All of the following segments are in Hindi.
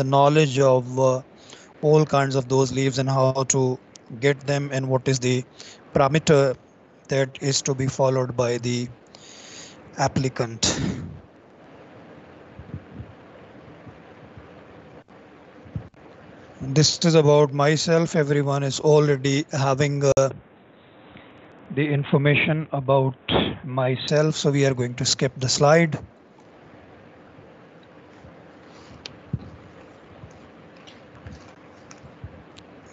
the knowledge of uh, all kinds of those leaves and how to get them and what is the parameter that is to be followed by the applicant. This is about myself. Everyone is already having uh, the information about myself. So we are going to skip the slide.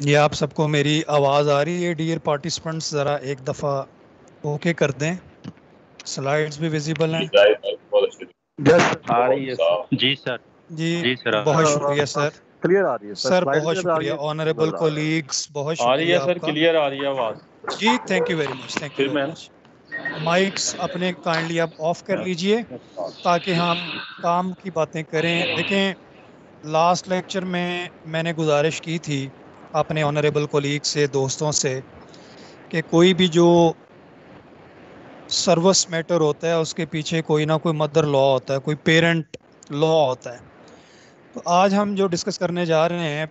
ये आप सबको मेरी आवाज़ आ रही है डियर पार्टिसिपेंट्स ज़रा एक दफ़ा ओके कर दें स्लाइड्स भी विजिबल हैं आ रही है जी सर जी, जी सर बहुत शुक्रिया सर क्लियर आ रही है सर बहुत शुक्रिया ऑनरेबल कोलीग्स बहुत शुक्रिया आ रही है सर क्लियर आ रही है आवाज़ जी thank you very much thank you mikes अपने काइंडली आप ऑफ कर लीजिए ताकि हम काम की बातें करें देखें लास्ट लेक्चर में मैंने गुजारिश की थी अपने ऑनरेबल कोलीग से दोस्तों से कि कोई भी जो सर्वस मैटर होता है उसके पीछे कोई ना कोई मदर लॉ होता है कोई पेरेंट लॉ होता है तो आज हम जो डिस्कस करने जा रहे हैं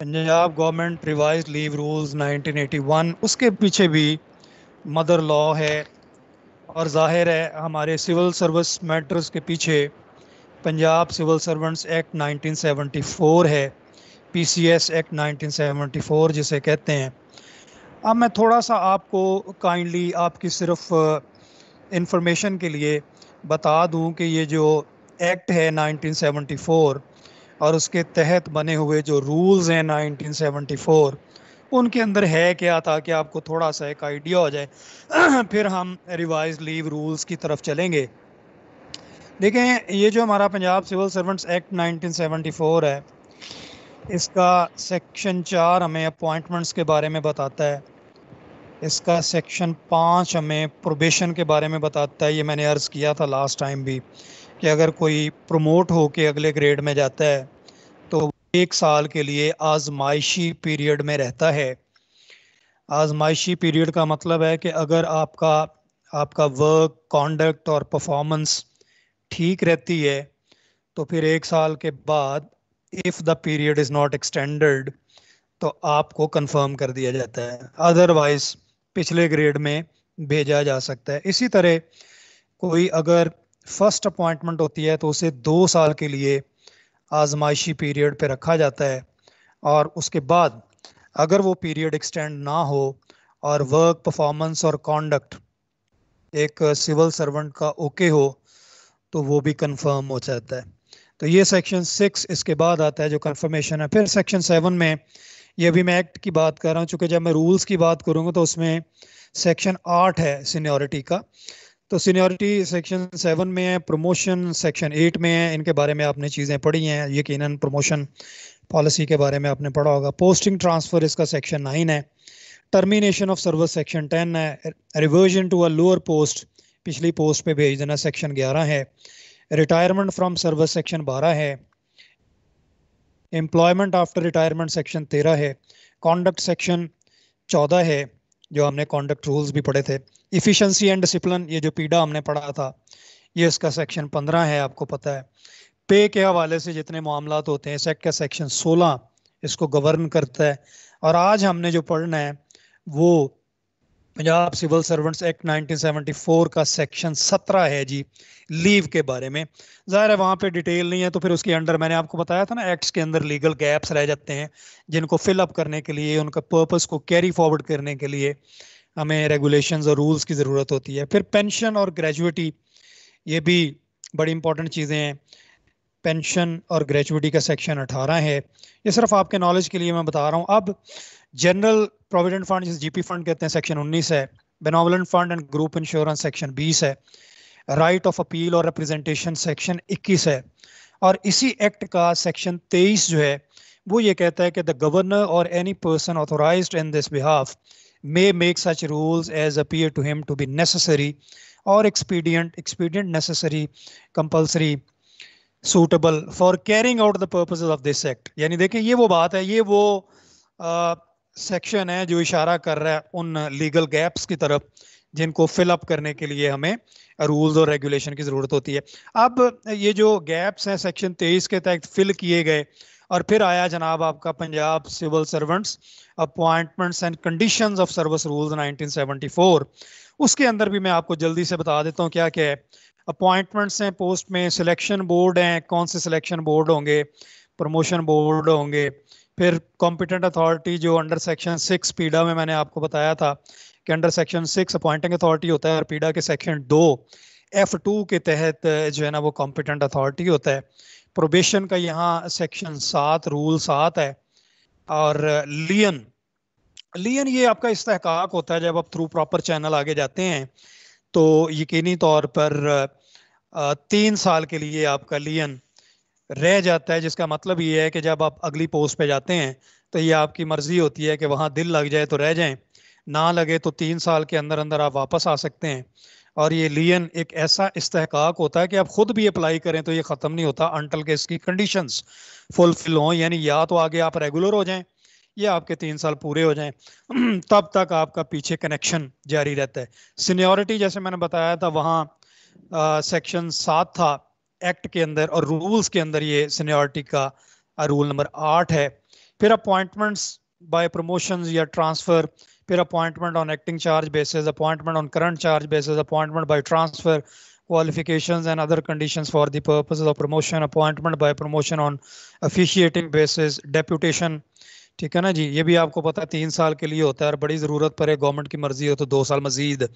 Punjab government revise leave rules 1981 उसके पीछे भी मदर लॉ है और जाहिर है हमारे सिविल सर्विस मैटर्स के पीछे पंजाब सिविल सर्वेंट्स एक्ट 1974 है पीसीएस एक्ट 1974 जिसे कहते हैं अब मैं थोड़ा सा आपको काइंडली आपकी सिर्फ इंफॉर्मेशन के लिए बता दूं कि ये जो एक्ट है 1974 और उसके तहत बने हुए जो रूल्स हैं 1974 उनके अंदर है क्या ताकि आपको थोड़ा सा एक आइडिया हो जाए फिर हम रिवाइज लीव रूल्स की तरफ चलेंगे देखें ये जो हमारा पंजाब सिविल सर्वेंट्स एक्ट 1974 है इसका सेक्शन चार हमें अपॉइंटमेंट्स के बारे में बताता है इसका सेक्शन पाँच हमें प्रोबेशन के बारे में बताता है ये मैंने अर्ज़ किया था लास्ट टाइम भी कि अगर कोई प्रमोट होके अगले ग्रेड में जाता है तो एक साल के लिए आजमाइशी पीरियड में रहता है आजमाइशी पीरियड का मतलब है कि अगर आपका आपका वर्क कॉन्डक्ट और परफॉर्मेंस ठीक रहती है तो फिर एक साल के बाद if the period is not extended तो आपको कंफर्म कर दिया जाता है अदरवाइज पिछले ग्रेड में भेजा जा सकता है इसी तरह कोई अगर फर्स्ट अपॉइंटमेंट होती है तो उसे दो साल के लिए आजमाइशी पीरियड पे रखा जाता है और उसके बाद अगर वो पीरियड एक्सटेंड ना हो और वर्क परफॉर्मेंस और कॉन्डक्ट एक सिविल सर्वेंट का ओके okay हो तो वो भी कंफर्म हो जाता है तो ये सेक्शन सिक्स इसके बाद आता है जो कन्फर्मेशन है फिर सेक्शन सेवन में ये भी मैं एक्ट की बात कर रहा हूँ चूँकि जब मैं रूल्स की बात करूँगा तो उसमें सेक्शन आठ है सीनियोरिटी का तो सीनियोरिटी सेक्शन सेवन में है प्रमोशन सेक्शन एट में है इनके बारे में आपने चीज़ें पढ़ी हैं यकीन प्रमोशन पॉलिसी के बारे में आपने पढ़ा होगा पोस्टिंग ट्रांसफ़र इसका सेक्शन नाइन है termination of service section ten है reversion to a lower post पिछली पोस्ट पे भेज देना सेक्शन ग्यारह है रिटायरमेंट फ्रॉम सर्विस सेक्शन बारह है एम्प्लॉयमेंट आफ्टर रिटायरमेंट सेक्शन तेरह है कॉन्डक्ट सेक्शन चौदह है जो हमने कॉन्डक्ट रूल्स भी पढ़े थे इफिशेंसी एंड डिसिप्लिन ये जो पीडा हमने पढ़ा था ये इसका सेक्शन पंद्रह है आपको पता है पे के हवाले से जितने मामला होते हैं इस एक्ट का सेक्शन सोलह इसको गवर्न करता है और आज हमने जो पढ़ना है वो पंजाब सिविल सर्वेंट्स एक्ट 1974 का सेक्शन 17 है जी लीव के बारे में ज़ाहिर है वहाँ पे डिटेल नहीं है तो फिर उसके अंडर मैंने आपको बताया था ना एक्ट्स के अंदर लीगल गैप्स रह जाते हैं जिनको फिलअप करने के लिए उनका पर्पस को कैरी फॉरवर्ड करने के लिए हमें रेगुलेशंस और रूल्स की ज़रूरत होती है फिर पेंशन और ग्रेजुएटी ये भी बड़ी इंपॉर्टेंट चीज़ें हैं पेंशन और ग्रेचुटी का सेक्शन 18 है ये सिर्फ आपके नॉलेज के लिए मैं बता रहा हूँ अब जनरल प्रोविडेंट फंड जिसे जीपी फंड कहते हैं सेक्शन 19 है benevolent fund and group insurance section 20 है राइट ऑफ अपील और रिप्रेजेंटेशन सेक्शन 21 है और इसी एक्ट का सेक्शन 23 जो है वो ये कहता है कि द गवर्नर और any person authorise in this behalf may make such rules as appear to him to be necessary और expedient expedient necessary compulsory suitable for carrying out the purpose of this act यानी देखें ये वो बात है ये वो सेक्शन है जो इशारा कर रहा है उन लीगल गैप्स की तरफ जिनको फिल अप करने के लिए हमें रूल्स और रेगुलेशन की ज़रूरत होती है अब ये जो गैप्स हैं सेक्शन तेईस के तहत फिल किए गए और फिर आया जनाब आपका Punjab civil servants appointments and conditions of service rules 1974 उसके अंदर भी मैं आपको जल्दी से बता देता हूँ क्या क्या है अपॉइंटमेंट्स हैं पोस्ट में सिलेक्शन बोर्ड हैं कौन से सिलेक्शन बोर्ड होंगे प्रमोशन बोर्ड होंगे फिर कॉम्पिटेंट अथॉरिटी जो अंडर सेक्शन सिक्स पीडा में मैंने आपको बताया था कि under section six appointing authority होता है और पीडा के सेक्शन दो एफ टू के तहत जो है ना वो कॉम्पिटेंट अथॉरिटी होता है प्रोबेशन का यहाँ सेक्शन सात रूल सात है और लियन लियन ये आपका इस्तेकाक होता है जब आप थ्रू प्रॉपर चैनल आगे जाते हैं तो यकीनी तौर पर तीन साल के लिए आपका लियन रह जाता है जिसका मतलब ये है कि जब आप अगली पोस्ट पे जाते हैं तो ये आपकी मर्जी होती है कि वहाँ दिल लग जाए तो रह जाएं ना लगे तो तीन साल के अंदर अंदर आप वापस आ सकते हैं और ये लियन एक ऐसा इस्तेकाक होता है कि आप ख़ुद भी अप्लाई करें तो ये ख़त्म नहीं होता अंटल के इसकी कंडीशंस फुलफिल हों यानी या तो आगे आप रेगुलर हो जाएं या आपके तीन साल पूरे हो जाएं तब तक आपका पीछे कनेक्शन जारी रहता है सीनियोरिटी जैसे मैंने बताया था वहाँ सेक्शन सात था एक्ट के अंदर और रूल्स के अंदर ये सीनियोरिटी का रूल नंबर आठ है फिर अपॉइंटमेंट्स बाय प्रमोशन या ट्रांसफर फिर appointment on acting charge basis appointment on current charge basis appointment by transfer qualifications and other conditions for the purposes of promotion appointment by promotion on officiating basis deputation ठीक है ना जी ये भी आपको पता है तीन साल के लिए होता है और बड़ी ज़रूरत पर है गवर्नमेंट की मर्जी हो तो दो साल मजीद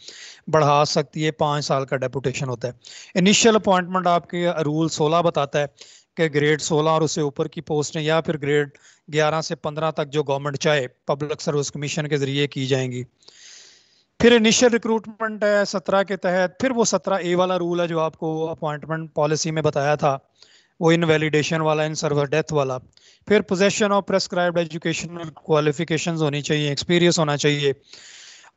बढ़ा सकती है पाँच साल का डेपुटेशन होता है इनिशियल अपॉइंटमेंट आपके रूल सोलह बताता है कि ग्रेड सोलह और उससे ऊपर की पोस्टें या फिर ग्रेड ग्यारह से पंद्रह तक जो गवर्नमेंट चाहे पब्लिक सर्विस कमीशन के जरिए की जाएंगी फिर इनिशियल रिक्रूटमेंट है सत्रह के तहत फिर वो सत्रह ए वाला रूल है जो आपको अपॉइंटमेंट पॉलिसी में बताया था वो इनवैलिडेशन वाला इन सर्वर डेथ वाला फिर possession of prescribed educational qualification होनी चाहिए एक्सपीरियंस होना चाहिए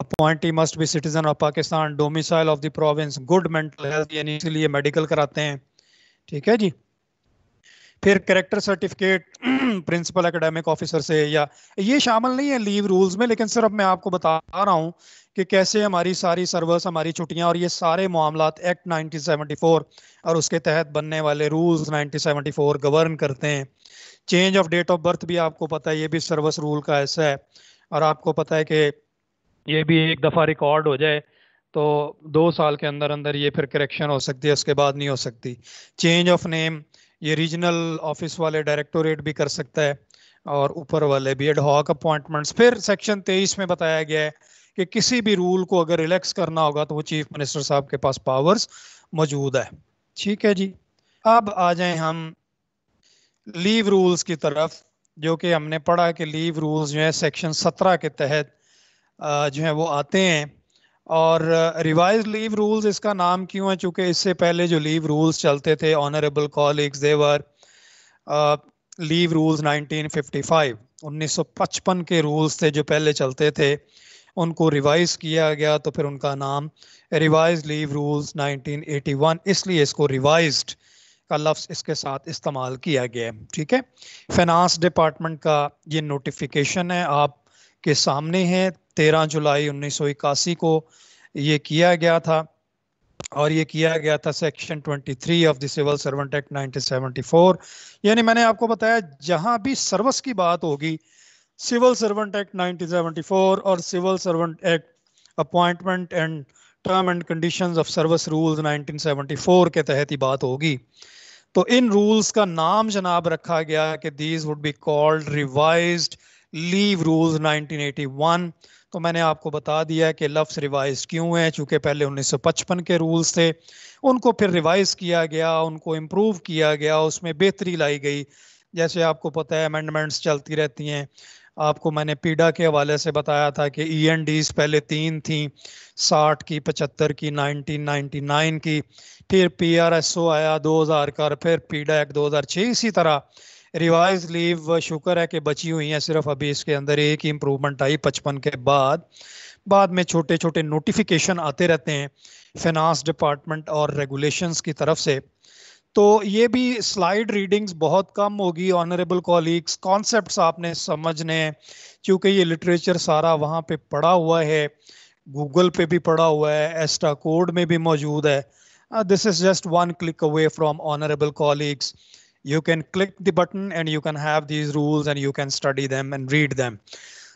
appointee must be citizen of Pakistan domicile of the province good mental health यानी इसलिए मेडिकल कराते हैं ठीक है जी फिर character certificate principal academic officer से या ये शामिल नहीं है लीव रूल्स में लेकिन सिर्फ मैं आपको बता रहा हूँ कि कैसे हमारी सारी सर्विस हमारी छुट्टियाँ और ये सारे मामला एक्ट 1974 और उसके तहत बनने वाले रूल्स 1974 गवर्न करते हैं change of date of birth भी आपको पता है ये भी सर्विस रूल का ऐसा है और आपको पता है कि ये भी एक दफ़ा रिकॉर्ड हो जाए तो दो साल के अंदर अंदर ये फिर करेक्शन हो सकती है उसके बाद नहीं हो सकती चेंज ऑफ नेम ये रीजनल ऑफिस वाले डायरेक्टोरेट भी कर सकता है और ऊपर वाले भी एडहॉक अपॉइंटमेंट्स फिर सेक्शन तेईस में बताया गया है कि किसी भी रूल को अगर रिलैक्स करना होगा तो वो चीफ मिनिस्टर साहब के पास पावर्स मौजूद है ठीक है जी अब आ जाए हम लीव रूल्स की तरफ जो कि हमने पढ़ा कि लीव रूल्स जो है सेक्शन सत्रह के तहत जो है वो आते हैं और रिवाइज लीव रूल्स इसका नाम क्यों है चूंकि इससे पहले जो लीव रूल्स चलते थे ऑनरेबल कॉलिग्स देवर लीव रूल्स 1955 1955 के रूल्स थे जो पहले चलते थे उनको रिवाइज किया गया तो फिर उनका नाम रिवाइज लीव रूल्स 1981 इसलिए इसको रिवाइज का लफ्स इसके साथ इस्तेमाल किया गया है ठीक है फिनांस डिपार्टमेंट का ये नोटिफिकेशन है आप के सामने है तेरह जुलाई उन्नीस को ये किया गया था और ये किया गया था section 23 of the civil servant act 1974 यानी मैंने आपको बताया जहां भी सर्विस की बात होगी सिविल सर्वेंट एक्ट 1974 और civil servant act appointment and term and conditions of service rules 1974 के तहत ही बात होगी तो इन रूल्स का नाम जनाब रखा गया कि these would be called revise leave rules nineteen तो मैंने आपको बता दिया कि लफ्ज़ रिवाइज क्यों है चूँकि पहले 1955 के रूल्स थे उनको फिर रिवाइज किया गया उनको इम्प्रूव किया गया उसमें बेहतरी लाई गई जैसे आपको पता है अमेंडमेंट्स चलती रहती हैं आपको मैंने पीडा के हवाले से बताया था कि ई एन डीज पहले तीन थी साठ की पचहत्तर की नाइनटीन नाइनटी नाइन की फिर पी आर एस ओ आया दो हज़ार का फिर पीडा एक्ट दो हज़ार छः इसी तरह रिवाइज लीव शुक्र है कि बची हुई है सिर्फ अभी इसके अंदर एक ही इम्प्रूवमेंट आई पचपन के बाद बाद में छोटे छोटे नोटिफिकेशन आते रहते हैं फिनांस डिपार्टमेंट और रेगुलेशंस की तरफ से तो ये भी स्लाइड रीडिंग्स बहुत कम होगी ऑनरेबल कॉलीग्स कॉन्सेप्ट आपने समझने क्योंकि ये लिटरेचर सारा वहाँ पे पड़ा हुआ है गूगल पे भी पड़ा हुआ है एस्टा कोड में भी मौजूद है this is just one click away from honourable colleagues you can click the button and you can have these rules and you can study them and read them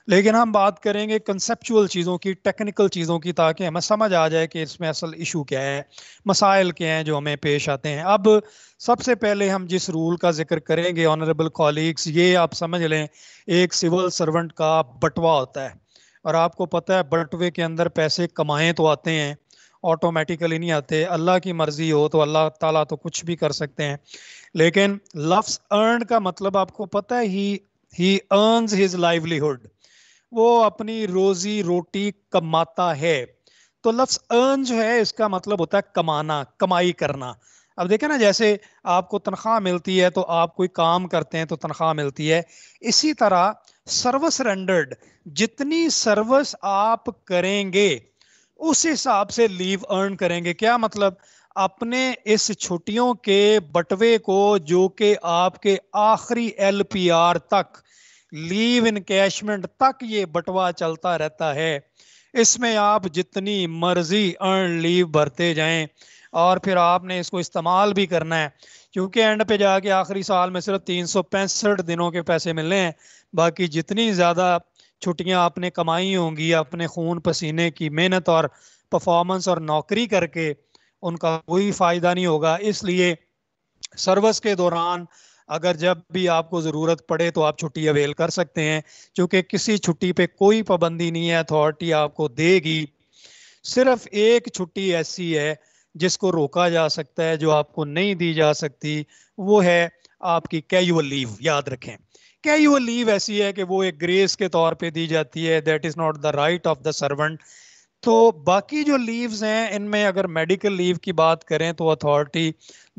लेकिन हम बात करेंगे कंसेप्चुअल चीज़ों की टेक्निकल चीज़ों की ताकि हमें समझ आ जाए कि इसमें असल इशू क्या है मसाइल क्या हैं जो हमें पेश आते हैं अब सबसे पहले हम जिस रूल का जिक्र करेंगे ऑनरेबल कॉलीग्स ये आप समझ लें एक सिविल सर्वेंट का बटवा होता है और आपको पता है बटवे के अंदर पैसे कमाएँ तो आते हैं ऑटोमेटिकली नहीं आते अल्लाह की मर्ज़ी हो तो अल्लाह ताला तो कुछ भी कर सकते हैं लेकिन लफ्स अर्न का मतलब आपको पता है he he earns his livelihood वो अपनी रोजी रोटी कमाता है तो लफ्स अर्न जो है इसका मतलब होता है कमाना कमाई करना अब देखें ना जैसे आपको तनख्वाह मिलती है तो आप कोई काम करते हैं तो तनख्वाह मिलती है इसी तरह सर्विस रेंडर्ड जितनी सर्विस आप करेंगे उस हिसाब से लीव अर्न करेंगे क्या मतलब अपने इस छुट्टियों के बटवे को जो कि आपके आखिरी आर तक लीव इनकेशमेंट तक ये बटवा चलता रहता है इसमें आप जितनी मर्जी अर्न लीव भरते जाएं और फिर आपने इसको इस्तेमाल भी करना है क्योंकि एंड पे जाके आखिरी साल में सिर्फ तीन दिनों के पैसे मिलने हैं बाकी जितनी ज़्यादा छुट्टियां आपने कमाई होंगी अपने खून पसीने की मेहनत और परफॉर्मेंस और नौकरी करके उनका कोई फ़ायदा नहीं होगा इसलिए सर्विस के दौरान अगर जब भी आपको ज़रूरत पड़े तो आप छुट्टी अवेल कर सकते हैं क्योंकि किसी छुट्टी पे कोई पाबंदी नहीं है अथॉरिटी आपको देगी सिर्फ एक छुट्टी ऐसी है जिसको रोका जा सकता है जो आपको नहीं दी जा सकती वो है आपकी कैजुअल लीव याद रखें कैजुअल लीव ऐसी है कि वो एक ग्रेस के तौर पे दी जाती है that is not the right of the servant तो बाकी जो लीव्स हैं इनमें अगर मेडिकल लीव की बात करें तो अथॉरिटी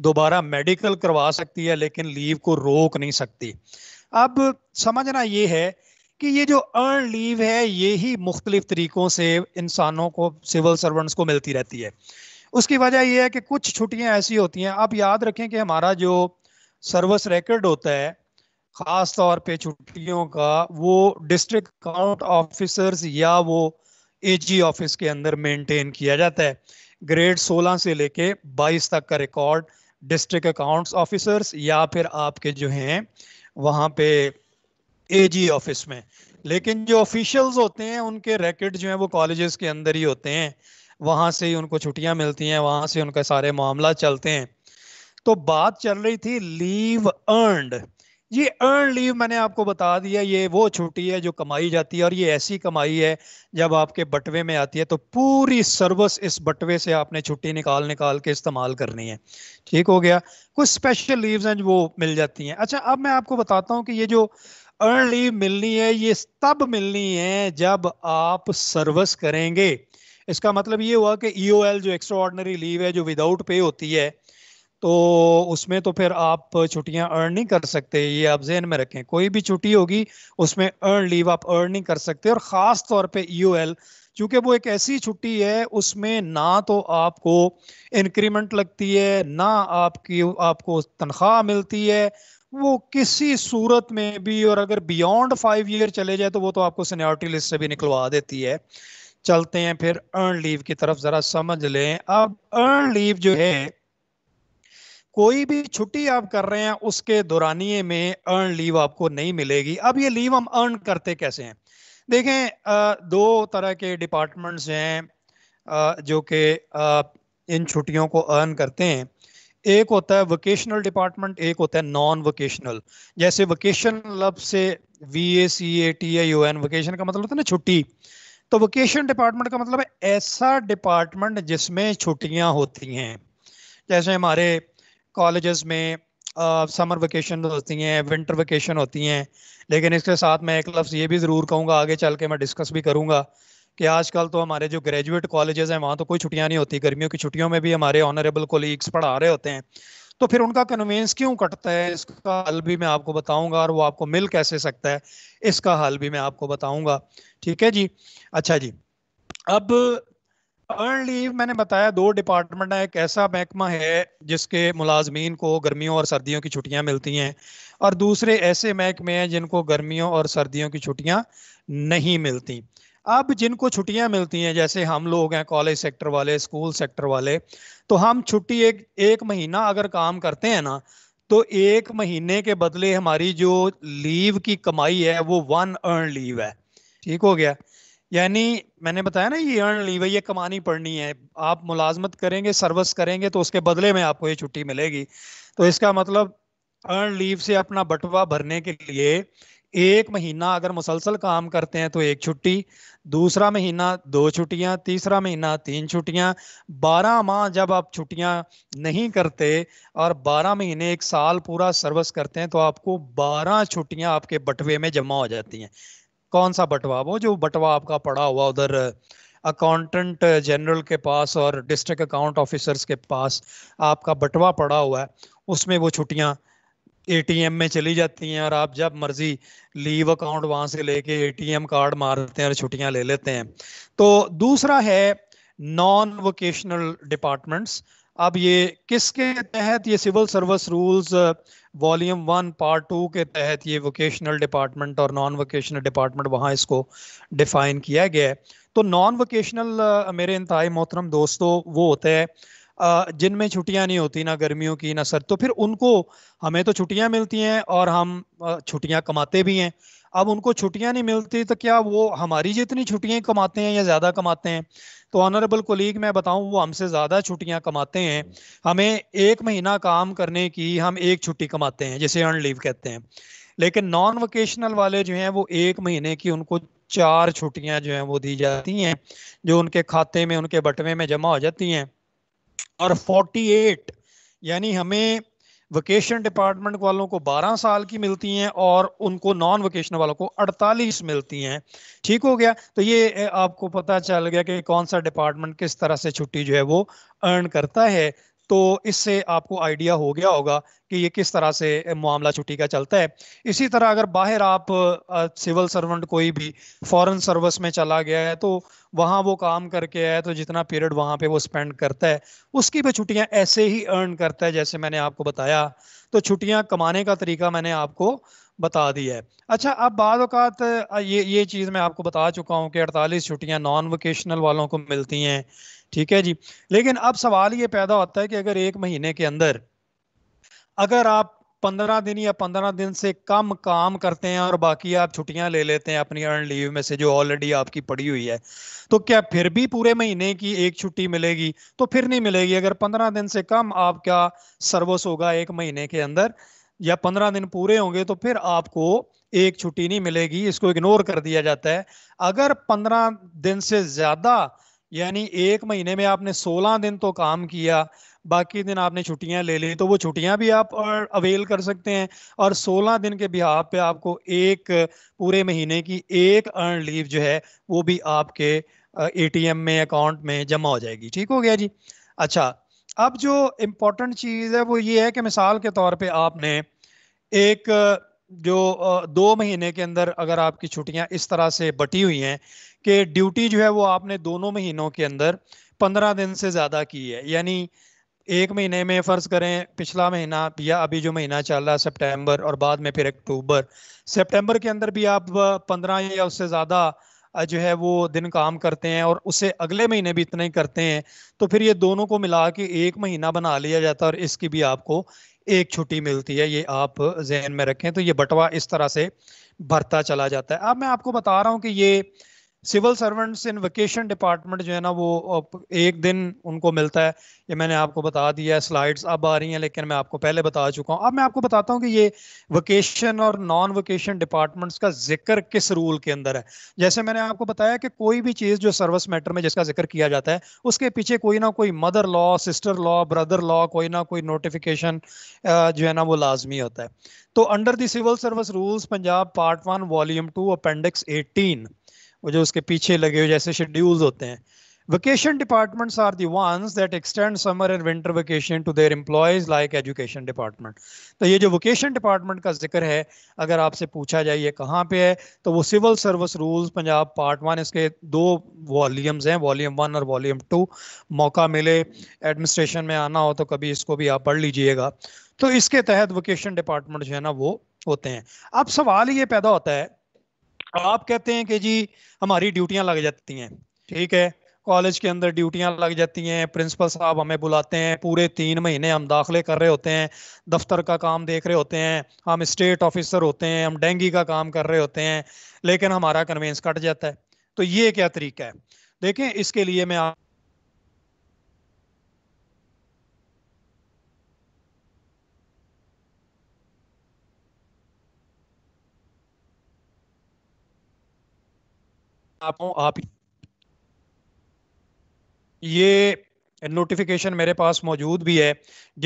दोबारा मेडिकल करवा सकती है लेकिन लीव को रोक नहीं सकती अब समझना ये है कि ये जो अर्न लीव है ये ही मुख्तलिफ तरीक़ों से इंसानों को सिविल सर्वेंट्स को मिलती रहती है उसकी वजह यह है कि कुछ छुट्टियां ऐसी होती हैं आप याद रखें कि हमारा जो सर्विस रिकॉर्ड होता है ख़ास तौर पे छुट्टियों का वो डिस्ट्रिक्ट काउंट ऑफिसर्स या वो एजी ऑफिस के अंदर मेंटेन किया जाता है ग्रेड 16 से लेके 22 तक का रिकॉर्ड डिस्ट्रिक्ट अकाउंट्स ऑफिसर्स या फिर आपके जो हैं वहाँ पे एजी ऑफिस में लेकिन जो ऑफिशियल्स होते हैं उनके रैकेट जो हैं वो कॉलेजेस के अंदर ही होते हैं वहाँ से ही उनको छुट्टियाँ मिलती हैं वहाँ से उनका सारे मामला चलते हैं तो बात चल रही थी लीव अर्नड ये अर्न लीव मैंने आपको बता दिया ये वो छुट्टी है जो कमाई जाती है और ये ऐसी कमाई है जब आपके बटवे में आती है तो पूरी सर्विस इस बटवे से आपने छुट्टी निकाल निकाल के इस्तेमाल करनी है ठीक हो गया कुछ स्पेशल लीव्स हैं जो वो मिल जाती हैं अच्छा अब मैं आपको बताता हूँ कि ये जो अर्न लीव मिलनी है ये तब मिलनी है जब आप सर्विस करेंगे इसका मतलब ये हुआ कि ई e जो एक्स्ट्रा लीव है जो विदाउट पे होती है तो उसमें तो फिर आप छुट्टियां अर्न नहीं कर सकते ये आप जहन में रखें कोई भी छुट्टी होगी उसमें अर्न लीव आप अर्न नहीं कर सकते और ख़ास तौर पे यूएल e क्योंकि वो एक ऐसी छुट्टी है उसमें ना तो आपको इंक्रीमेंट लगती है ना आपकी आपको तनख्वाह मिलती है वो किसी सूरत में भी और अगर बियॉन्ड फाइव ईयर चले जाए तो वो तो आपको सीनियरिटी लिस्ट से भी निकलवा देती है चलते हैं फिर अर्न लीव की तरफ ज़रा समझ लें अब अर्न लीव जो है कोई भी छुट्टी आप कर रहे हैं उसके दौरानिए में अर्न लीव आपको नहीं मिलेगी अब ये लीव हम अर्न करते कैसे हैं देखें दो तरह के डिपार्टमेंट्स हैं जो कि इन छुट्टियों को अर्न करते हैं एक होता है वोकेशनल डिपार्टमेंट एक होता है नॉन वोकेशनल जैसे वोकेशन लब से V A C A T I U N vocation का मतलब होता है ना छुट्टी तो वोकेशन डिपार्टमेंट का मतलब है ऐसा डिपार्टमेंट जिसमें छुट्टियां होती हैं जैसे हमारे कॉलेजेस में समर वेकेशन होती हैं विंटर वेकेशन होती हैं लेकिन इसके साथ मैं एक लफ्ज़ ये भी ज़रूर कहूँगा आगे चल के मैं डिस्कस भी करूँगा कि आजकल तो हमारे जो ग्रेजुएट कॉलेजेस हैं वहाँ तो कोई छुट्टियाँ नहीं होती गर्मियों की छुट्टियों में भी हमारे ऑनरेबल कोलीग्स पढ़ा रहे होते हैं तो फिर उनका कन्वेंस क्यों कटता है इसका हल भी मैं आपको बताऊंगा और वो आपको मिल कैसे सकता है इसका हल भी मैं आपको बताऊंगा ठीक है जी अच्छा जी अब अर्न लीव मैंने बताया दो डिपार्टमेंट है एक ऐसा महकमा है जिसके मुलाजमीन को गर्मियों और सर्दियों की छुट्टियां मिलती हैं और दूसरे ऐसे महकमे हैं जिनको गर्मियों और सर्दियों की छुट्टियां नहीं मिलती अब जिनको छुट्टियां मिलती हैं जैसे हम लोग हैं कॉलेज सेक्टर वाले स्कूल सेक्टर वाले तो हम छुट्टी एक एक महीना अगर काम करते हैं ना तो एक महीने के बदले हमारी जो लीव की कमाई है वो वन अर्न लीव है ठीक हो गया यानी मैंने बताया ना ये अर्न लीव ये कमानी पड़नी है आप मुलाजमत करेंगे सर्विस करेंगे तो उसके बदले में आपको ये छुट्टी मिलेगी तो इसका मतलब अर्न लीव से अपना बटवा भरने के लिए एक महीना अगर मुसलसल काम करते हैं तो एक छुट्टी दूसरा महीना दो छुट्टियां तीसरा महीना तीन छुट्टियां बारह माह जब आप छुट्टियां नहीं करते और बारह महीने एक साल पूरा सर्विस करते हैं तो आपको बारह छुट्टियां आपके बटवे में जमा हो जाती हैं कौन सा बटवा वो जो बटवा आपका पड़ा हुआ उधर अकाउंटेंट जनरल के पास और डिस्ट्रिक्ट अकाउंट ऑफिसर्स के पास आपका बटवा पड़ा हुआ है उसमें वो छुट्टियाँ एटीएम में चली जाती हैं और आप जब मर्जी लीव अकाउंट वहाँ से लेके एटीएम कार्ड मारते हैं और छुट्टियाँ ले लेते हैं तो दूसरा है नॉन वोकेशनल डिपार्टमेंट्स अब ये किसके तहत ये civil service rules volume one part two के तहत ये वोकेशनल डिपार्टमेंट और नॉन वोकेशनल डिपार्टमेंट वहाँ इसको डिफाइन किया गया है तो नॉन वोकेशनल मेरे इंतहा मोहतरम दोस्तों वो होते हैं जिनमें छुट्टियां नहीं होती ना गर्मियों की ना सर तो फिर उनको हमें तो छुट्टियां मिलती हैं और हम छुट्टियां कमाते भी हैं अब उनको छुट्टियां नहीं मिलती तो क्या वो हमारी जितनी छुट्टियां कमाते हैं या ज़्यादा कमाते हैं तो ऑनरेबल कोलीग मैं बताऊं वो हमसे ज़्यादा छुट्टियां कमाते हैं हमें एक महीना काम करने की हम एक छुट्टी कमाते हैं जिसे अर्न लीव कहते हैं लेकिन नॉन वोकेशनल वाले जो हैं वो एक महीने की उनको चार छुट्टियां जो हैं वो दी जाती हैं जो उनके खाते में उनके बटवे में जमा हो जाती हैं और 48 यानी हमें वोकेशन डिपार्टमेंट वालों को 12 साल की मिलती हैं और उनको नॉन वोकेशन वालों को 48 मिलती हैं ठीक हो गया तो ये आपको पता चल गया कि कौन सा डिपार्टमेंट किस तरह से छुट्टी जो है वो अर्न करता है तो इससे आपको आइडिया हो गया होगा कि ये किस तरह से मामला छुट्टी का चलता है इसी तरह अगर बाहर आप सिविल सर्वेंट कोई भी फॉरेन सर्विस में चला गया है तो वहाँ वो काम करके आया तो जितना पीरियड वहाँ पे वो स्पेंड करता है उसकी भी छुट्टियाँ ऐसे ही अर्न करता है जैसे मैंने आपको बताया तो छुट्टियाँ कमाने का तरीका मैंने आपको बता दिया है अच्छा अब बाद ये ये चीज़ मैं आपको बता चुका हूँ कि अड़तालीस छुट्टियाँ नॉन वोकेशनल वालों को मिलती हैं ठीक है जी लेकिन अब सवाल ये पैदा होता है कि अगर एक महीने के अंदर अगर आप पंद्रह दिन या पंद्रह दिन से कम काम करते हैं और बाकी आप छुट्टियां ले लेते हैं अपनी अर्न लीव में से जो ऑलरेडी आपकी पड़ी हुई है तो क्या फिर भी पूरे महीने की एक छुट्टी मिलेगी तो फिर नहीं मिलेगी अगर पंद्रह दिन से कम आपका सर्वस होगा एक महीने के अंदर या पंद्रह दिन पूरे होंगे तो फिर आपको एक छुट्टी नहीं मिलेगी इसको इग्नोर कर दिया जाता है अगर पंद्रह दिन से ज्यादा यानी एक महीने में आपने सोलह दिन तो काम किया बाकी दिन आपने छुट्टियां ले ली तो वो छुट्टियां भी आप अवेल कर सकते हैं और सोलह दिन के बिहार पे आपको एक पूरे महीने की एक अर्न लीव जो है वो भी आपके एटीएम में अकाउंट में जमा हो जाएगी ठीक हो गया जी अच्छा अब जो इम्पोर्टेंट चीज़ है वो ये है कि मिसाल के तौर पर आपने एक जो दो महीने के अंदर अगर आपकी छुट्टियां इस तरह से बटी हुई हैं कि ड्यूटी जो है वो आपने दोनों महीनों के अंदर पंद्रह दिन से ज़्यादा की है यानी एक महीने में फ़र्ज़ करें पिछला महीना या अभी जो महीना चल रहा है सेप्टेम्बर और बाद में फिर अक्टूबर सेप्टेम्बर के अंदर भी आप पंद्रह या उससे ज़्यादा जो है वो दिन काम करते हैं और उसे अगले महीने भी इतना ही करते हैं तो फिर ये दोनों को मिला के एक महीना बना लिया जाता है और इसकी भी आपको एक छुट्टी मिलती है ये आप जहन में रखें तो ये बटवा इस तरह से भरता चला जाता है अब मैं आपको बता रहा हूँ कि ये civil servants in vacation department जो है ना वो एक दिन उनको मिलता है ये मैंने आपको बता दिया है स्लाइड्स अब आ रही हैं लेकिन मैं आपको पहले बता चुका हूँ अब मैं आपको बताता हूँ कि ये वेकेशन और नॉन वेकेशन डिपार्टमेंट्स का जिक्र किस रूल के अंदर है जैसे मैंने आपको बताया कि कोई भी चीज़ जो सर्विस मैटर में जिसका जिक्र किया जाता है उसके पीछे कोई ना कोई mother law sister law brother law कोई ना कोई नोटिफिकेशन जो है ना वो लाजमी होता है तो under the civil service rules Punjab part one volume two appendix eighteen वो जो उसके पीछे लगे हुए जैसे शेड्यूल्स होते हैं vacation departments are the ones that extend summer and winter vacation to their employees like education department तो ये जो वोकेशन डिपार्टमेंट का जिक्र है अगर आपसे पूछा जाए ये कहाँ पे है तो वो civil service rules Punjab part one इसके दो वॉल्यूम्स हैं वॉल्यूम वन और वॉल्यूम टू मौका मिले एडमिनिस्ट्रेशन में आना हो तो कभी इसको भी आप पढ़ लीजिएगा तो इसके तहत वोकेशन डिपार्टमेंट जो है ना वो होते हैं अब सवाल ये पैदा होता है आप कहते हैं कि जी हमारी ड्यूटियां लग जाती हैं ठीक है कॉलेज के अंदर ड्यूटियां लग जाती हैं प्रिंसिपल साहब हमें बुलाते हैं पूरे तीन महीने हम दाखिले कर रहे होते हैं दफ्तर का काम देख रहे होते हैं हम स्टेट ऑफिसर होते हैं हम डेंगी का काम कर रहे होते हैं लेकिन हमारा कन्वेंस कट जाता है तो ये क्या तरीका है देखें इसके लिए मैं आप आप हूँ आप ये नोटिफिकेशन मेरे पास मौजूद भी है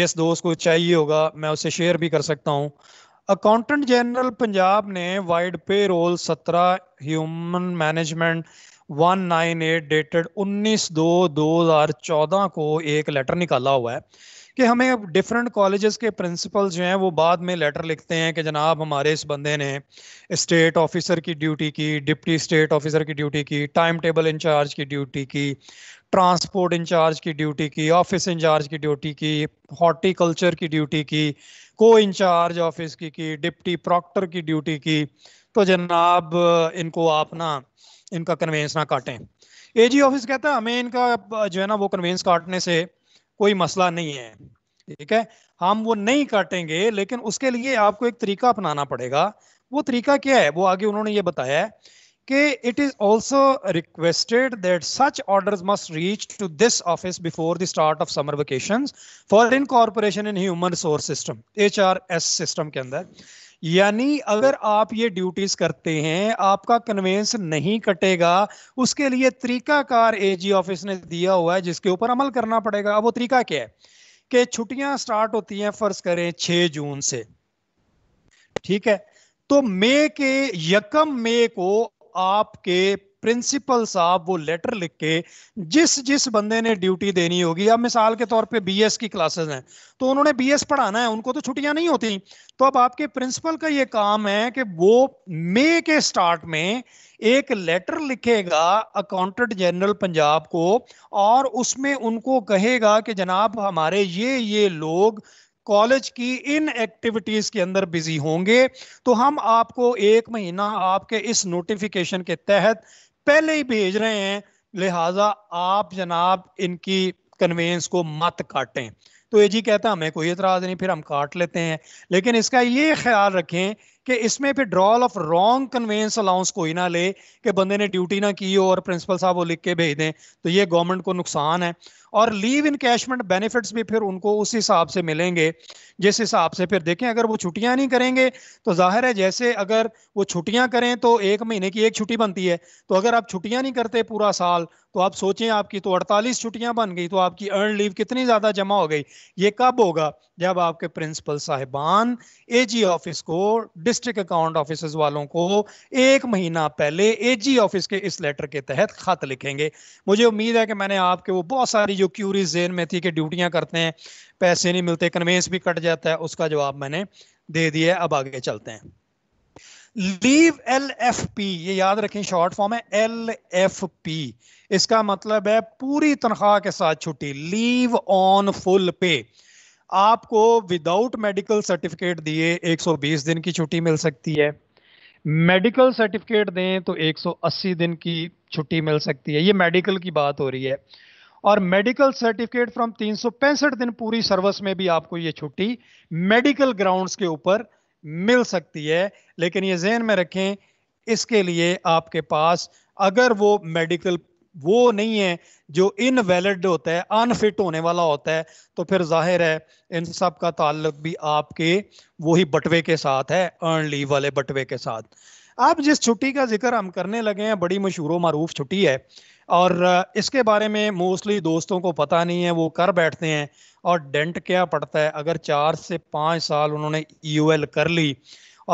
जिस दोस्त को चाहिए होगा मैं उसे शेयर भी कर सकता हूँ अकाउंटेंट जनरल पंजाब ने वाइड पे रोल सत्रह ह्यूमन मैनेजमेंट 198 डेटेड 19 दो 2014 को एक लेटर निकाला हुआ है कि हमें अब डिफरेंट कॉलेजेस के प्रिंसिपल जो हैं वो बाद में लेटर लिखते हैं कि जनाब हमारे इस बंदे ने स्टेट ऑफिसर की ड्यूटी की डिप्टी स्टेट ऑफिसर की ड्यूटी की टाइम टेबल इंचार्ज की ड्यूटी की ट्रांसपोर्ट इंचार्ज की ड्यूटी की ऑफिस इंचार्ज की ड्यूटी की हॉर्टिकल्चर की ड्यूटी की को इंचार्ज ऑफिस की की डिप्टी प्रॉक्टर की ड्यूटी की तो जनाब इनको आप ना इनका कन्वेंस ना काटें एजी ऑफिस कहता है हमें इनका जो है ना वो कन्वेंस काटने से कोई मसला नहीं है ठीक है हम वो नहीं काटेंगे लेकिन उसके लिए आपको एक तरीका अपनाना पड़ेगा वो तरीका क्या है वो आगे उन्होंने ये बताया है कि it is also requested that such order must reach to this office before the start of summer vacation for in corporation in human resource system H system के अंदर यानी अगर हाँ। आप ये ड्यूटीज करते हैं आपका कन्वेंस नहीं कटेगा उसके लिए तरीकाकार एजी ऑफिस ने दिया हुआ है जिसके ऊपर अमल करना पड़ेगा अब वो तरीका क्या है कि छुट्टियां स्टार्ट होती हैं फर्ज करें 6 जून से ठीक है तो मे के यकम मे को आपके प्रिंसिपल साहब वो लेटर लिख के जिस जिस बंदे ने ड्यूटी देनी होगी अब मिसाल के तौर पे बीएस की क्लासेस हैं तो उन्होंने बीएस पढ़ाना है उनको तो छुट्टियां नहीं होती तो अब आपके प्रिंसिपल का ये काम है कि वो मे के स्टार्ट में एक लेटर लिखेगा अकाउंटेंट जनरल पंजाब को और उसमें उनको कहेगा कि जनाब हमारे ये ये लोग कॉलेज की इन एक्टिविटीज के अंदर बिजी होंगे तो हम आपको एक महीना आपके इस नोटिफिकेशन के तहत पहले ही भेज रहे हैं लिहाजा आप जनाब इनकी कन्वेंस को मत काटें तो ये जी कहता हमें कोई एतराज़ नहीं फिर हम काट लेते हैं लेकिन इसका ये ख्याल रखें कि इसमें फिर drawal of wrong conveyance allowance कोई ना ले कि बंदे ने ड्यूटी ना की हो और प्रिंसिपल साहब वो लिख के भेज दें तो ये गवर्नमेंट को नुकसान है और लीव इन कैशमेंट बेनिफिट्स भी फिर उनको उस हिसाब से मिलेंगे जिस हिसाब से फिर देखें अगर वो छुट्टियां नहीं करेंगे तो जाहिर है जैसे अगर वो छुट्टियां करें तो एक महीने की एक छुट्टी बनती है तो अगर आप छुट्टियां नहीं करते पूरा साल तो आप सोचें आपकी तो 48 छुट्टियां बन गई तो आपकी अर्न लीव कितनी ज़्यादा जमा हो गई ये कब होगा जब आपके प्रिंसिपल साहिबान एजी ऑफिस को डिस्ट्रिक्ट अकाउंट ऑफिस वालों को एक महीना पहले एजी ऑफिस के इस लेटर के तहत खत लिखेंगे मुझे उम्मीद है कि मैंने आपके वो बहुत सारी जो क्यूरीज जेन में थी कि ड्यूटियां करते हैं पैसे नहीं मिलते कन्वेंस भी कट जाता है उसका जवाब मैंने दे दिया अब आगे चलते हैं लीव एल एफ पी ये याद रखें शॉर्ट फॉर्म है एल एफ पी इसका मतलब है पूरी तनख्वाह के साथ छुट्टी लीव ऑन फुल पे आपको विदाउट मेडिकल सर्टिफिकेट दिए 120 दिन की छुट्टी मिल सकती है मेडिकल सर्टिफिकेट दें तो 180 दिन की छुट्टी मिल सकती है ये मेडिकल की बात हो रही है और मेडिकल सर्टिफिकेट फ्रॉम तीन दिन पूरी सर्विस में भी आपको ये छुट्टी मेडिकल ग्राउंड्स के ऊपर मिल सकती है लेकिन ये जहन में रखें इसके लिए आपके पास अगर वो मेडिकल वो नहीं है जो इनवैलिड होता है अनफिट होने वाला होता है तो फिर जाहिर है इन सब का ताल्लुक भी आपके वही बटवे के साथ है अर्न लीव वाले बटवे के साथ आप जिस छुट्टी का जिक्र हम करने लगे हैं बड़ी मशहूर मरूफ छुट्टी है और इसके बारे में मोस्टली दोस्तों को पता नहीं है वो कर बैठते हैं और डेंट क्या पड़ता है अगर चार से पाँच साल उन्होंने ई e कर ली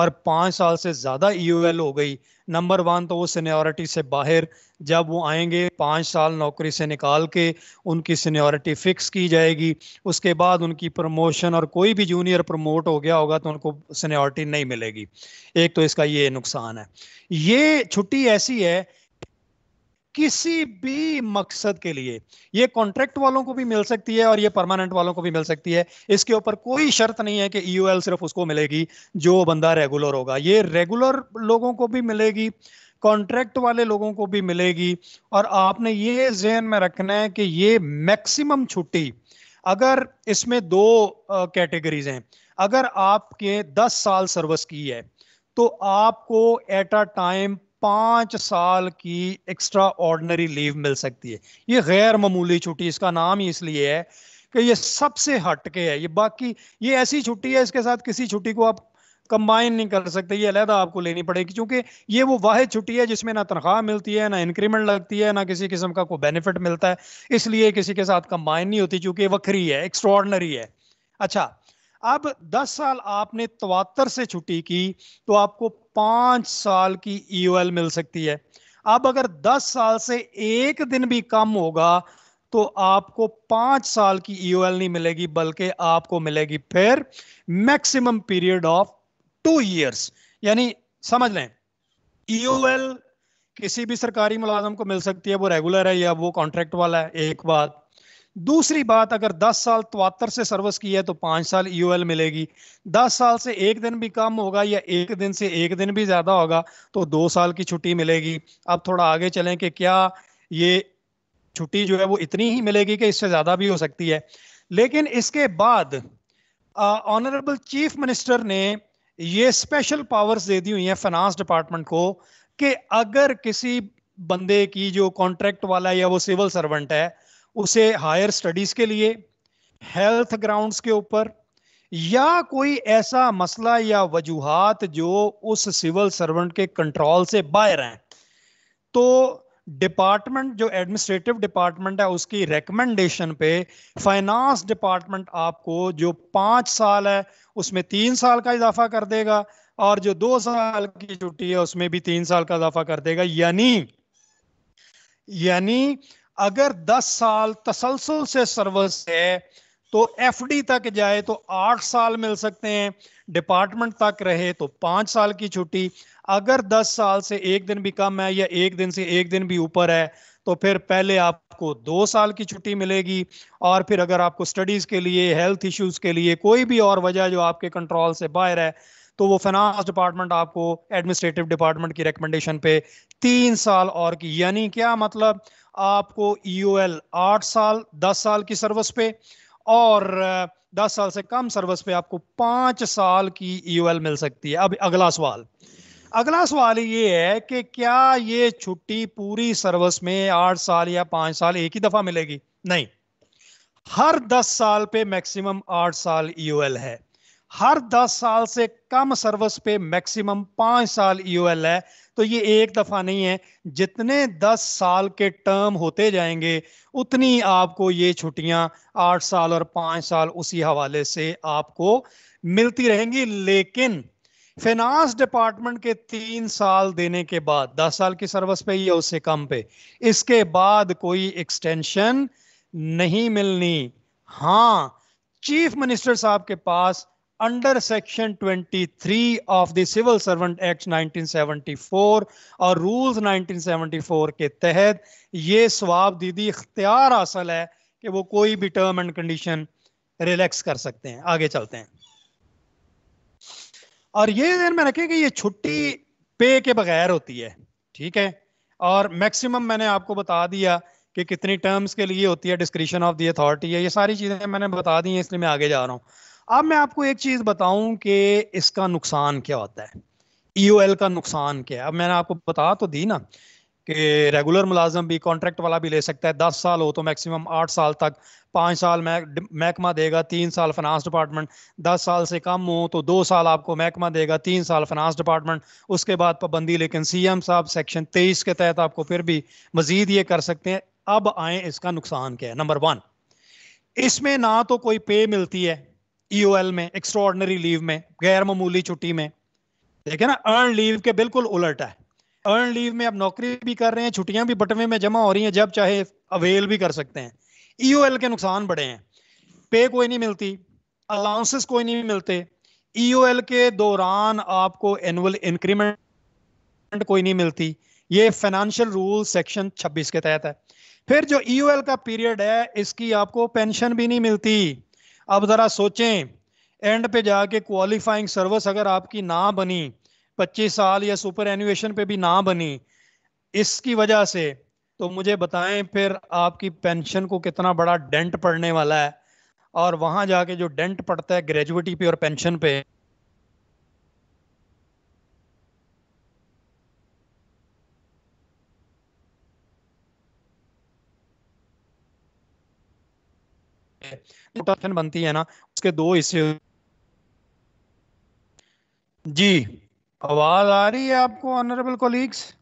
और पाँच साल से ज़्यादा ई e हो गई नंबर वन तो वो सीनियोरिटी से बाहर जब वो आएंगे पाँच साल नौकरी से निकाल के उनकी सीनियोरिटी फिक्स की जाएगी उसके बाद उनकी प्रमोशन और कोई भी जूनियर प्रमोट हो गया होगा तो उनको सीनियोरिटी नहीं मिलेगी एक तो इसका ये नुकसान है ये छुट्टी ऐसी है किसी भी मकसद के लिए ये कॉन्ट्रैक्ट वालों को भी मिल सकती है और ये परमानेंट वालों को भी मिल सकती है इसके ऊपर कोई शर्त नहीं है कि ईयूएल e सिर्फ उसको मिलेगी जो बंदा रेगुलर होगा ये रेगुलर लोगों को भी मिलेगी कॉन्ट्रैक्ट वाले लोगों को भी मिलेगी और आपने ये जहन में रखना है कि ये मैक्सिमम छुट्टी अगर इसमें दो कैटेगरीज हैं अगर आपके दस साल सर्विस की है तो आपको एट अ टाइम पाँच साल की एक्स्ट्रा ऑर्डनरी लीव मिल सकती है ये गैर मामूली छुट्टी इसका नाम ही इसलिए है कि ये सबसे हट के है ये बाकी ये ऐसी छुट्टी है इसके साथ किसी छुट्टी को आप कंबाइन नहीं कर सकते ये अलहदा आपको लेनी पड़ेगी क्योंकि ये वो वाहि छुट्टी है जिसमें ना तनख्वाह मिलती है ना इंक्रीमेंट लगती है ना किसी किस्म का कोई बेनिफिट मिलता है इसलिए किसी के साथ कंबाइन नहीं होती क्योंकि वक्री है एक्स्ट्रॉर्डनरी है अच्छा अब 10 साल आपने तवातर से छुट्टी की तो आपको पांच साल की ईओएल e मिल सकती है अब अगर 10 साल से एक दिन भी कम होगा तो आपको पांच साल की ईओएल e नहीं मिलेगी बल्कि आपको मिलेगी फिर maximum period of two years यानी समझ लें ईओएल e किसी भी सरकारी मुलाजम को मिल सकती है वो रेगुलर है या वो कॉन्ट्रैक्ट वाला है एक बात दूसरी बात अगर 10 साल तवातर से सर्विस की है तो पाँच साल ईओएल e मिलेगी 10 साल से एक दिन भी कम होगा या एक दिन से एक दिन भी ज़्यादा होगा तो दो साल की छुट्टी मिलेगी अब थोड़ा आगे चलें कि क्या ये छुट्टी जो है वो इतनी ही मिलेगी कि इससे ज़्यादा भी हो सकती है लेकिन इसके बाद ऑनरेबल चीफ मिनिस्टर ने ये स्पेशल पावर्स दे दी हुई हैं फाइनेंस डिपार्टमेंट को कि अगर किसी बंदे की जो कॉन्ट्रैक्ट वाला है या वो सिविल सर्वेंट है उसे हायर स्टडीज के लिए हेल्थ ग्राउंड्स के ऊपर या कोई ऐसा मसला या वजूहत जो उस सिविल सर्वेंट के कंट्रोल से बाहर हैं तो डिपार्टमेंट जो एडमिनिस्ट्रेटिव डिपार्टमेंट है उसकी रिकमेंडेशन पे फाइनेंस डिपार्टमेंट आपको जो पाँच साल है उसमें तीन साल का इजाफा कर देगा और जो दो साल की छुट्टी है उसमें भी तीन साल का इजाफा कर देगा यानी यानी अगर 10 साल तसलसल से सर्विस है तो एफडी तक जाए तो आठ साल मिल सकते हैं डिपार्टमेंट तक रहे तो 5 साल की छुट्टी अगर दस साल से एक दिन भी कम है या एक दिन से एक दिन भी ऊपर है तो फिर पहले आपको दो साल की छुट्टी मिलेगी और फिर अगर आपको स्टडीज़ के लिए हेल्थ इश्यूज़ के लिए कोई भी और वजह जो आपके कंट्रोल से बाहर है तो वो फाइनेंस डिपार्टमेंट आपको एडमिनिस्ट्रेटिव डिपार्टमेंट की रिकमेंडेशन पे तीन साल और की यानी क्या मतलब आपको ईओएल e आठ साल दस साल की सर्विस पे और दस साल से कम सर्विस पे आपको पांच साल की ईओएल e मिल सकती है अब अगला सवाल अगला सवाल ये है कि क्या ये छुट्टी पूरी सर्विस में आठ साल या पांच साल एक ही दफा मिलेगी नहीं हर दस साल पे मैक्सिमम आठ साल ईओएल e है हर दस साल से कम सर्विस पे मैक्सिमम पांच साल ईओएल है तो ये एक दफ़ा नहीं है जितने दस साल के टर्म होते जाएंगे उतनी आपको ये छुट्टियां आठ साल और पांच साल उसी हवाले से आपको मिलती रहेंगी लेकिन फिनांस डिपार्टमेंट के तीन साल देने के बाद दस साल की सर्विस पे या उससे कम पे इसके बाद कोई एक्सटेंशन नहीं मिलनी हाँ चीफ मिनिस्टर साहब के पास under section 23 of the civil servant act 1974 और रूल्स 1974 के तहत ये स्वाब दीदी इख्तियार हासिल है कि वो कोई भी टर्म एंड कंडीशन रिलैक्स कर सकते हैं आगे चलते हैं और ये ध्यान में रखें कि ये छुट्टी पे के बगैर होती है ठीक है और मैक्सिमम मैंने आपको बता दिया कि कितनी टर्म्स के लिए होती है डिस्क्रिप्शन ऑफ दी अथॉरिटी है ये सारी चीज़ें मैंने बता दी हैं इसलिए मैं आगे जा रहा हूँ अब मैं आपको एक चीज बताऊं कि इसका नुकसान क्या होता है ई e का नुकसान क्या है अब मैंने आपको बता तो दी ना कि रेगुलर मुलाजम भी कॉन्ट्रैक्ट वाला भी ले सकता है दस साल हो तो मैक्सिमम आठ साल तक पाँच साल महकमा देगा तीन साल फिनांस डिपार्टमेंट दस साल से कम हो तो दो साल आपको महकमा देगा तीन साल फिनांस डिपार्टमेंट उसके बाद पाबंदी लेकिन सीएम साहब सेक्शन तेईस के तहत आपको फिर भी मजीद ये कर सकते हैं अब आए इसका नुकसान क्या है नंबर वन इसमें ना तो कोई पे मिलती है ईओएल e में एक्स्ट्रॉर्डनरी लीव में गैर मामूली छुट्टी में देखे ना अर्न लीव के बिल्कुल उलट है अर्न लीव में आप नौकरी भी कर रहे हैं छुट्टियां भी बटवे में जमा हो रही हैं जब चाहे अवेल भी कर सकते हैं ईओएल e के नुकसान बड़े हैं पे कोई नहीं मिलती अलाउंसेस कोई नहीं मिलते ईओएल e के दौरान आपको एनुअल इंक्रीमेंट कोई नहीं मिलती ये फाइनेंशियल रूल सेक्शन 26 के तहत है फिर जो ईओएल का पीरियड है इसकी आपको पेंशन भी नहीं मिलती अब ज़रा सोचें एंड पे जाके क्वालिफाइंग सर्विस अगर आपकी ना बनी 25 साल या सुपर एनुएशन पे भी ना बनी इसकी वजह से तो मुझे बताएं फिर आपकी पेंशन को कितना बड़ा डेंट पड़ने वाला है और वहां जाके जो डेंट पड़ता है ग्रेजुएटी पे और पेंशन पे है टर्फिन बनती है ना उसके दो हिस्से जी आवाज आ रही है आपको ऑनरेबल कोलीग्स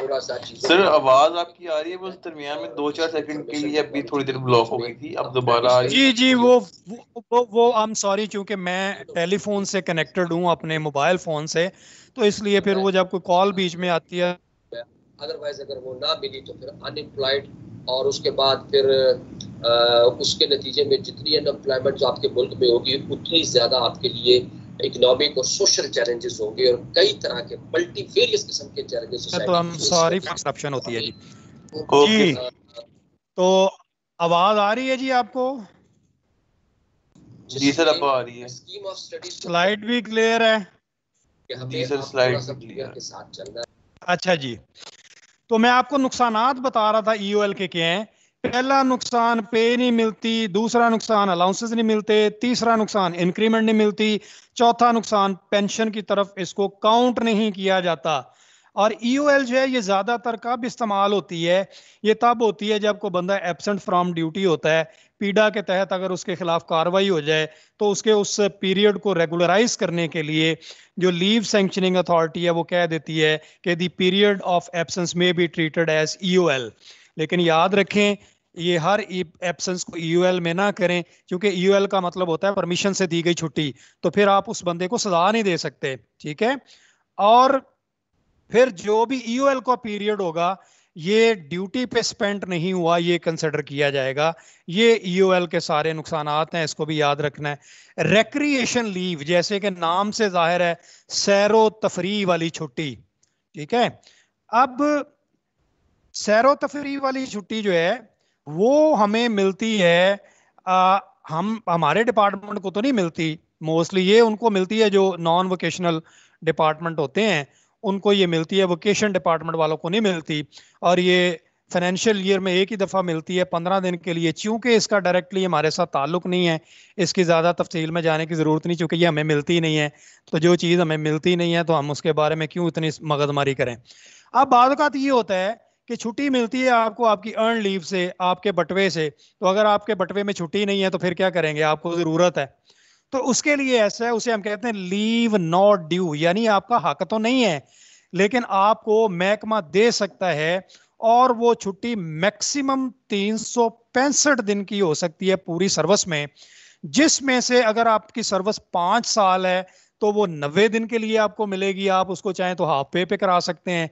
सर आवाज आपकी आ रही है बस दरमियान में दो चार सेकंड के लिए अभी थोड़ी देर ब्लॉक हो गई थी अब दोबारा आ रही जी जी वो वो वो आई एम सॉरी क्योंकि मैं टेलीफोन से कनेक्टेड हूँ अपने मोबाइल फोन से तो इसलिए फिर वो जब कोई कॉल बीच में आती है अदरवाइज अगर वो ना मिली तो फिर अनएम्प्लॉयड और उसके बाद फिर आ, उसके नतीजे में जितनी अनएम्प्लॉयमेंट जो आपके मुल्क में होगी उतनी ज़्यादा आपके लिए इकोनॉमिक और सोशल चैलेंजेस होंगे और कई तरह के मल्टी वेरियस किस्म के चैलेंजेस अच्छा, तो सॉरी फॉर होती है जी जी तो आवाज आ रही है जी आपको जी सर अब आ रही है स्कीम ऑफ स्टडी स्लाइड भी क्लियर है जी सर स्लाइड के साथ चल रहा है अच्छा जी तो मैं आपको नुकसान बता रहा था ई e के क्या हैं पहला नुकसान पे नहीं मिलती दूसरा नुकसान अलाउंसेस नहीं मिलते तीसरा नुकसान इंक्रीमेंट नहीं मिलती चौथा नुकसान पेंशन की तरफ इसको काउंट नहीं किया जाता और ई e जो है ये ज़्यादातर कब इस्तेमाल होती है ये तब होती है जब कोई बंदा एबसेंट फ्रॉम ड्यूटी होता है पीडा के तहत अगर उसके खिलाफ कार्रवाई हो जाए तो उसके उस पीरियड को रेगुलराइज करने के लिए जो लीव सेंक्शनिंग अथॉरिटी है वो कह देती है कि the period of absence may be treated as E लेकिन याद रखें ये हर एब्सेंस को ईयूएल e में ना करें क्योंकि ईयूएल e का मतलब होता है परमिशन से दी गई छुट्टी तो फिर आप उस बंदे को सजा नहीं दे सकते ठीक है और फिर जो भी ईयूएल e का पीरियड होगा ये ड्यूटी पे स्पेंड नहीं हुआ ये कंसिडर किया जाएगा ये ईओएल e के सारे नुकसान हैं इसको भी याद रखना है रेक्रिएशन लीव जैसे कि नाम से जाहिर है सैरो तफरी वाली छुट्टी ठीक है अब सैरो तफरी वाली छुट्टी जो है वो हमें मिलती है आ, हम हमारे डिपार्टमेंट को तो नहीं मिलती मोस्टली ये उनको मिलती है जो नॉन वोकेशनल डिपार्टमेंट होते हैं उनको ये मिलती है वोकेशन डिपार्टमेंट वालों को नहीं मिलती और ये फाइनेंशियल ईयर में एक ही दफ़ा मिलती है पंद्रह दिन के लिए चूंकि इसका डायरेक्टली हमारे साथ ताल्लुक नहीं है इसकी ज़्यादा तफसील में जाने की ज़रूरत नहीं चूँकि ये हमें मिलती नहीं है तो जो चीज़ हमें मिलती नहीं है तो हम उसके बारे में क्यों इतनी मगजमारी करें अब बाद तो ये होता है कि छुट्टी मिलती है आपको आपकी अर्न लीव से आपके बटवे से तो अगर आपके बटवे में छुट्टी नहीं है तो फिर क्या करेंगे आपको ज़रूरत है तो उसके लिए ऐसा है उसे हम कहते हैं लीव नॉट ड्यू यानी आपका हक तो नहीं है लेकिन आपको महकमा दे सकता है और वो छुट्टी मैक्सिमम तीन दिन की हो सकती है पूरी सर्विस में जिसमें से अगर आपकी सर्विस पांच साल है तो वो नब्बे दिन के लिए आपको मिलेगी आप उसको चाहें तो हाफ पे पे करा सकते हैं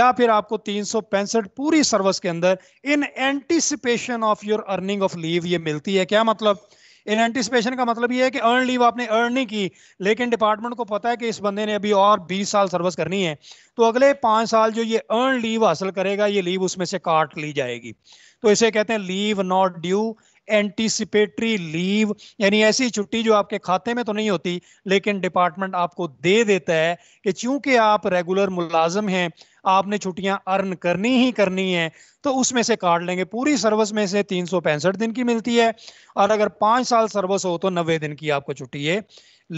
या फिर आपको तीन पूरी सर्विस के अंदर in anticipation of your earning of leave ये मिलती है क्या मतलब इन एंटिसिपेशन का मतलब ये है कि अर्न लीव आपने अर्न नहीं की लेकिन डिपार्टमेंट को पता है कि इस बंदे ने अभी और 20 साल सर्विस करनी है तो अगले पाँच साल जो ये अर्न लीव हासिल करेगा ये लीव उसमें से काट ली जाएगी तो इसे कहते हैं leave not due anticipatory leave यानी ऐसी छुट्टी जो आपके खाते में तो नहीं होती लेकिन डिपार्टमेंट आपको दे देता है कि चूंकि आप रेगुलर मुलाजम हैं आपने छुट्टियां अर्न करनी ही करनी है तो उसमें से काट लेंगे पूरी सर्विस में से तीन दिन की मिलती है और अगर पांच साल सर्विस हो तो नब्बे दिन की आपको छुट्टी है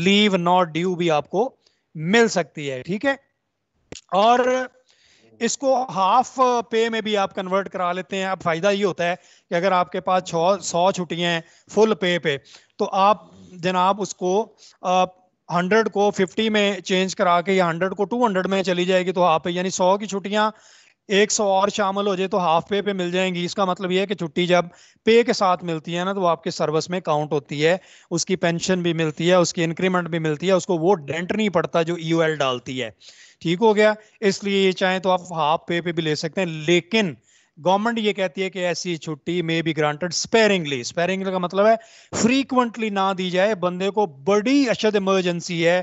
लीव नॉट ड्यू भी आपको मिल सकती है ठीक है और इसको हाफ पे में भी आप कन्वर्ट करा लेते हैं अब फायदा ये होता है कि अगर आपके पास सौ छुट्टियां हैं फुल पे पे तो आप जनाब उसको आ, हंड्रेड को फिफ्टी में चेंज करा के या हंड्रेड को टू हंड्रेड में चली जाएगी तो हाफ पे यानी सौ की छुट्टियां एक सौ और शामिल हो जाए तो हाफ पे पे मिल जाएंगी इसका मतलब यह है कि छुट्टी जब पे के साथ मिलती है ना तो आपके सर्विस में काउंट होती है उसकी पेंशन भी मिलती है उसकी इंक्रीमेंट भी मिलती है उसको वो डेंट नहीं पड़ता जो यू e डालती है ठीक हो गया इसलिए चाहे तो आप हाफ पे पे भी ले सकते हैं लेकिन गवर्नमेंट ये कहती है कि ऐसी छुट्टी में बी ग्रांटेड स्पेरिंगली स्पेरिंगली का मतलब है फ्रीक्वेंटली ना दी जाए बंदे को बड़ी अशद इमरजेंसी है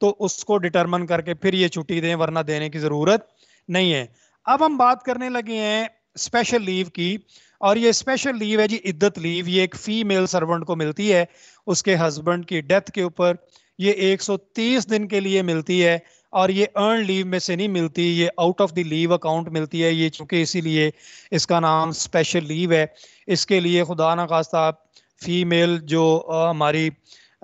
तो उसको डिटरमन करके फिर ये छुट्टी दें वरना देने की ज़रूरत नहीं है अब हम बात करने लगे हैं स्पेशल लीव की और ये स्पेशल लीव है जी इद्दत लीव ये एक फीमेल सर्वेंट को मिलती है उसके हस्बैंड की डेथ के ऊपर ये 130 दिन के लिए मिलती है और ये अर्न लीव में से नहीं मिलती ये out of the leave account मिलती है ये चूंकि इसीलिए इसका नाम स्पेशल लीव है इसके लिए खुदा न खास्ता फीमेल जो हमारी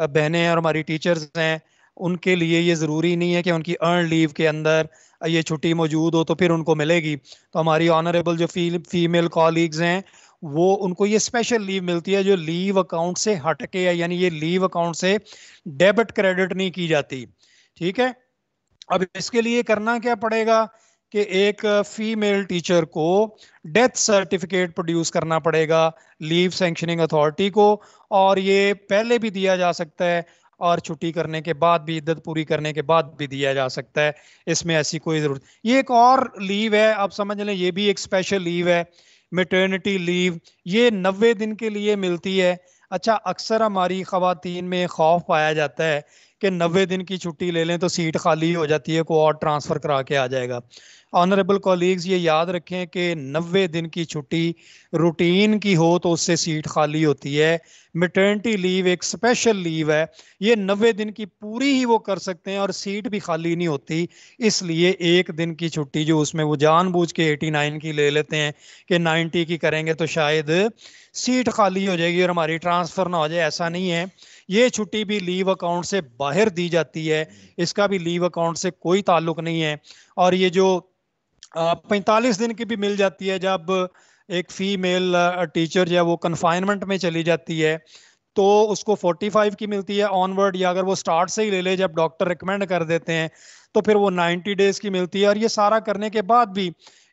बहनें और हमारी टीचर्स हैं उनके लिए ये ज़रूरी नहीं है कि उनकी अर्न लीव के अंदर ये छुट्टी मौजूद हो तो फिर उनको मिलेगी तो हमारी ऑनरेबल जो फी फीमेल कॉलीग्स हैं वो उनको ये स्पेशल लीव मिलती है जो लीव अकाउंट से हटके है यानी ये लीव अकाउंट से डेबिट क्रेडिट नहीं की जाती ठीक है अब इसके लिए करना क्या पड़ेगा कि एक फीमेल टीचर को डेथ सर्टिफिकेट प्रोड्यूस करना पड़ेगा लीव सेंक्शनिंग अथॉरिटी को और ये पहले भी दिया जा सकता है और छुट्टी करने के बाद भी इद्दत पूरी करने के बाद भी दिया जा सकता है इसमें ऐसी कोई ज़रूरत ये एक और लीव है आप समझ लें ये भी एक स्पेशल लीव है मेटर्निटी लीव ये नबे दिन के लिए मिलती है अच्छा अक्सर हमारी खातन में खौफ पाया जाता है कि नबे दिन की छुट्टी ले लें तो सीट खाली हो जाती है को और ट्रांसफ़र करा के आ जाएगा ऑनरेबल कॉलीग्स ये याद रखें कि नबे दिन की छुट्टी रूटीन की हो तो उससे सीट खाली होती है मेटर्निटी लीव एक स्पेशल लीव है ये नबे दिन की पूरी ही वो कर सकते हैं और सीट भी खाली नहीं होती इसलिए एक दिन की छुट्टी जो उसमें वो जानबूझ के 89 की ले लेते हैं कि 90 की करेंगे तो शायद सीट खाली हो जाएगी और हमारी ट्रांसफ़र ना हो जाए ऐसा नहीं है ये छुट्टी भी लीव अकाउंट से बाहर दी जाती है इसका भी लीव अकाउंट से कोई ताल्लुक नहीं है और ये जो पैंतालीस दिन की भी मिल जाती है जब एक फीमेल टीचर जो है वो कन्फाइनमेंट में चली जाती है तो उसको 45 की मिलती है ऑनवर्ड या अगर वो स्टार्ट से ही ले ले जब डॉक्टर रिकमेंड कर देते हैं तो फिर वो 90 डेज की मिलती है और ये सारा करने के बाद भी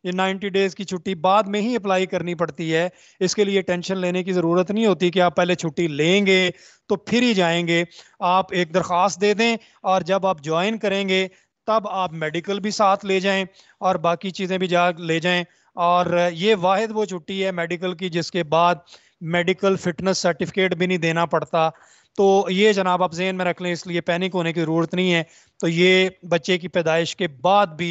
ये 90 डेज की छुट्टी बाद में ही अप्लाई करनी पड़ती है इसके लिए टेंशन लेने की ज़रूरत नहीं होती कि आप पहले छुट्टी लेंगे तो फिर ही जाएंगे आप एक दरख्वास्त दे दें और जब आप ज्वाइन करेंगे तब आप मेडिकल भी साथ ले जाएं और बाकी चीज़ें भी जा ले जाएं और ये वाहिद वो छुट्टी है मेडिकल की जिसके बाद मेडिकल फिटनेस सर्टिफिकेट भी नहीं देना पड़ता तो ये जनाब आप जेन में रख लें इसलिए पैनिक होने की ज़रूरत नहीं है तो ये बच्चे की पैदाइश के बाद भी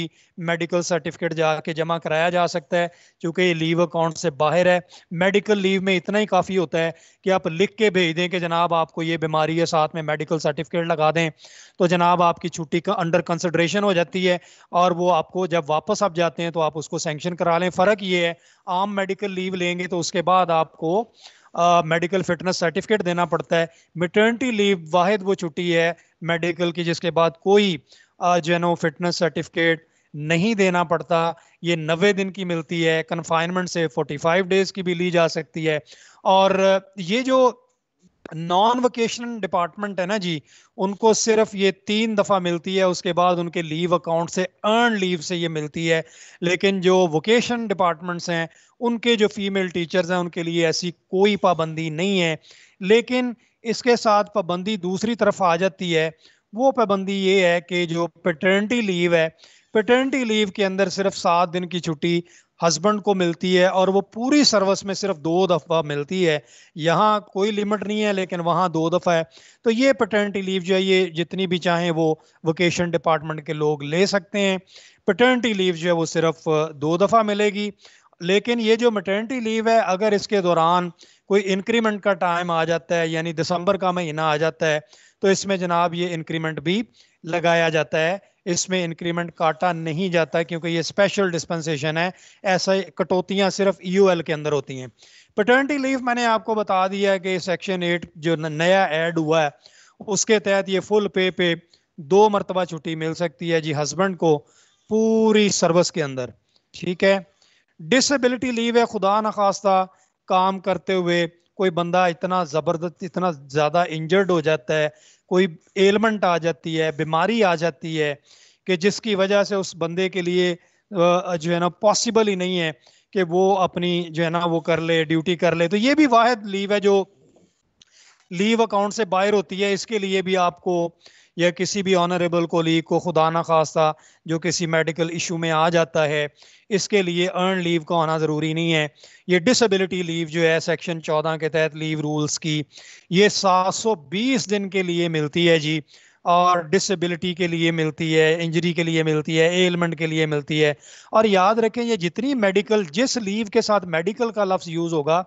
मेडिकल सर्टिफिकेट जाके जमा कराया जा सकता है क्योंकि ये लीव अकाउंट से बाहर है मेडिकल लीव में इतना ही काफ़ी होता है कि आप लिख के भेज दें कि जनाब आपको ये बीमारी है साथ में मेडिकल सर्टिफिकेट लगा दें तो जनाब आपकी छुट्टी का अंडर कंसिड्रेशन हो जाती है और वो आपको जब वापस आप जाते हैं तो आप उसको सेंक्शन करा लें फ़र्क ये है आम मेडिकल लीव लेंगे तो उसके बाद आपको मेडिकल फिटनेस सर्टिफिकेट देना पड़ता है मेटर्निटी लीव वाहिद वो छुट्टी है मेडिकल की जिसके बाद कोई जो है ना फिटनेस सर्टिफिकेट नहीं देना पड़ता ये नबे दिन की मिलती है कन्फाइनमेंट से 45 डेज की भी ली जा सकती है और ये जो नॉन वोकेशनल डिपार्टमेंट है ना जी उनको सिर्फ ये तीन दफा मिलती है उसके बाद उनके लीव अकाउंट से अर्न लीव से ये मिलती है लेकिन जो वोकेशन डिपार्टमेंट्स हैं उनके जो फीमेल टीचर्स हैं उनके लिए ऐसी कोई पाबंदी नहीं है लेकिन इसके साथ पाबंदी दूसरी तरफ आ जाती है वो पाबंदी ये है कि जो पेटर्निटी लीव है पेटर्निटी लीव के अंदर सिर्फ सात दिन की छुट्टी हस्बैंड को मिलती है और वो पूरी सर्विस में सिर्फ दो दफ़ा मिलती है यहाँ कोई लिमिट नहीं है लेकिन वहाँ दो दफ़ा है तो ये पटर्निटी लीव जो है ये जितनी भी चाहें वो वोकेशन डिपार्टमेंट के लोग ले सकते हैं पटर्निटी लीव जो है वो सिर्फ दो दफ़ा मिलेगी लेकिन ये जो मटर्निटी लीव है अगर इसके दौरान कोई इंक्रीमेंट का टाइम आ जाता है यानी दिसंबर का महीना आ जाता है तो इसमें जनाब ये इंक्रीमेंट भी लगाया जाता है इसमें इंक्रीमेंट काटा नहीं जाता क्योंकि ये स्पेशल डिस्पेंसेशन है ऐसा कटौतियाँ सिर्फ यूएल के अंदर होती हैं पेटर्निटी लीव मैंने आपको बता दिया है कि सेक्शन एट जो नया ऐड हुआ है उसके तहत ये फुल पे पे दो मरतबा छुट्टी मिल सकती है जी हस्बैंड को पूरी सर्विस के अंदर ठीक है डिसबिलिटी लीव है खुदा न खास्ता काम करते हुए कोई बंदा इतना जबरदस्त इतना ज़्यादा इंजर्ड हो जाता है कोई एलमेंट आ जाती है बीमारी आ जाती है कि जिसकी वजह से उस बंदे के लिए जो है ना पॉसिबल ही नहीं है कि वो अपनी जो है ना वो कर ले ड्यूटी कर ले तो ये भी वाद लीव है जो लीव अकाउंट से बाहर होती है इसके लिए भी आपको या किसी भी ऑनरेबल कोलीग को खुदा ना खास्ता जो किसी मेडिकल इशू में आ जाता है इसके लिए अर्न लीव का होना ज़रूरी नहीं है ये डिसेबिलिटी लीव जो है सेक्शन चौदह के तहत लीव रूल्स की ये सात सौ बीस दिन के लिए मिलती है जी और डिसेबिलिटी के लिए मिलती है इंजरी के लिए मिलती है एलमेंट के लिए मिलती है और याद रखें ये जितनी मेडिकल जिस लीव के साथ मेडिकल का लफ्ज़ यूज़ होगा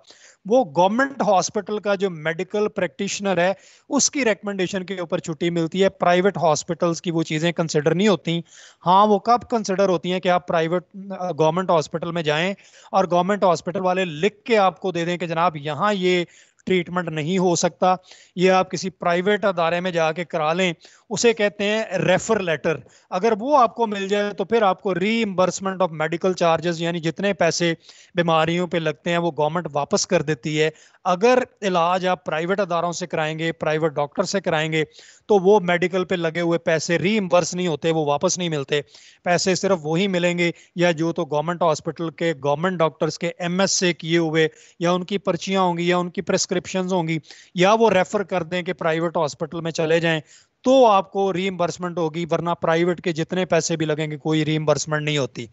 वो गवर्नमेंट हॉस्पिटल का जो मेडिकल प्रैक्टिशनर है उसकी रिकमेंडेशन के ऊपर छुट्टी मिलती है प्राइवेट हॉस्पिटल्स की वो चीज़ें कंसिडर नहीं होती हाँ वो कब कंसिडर होती हैं कि आप प्राइवेट गवर्नमेंट हॉस्पिटल में जाएं और गवर्नमेंट हॉस्पिटल वाले लिख के आपको दे दें कि जनाब यहाँ ये ट्रीटमेंट नहीं हो सकता ये आप किसी प्राइवेट अदारे में जाके करा लें उसे कहते हैं रेफर लेटर अगर वो आपको मिल जाए तो फिर आपको एम्बर्समेंट ऑफ मेडिकल चार्जेस यानी जितने पैसे बीमारियों पे लगते हैं वो गवर्नमेंट वापस कर देती है अगर इलाज आप प्राइवेट अदारों से कराएंगे प्राइवेट डॉक्टर से कराएंगे तो वो मेडिकल पे लगे हुए पैसे एम्बर्स नहीं होते वो वापस नहीं मिलते पैसे सिर्फ वही मिलेंगे या जो तो गवर्नमेंट हॉस्पिटल के गवर्नमेंट डॉक्टर्स के एम से किए हुए या उनकी पर्चियाँ होंगी या उनकी प्रेस्क्रिप्शन होंगी या वो रेफर कर दें कि प्राइवेट हॉस्पिटल में चले जाएँ तो आपको रीएम्बर्समेंट होगी वरना प्राइवेट के जितने पैसे भी लगेंगे कोई रीएम्बर्समेंट नहीं होती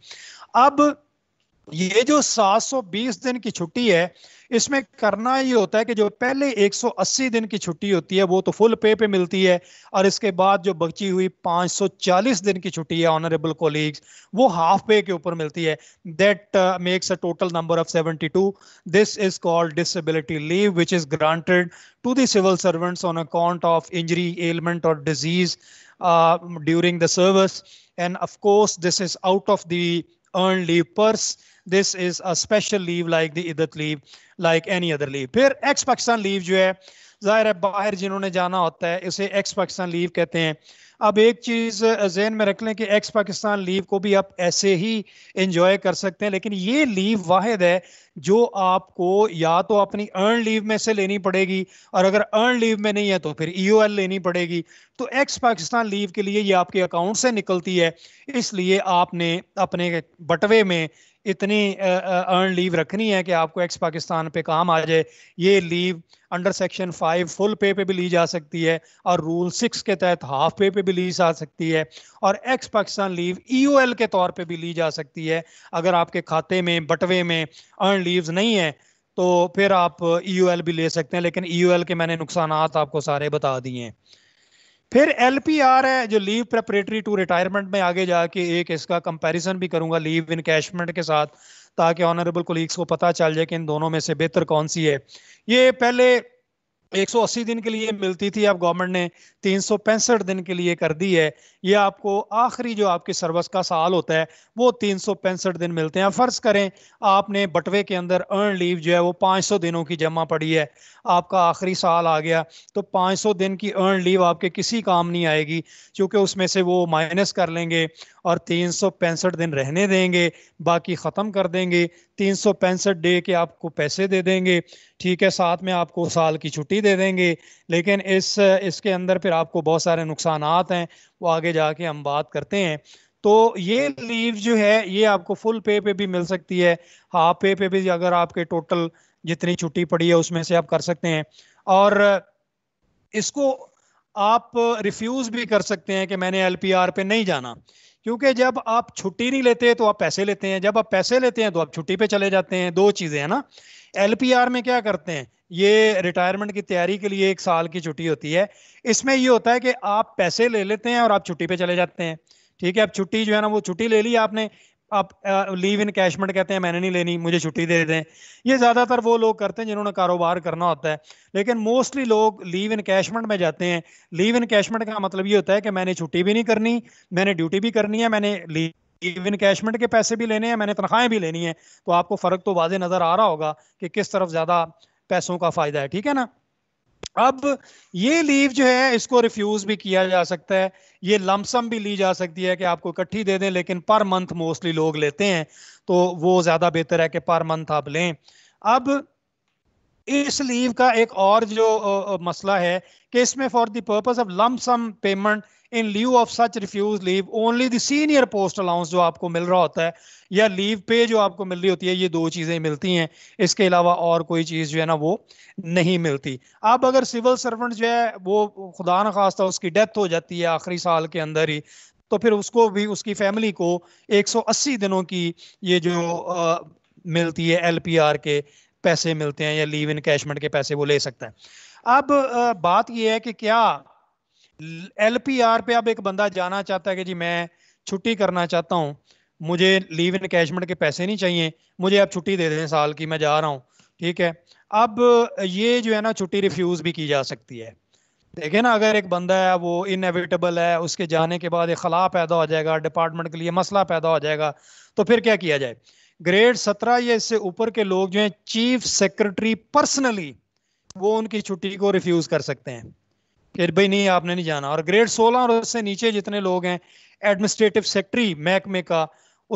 अब ये जो 720 दिन की छुट्टी है इसमें करना ये होता है कि जो पहले 180 दिन की छुट्टी होती है वो तो फुल पे पे मिलती है और इसके बाद जो बची हुई 540 दिन की छुट्टी है ऑनरेबल कोलीग्स वो हाफ पे के ऊपर मिलती है that makes a total number of 72 this is called disability leave which is granted to the civil servants on account of injury ailment और disease during the service and of course this is out of the leave leave purse this is a special leave like the इदत leave like any other leave फिर एक्स पाकिस्तान लीव जो है ज़ाहिर है बाहर जिन्होंने जाना होता है इसे एक्स पाकिस्तान लीव कहते हैं अब एक चीज़ जहन में रख लें कि एक्स पाकिस्तान लीव को भी आप ऐसे ही इंजॉय कर सकते हैं लेकिन ये लीव वाहिद है जो आपको या तो अपनी अर्न लीव में से लेनी पड़ेगी और अगर अर्न लीव में नहीं है तो फिर ई e लेनी पड़ेगी तो एक्स पाकिस्तान लीव के लिए ये आपके अकाउंट से निकलती है इसलिए आपने अपने बटवे में इतनी अर्न लीव रखनी है कि आपको एक्स पाकिस्तान पे काम आ जाए ये leave under section five full pay पे भी ली जा सकती है और रूल सिक्स के तहत हाफ पे पे भी ली जा सकती है और एक्स पाकिस्तान लीव ई के तौर पर भी ली जा सकती है अगर आपके खाते में बटवे में अर्न लीव्स नहीं है तो फिर आप ई e भी ले सकते हैं लेकिन ई e के मैंने नुकसान आपको सारे बता दिए हैं फिर आर है जो लीव प्रेपरेटरी टू रिटायरमेंट में आगे जाके एक इसका कंपैरिजन भी करूंगा लीव इन कैशमेंट के साथ ताकि ऑनरेबल कोलीग्स को पता चल जाए कि इन दोनों में से बेहतर कौन सी है ये पहले 180 दिन के लिए मिलती थी आप गवर्नमेंट ने तीन दिन के लिए कर दी है ये आपको आखिरी जो आपके सर्विस का साल होता है वो तीन दिन मिलते हैं फ़र्ज़ करें आपने बटवे के अंदर अर्न लीव जो है वो 500 दिनों की जमा पड़ी है आपका आखिरी साल आ गया तो 500 दिन की अर्न लीव आपके किसी काम नहीं आएगी क्योंकि उसमें से वो माइनस कर लेंगे और तीन दिन रहने देंगे बाकी ख़त्म कर देंगे तीन डे के आपको पैसे दे देंगे ठीक है साथ में आपको साल की छुट्टी दे देंगे लेकिन इस इसके अंदर फिर आपको बहुत सारे नुकसान हैं वो आगे जाके हम बात करते हैं तो ये लीव जो है ये आपको फुल पे पे भी मिल सकती है हाफ पे पे भी अगर आपके टोटल जितनी छुट्टी पड़ी है उसमें से आप कर सकते हैं और इसको आप रिफ्यूज़ भी कर सकते हैं कि मैंने एल पे नहीं जाना क्योंकि जब आप छुट्टी नहीं लेते तो आप पैसे लेते हैं जब आप पैसे लेते हैं तो आप छुट्टी पे चले जाते हैं दो चीज़ें हैं ना एल में क्या करते हैं ये रिटायरमेंट की तैयारी के लिए एक साल की छुट्टी होती है इसमें ये होता है कि आप पैसे ले लेते हैं और आप छुट्टी पे चले जाते हैं ठीक है आप छुट्टी जो है ना वो छुट्टी ले ली आपने आप लीव इन कैशमेंट कहते हैं मैंने नहीं लेनी मुझे छुट्टी दे दें ये ज़्यादातर वो लोग करते हैं जिन्होंने कारोबार करना होता है लेकिन मोस्टली लोग लीव इन कैशमेंट में जाते हैं लीव इन कैशमेंट का मतलब ये होता है कि मैंने छुट्टी भी नहीं करनी मैंने ड्यूटी भी करनी है मैंने लीव इवन कैशमेंट के पैसे भी लेने हैं मैंने तनख्वाहें भी लेनी है तो आपको फ़र्क तो वाजे नज़र आ रहा होगा कि किस तरफ ज़्यादा पैसों का फ़ायदा है ठीक है ना अब ये लीव जो है इसको रिफ्यूज भी किया जा सकता है ये लमसम भी ली जा सकती है कि आपको इकट्ठी दे दें लेकिन पर मंथ मोस्टली लोग लेते हैं तो वो ज़्यादा बेहतर है कि पर मंथ आप लें अब इस लीव का एक और जो मसला है कि इसमें for the purpose of lump sum payment in leave of such refused leave only the senior post allowance जो आपको मिल रहा होता है या लीव पे जो आपको मिल रही होती है ये दो चीज़ें मिलती हैं इसके अलावा और कोई चीज़ जो है ना वो नहीं मिलती अब अगर सिविल सर्वेंट जो है वो खुदा न खास्ता उसकी डेथ हो जाती है आखिरी साल के अंदर ही तो फिर उसको भी उसकी फैमिली को 180 दिनों की ये जो आ, मिलती है एल के पैसे मिलते हैं या लीव इन कैशमेंट के पैसे वो ले सकता है अब बात यह है कि क्या एल पे अब एक बंदा जाना चाहता है कि जी मैं छुट्टी करना चाहता हूँ मुझे लीव इन कैशमेंट के पैसे नहीं चाहिए मुझे आप छुट्टी दे दें साल की मैं जा रहा हूँ ठीक है अब ये जो है ना छुट्टी रिफ्यूज़ भी की जा सकती है देखें ना अगर एक बंदा है वो इनएविटेबल है उसके जाने के बाद एक खला पैदा हो जाएगा डिपार्टमेंट के लिए मसला पैदा हो जाएगा तो फिर क्या किया जाए ग्रेड सत्रह या इससे ऊपर के लोग जो हैं चीफ सेक्रेटरी पर्सनली वो उनकी छुट्टी को रिफ्यूज कर सकते हैं कि भाई नहीं आपने नहीं जाना और ग्रेड सोलह और उससे नीचे जितने लोग हैं एडमिनिस्ट्रेटिव सेक्रेटरी महकमे का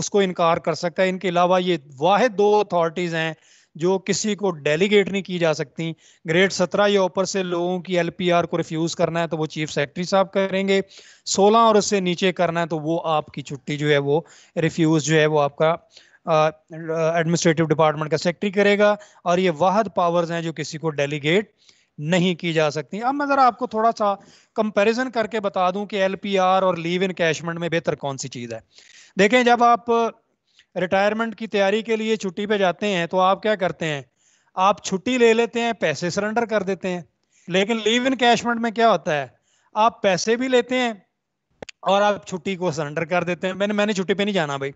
उसको इनकार कर सकता है इनके अलावा ये वाहिद दो अथॉरिटीज़ हैं जो किसी को डेलीगेट नहीं की जा सकती ग्रेड सत्रह या ऊपर से लोगों की एलपीआर को रिफ्यूज़ करना है तो वो चीफ सेक्रेटरी साहब करेंगे सोलह और उससे नीचे करना है तो वो आपकी छुट्टी जो है वो रिफ्यूज़ जो है वो आपका एडमिनिस्ट्रेटिव डिपार्टमेंट का सेक्रेटरी करेगा और ये वाहद पावर्स हैं जो किसी को डेलीगेट नहीं की जा सकती अब मैं ज़रा आपको थोड़ा सा कंपैरिजन करके बता दूं कि एलपीआर और लीव इन कैशमेंट में बेहतर कौन सी चीज़ है देखें जब आप रिटायरमेंट की तैयारी के लिए छुट्टी पे जाते हैं तो आप क्या करते हैं आप छुट्टी ले लेते हैं पैसे सरेंडर कर देते हैं लेकिन लीव इन कैशमेंट में क्या होता है आप पैसे भी लेते हैं और आप छुट्टी को सरेंडर कर देते हैं मैंने मैंने छुट्टी पर नहीं जाना भाई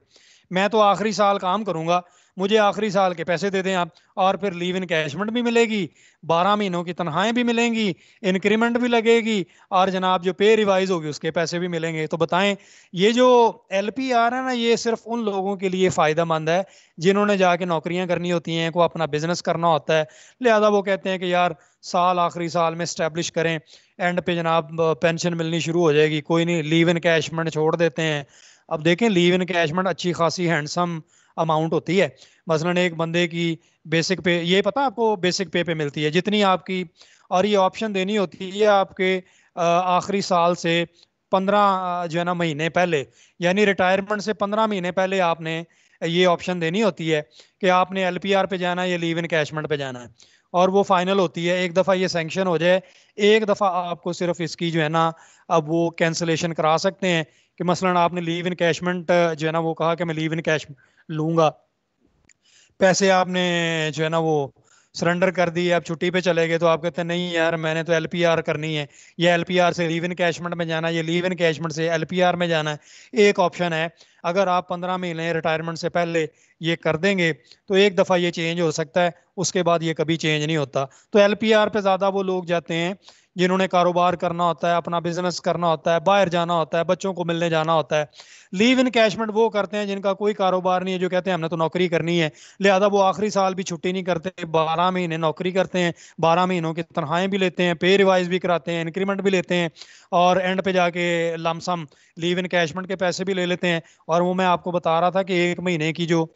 मैं तो आखिरी साल काम करूंगा मुझे आखिरी साल के पैसे दे दें आप और फिर लीव इन कैशमेंट भी मिलेगी बारह महीनों की तनख्वाहें भी मिलेंगी इंक्रीमेंट भी लगेगी और जनाब जो पे रिवाइज होगी उसके पैसे भी मिलेंगे तो बताएं ये जो एल पी आर है ना ये सिर्फ उन लोगों के लिए फ़ायदा मंद है जिन्होंने जाके नौकरियां करनी होती हैं को अपना बिजनेस करना होता है लिहाजा वो कहते हैं कि यार साल आखिरी साल में स्टैब्लिश करें एंड पे जनाब पेंशन मिलनी शुरू हो जाएगी कोई नहीं लीव इन कैशमेंट छोड़ देते हैं अब देखें लीव इन कैशमेंट अच्छी खासी हैंडसम अमाउंट होती है मसलन एक बंदे की बेसिक पे ये पता आपको बेसिक पे पे मिलती है जितनी आपकी और ये ऑप्शन देनी होती है आपके आखिरी साल से पंद्रह जो है ना महीने पहले यानी रिटायरमेंट से पंद्रह महीने पहले आपने ये ऑप्शन देनी होती है कि आपने एल पे जाना है या लीव इन कैशमेंट पे जाना है और वो फाइनल होती है एक दफ़ा ये सेंक्शन हो जाए एक दफ़ा आपको सिर्फ इसकी जो है ना अब वो कैंसलेशन करा सकते हैं कि मसलन आपने लीव इन कैशमेंट जो है ना वो कहा कि मैं लीव इन कैश लूंगा पैसे आपने जो है ना वो सरेंडर कर दिए आप छुट्टी पे चले गए तो आप कहते हैं नहीं यार मैंने तो एल करनी है ये एल से लीव इन कैशमेंट में जाना है ये लीव इन कैशमेंट से एल में जाना है एक ऑप्शन है अगर आप पंद्रह महीने रिटायरमेंट से पहले ये कर देंगे तो एक दफ़ा ये चेंज हो सकता है उसके बाद ये कभी चेंज नहीं होता तो एल पे ज़्यादा वो लोग जाते हैं जिन्होंने कारोबार करना होता है अपना बिजनेस करना होता है बाहर जाना होता है बच्चों को मिलने जाना होता है लीव इन कैशमेंट वो करते हैं जिनका कोई कारोबार नहीं है जो कहते हैं हमने तो नौकरी करनी है लिहाजा वो आखिरी साल भी छुट्टी नहीं करते बारह महीने नौकरी करते हैं बारह महीनों की तनखाएं भी लेते हैं पे रिवाइज भी कराते हैं इंक्रीमेंट भी लेते हैं और एंड पे जाके लमसम लीव इन कैशमेंट के पैसे भी ले लेते हैं और वो मैं आपको बता रहा था कि एक महीने की जो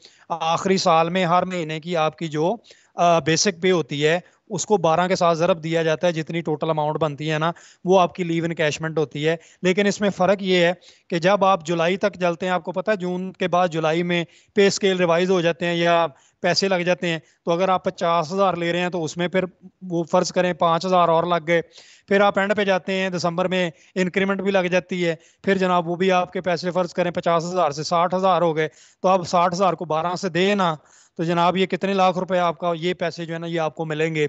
आखिरी साल में हर महीने की आपकी जो बेसिक पे होती है उसको 12 के साथ ज़रब दिया जाता है जितनी टोटल अमाउंट बनती है ना वो आपकी लीव कैशमेंट होती है लेकिन इसमें फ़र्क ये है कि जब आप जुलाई तक चलते हैं आपको पता है जून के बाद जुलाई में पे स्केल रिवाइज हो जाते हैं या पैसे लग जाते हैं तो अगर आप पचास हज़ार ले रहे हैं तो उसमें फिर वो फ़र्ज़ करें पाँच हज़ार और लग गए फिर आप एंड पे जाते हैं दिसंबर में इंक्रीमेंट भी लग जाती है फिर जनाब वो भी आपके पैसे फ़र्ज़ करें पचास हज़ार से साठ हज़ार हो गए तो आप साठ हज़ार को बारह से देना तो जनाब ये कितने लाख रुपए आपका ये पैसे जो है ना ये आपको मिलेंगे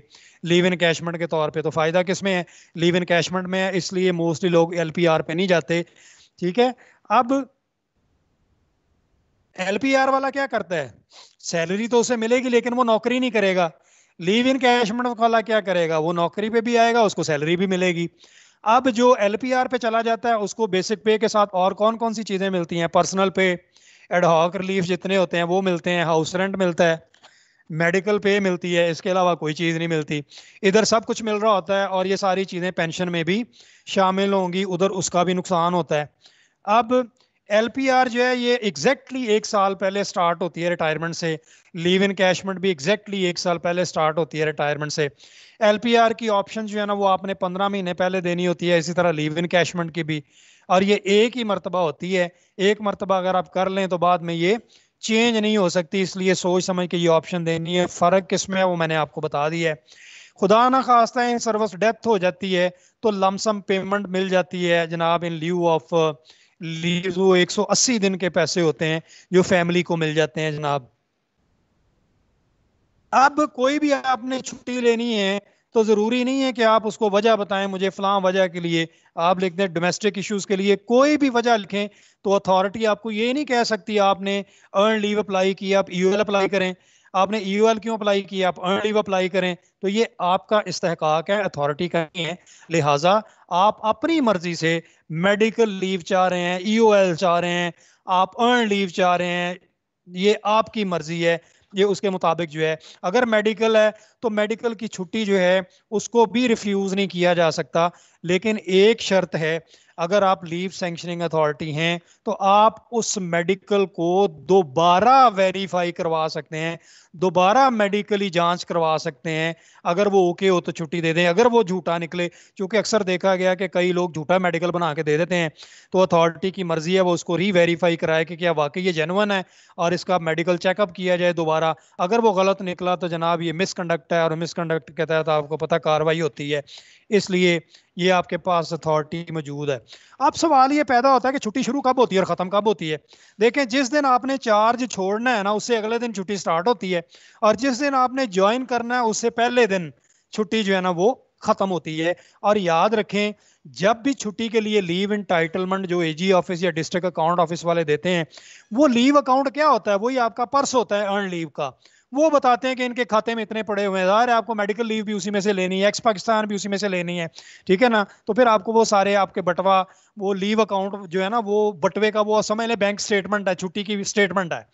लीव इन कैशमेंट के तौर पे तो फ़ायदा किस में है लीव इन कैशमेंट में है इसलिए मोस्टली लोग एल पे नहीं जाते ठीक है अब एल वाला क्या करता है सैलरी तो उसे मिलेगी लेकिन वो नौकरी नहीं करेगा लीव इन कैशमेंट वाला क्या करेगा वो नौकरी पे भी आएगा उसको सैलरी भी मिलेगी अब जो एल पे चला जाता है उसको बेसिक पे के साथ और कौन कौन सी चीज़ें मिलती हैं पर्सनल पे एडहॉक रिलीफ जितने होते हैं वो मिलते हैं हाउस रेंट मिलता है मेडिकल पे मिलती है इसके अलावा कोई चीज़ नहीं मिलती इधर सब कुछ मिल रहा होता है और ये सारी चीज़ें पेंशन में भी शामिल होंगी उधर उसका भी नुकसान होता है अब एल जो है ये एग्जैक्टली exactly एक साल पहले स्टार्ट होती है रिटायरमेंट से लीव इन कैशमेंट भी एग्जैक्टली exactly एक साल पहले स्टार्ट होती है रिटायरमेंट से एल की ऑप्शन जो है ना वो आपने पंद्रह महीने पहले देनी होती है इसी तरह लीव इन कैशमेंट की भी और ये एक ही मरतबा होती है एक मरतबा अगर आप कर लें तो बाद में ये चेंज नहीं हो सकती इसलिए सोच समझ के ये ऑप्शन देनी है फ़र्क किसमें है वो मैंने आपको बता दिया है खुदा ना खास्ता इन सर्विस डेथ हो जाती है तो लमसम पेमेंट मिल जाती है जनाब इन लीव ऑफ लीव वो 180 दिन के पैसे होते हैं जो फैमिली को मिल जाते हैं जनाब अब कोई भी आपने छुट्टी लेनी है तो ज़रूरी नहीं है कि आप उसको वजह बताएं मुझे फ़लाँ वजह के लिए आप लिख दें डोमेस्टिक इश्यूज़ के लिए कोई भी वजह लिखें तो अथॉरिटी आपको ये नहीं कह सकती आपने अर्न लीव अप्लाई की आप ई e अप्लाई करें आपने ई e क्यों अप्लाई की आप अर्न लीव अप्लाई करें तो ये आपका इस्तेक है अथॉरिटी का नहीं है लिहाजा आप अपनी मर्जी से मेडिकल लीव चाह रहे हैं ई e चाह रहे हैं आप अर्न लीव चाह रहे हैं ये आपकी मर्जी है ये उसके मुताबिक जो है अगर मेडिकल है तो मेडिकल की छुट्टी जो है उसको भी रिफ्यूज़ नहीं किया जा सकता लेकिन एक शर्त है अगर आप लीव सेंक्शनिंग अथॉरिटी हैं तो आप उस मेडिकल को दोबारा वेरीफाई करवा सकते हैं दोबारा मेडिकली जांच करवा सकते हैं अगर वो ओके हो तो छुट्टी दे दें अगर वो झूठा निकले क्योंकि अक्सर देखा गया कि कई लोग झूठा मेडिकल बना के दे देते हैं तो अथॉरिटी की मर्जी है वो उसको रीवेरीफाई कराए कि क्या वाकई ये जेनवन है और इसका मेडिकल चेकअप किया जाए दोबारा अगर वो गलत निकला तो जनाब ये मिसकंडक्ट है और मिसकंडक्ट के तहत आपको पता कार्रवाई होती है इसलिए ये आपके पास अथॉरिटी मौजूद है अब सवाल ये पैदा होता है कि छुट्टी शुरू कब होती है और ख़त्म कब होती है देखें जिस दिन आपने चार्ज छोड़ना है ना उससे अगले दिन छुट्टी स्टार्ट होती है और जिस दिन आपने ज्वाइन करना है उससे पहले दिन छुट्टी जो है ना वो ख़त्म होती है और याद रखें जब भी छुट्टी के लिए लीव इंटाइटलमेंट जो एजी ऑफिस या डिस्ट्रिक्ट अकाउंट ऑफिस वाले देते हैं वो लीव अकाउंट क्या होता है वही आपका पर्स होता है अर्न लीव का वो बताते हैं कि इनके खाते में इतने पड़े हुए हैं आपको मेडिकल लीव भी उसी में से लेनी है एक्स पाकिस्तान भी उसी में से लेनी है ठीक है ना तो फिर आपको वो सारे आपके बटवा वो लीव अकाउंट जो है ना वो बटवे का वो समझ लें बैंक स्टेटमेंट है छुट्टी की स्टेटमेंट है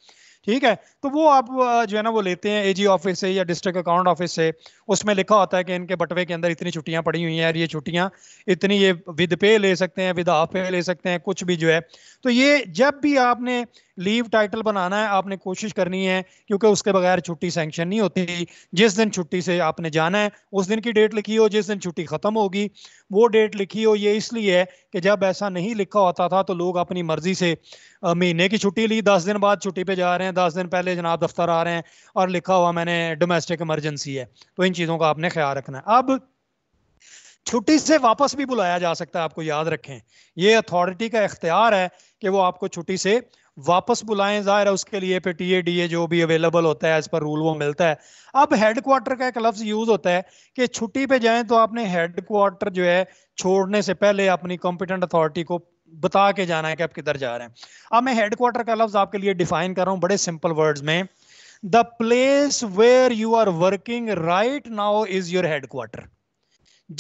ठीक है तो वो आप जो है ना वो लेते हैं एजी ऑफिस से या डिस्ट्रिक्ट अकाउंट ऑफिस से उसमें लिखा होता है कि इनके बटवे के अंदर इतनी छुट्टियां पड़ी हुई हैं और ये छुट्टियां इतनी ये विद पे ले सकते हैं विद हाफ पे ले सकते हैं कुछ भी जो है तो ये जब भी आपने लीव टाइटल बनाना है आपने कोशिश करनी है क्योंकि उसके बगैर छुट्टी सेंक्शन नहीं होती जिस दिन छुट्टी से आपने जाना है उस दिन की डेट लिखी हो जिस दिन छुट्टी ख़त्म होगी वो डेट लिखी हो ये इसलिए है कि जब ऐसा नहीं लिखा होता था तो लोग अपनी मर्ज़ी से महीने की छुट्टी ली दस दिन बाद छुट्टी पे जा रहे हैं दस दिन पहले जनाब दफ्तर आ रहे हैं और लिखा हुआ मैंने डोमेस्टिक इमरजेंसी है तो इन चीज़ों का आपने ख्याल रखना है अब छुट्टी से वापस भी बुलाया जा सकता है आपको याद रखें ये अथॉरिटी का इख्तियार है कि वो आपको छुट्टी से वापस बुलाएं जाहिर है उसके लिए पे टीए डीए जो भी अवेलेबल होता है एज पर रूल वो मिलता है अब हेड क्वार्टर का एक लफ्ज यूज होता है कि छुट्टी पे जाएं तो आपने हेड क्वार्टर जो है छोड़ने से पहले अपनी कॉम्पिटेंट अथॉरिटी को बता के जाना है कि आप किधर जा रहे हैं अब मैं हेड क्वार्टर का लफ्ज आपके लिए डिफाइन कर रहा हूँ बड़े सिंपल वर्ड्स में the place where you are working right now is your headquarter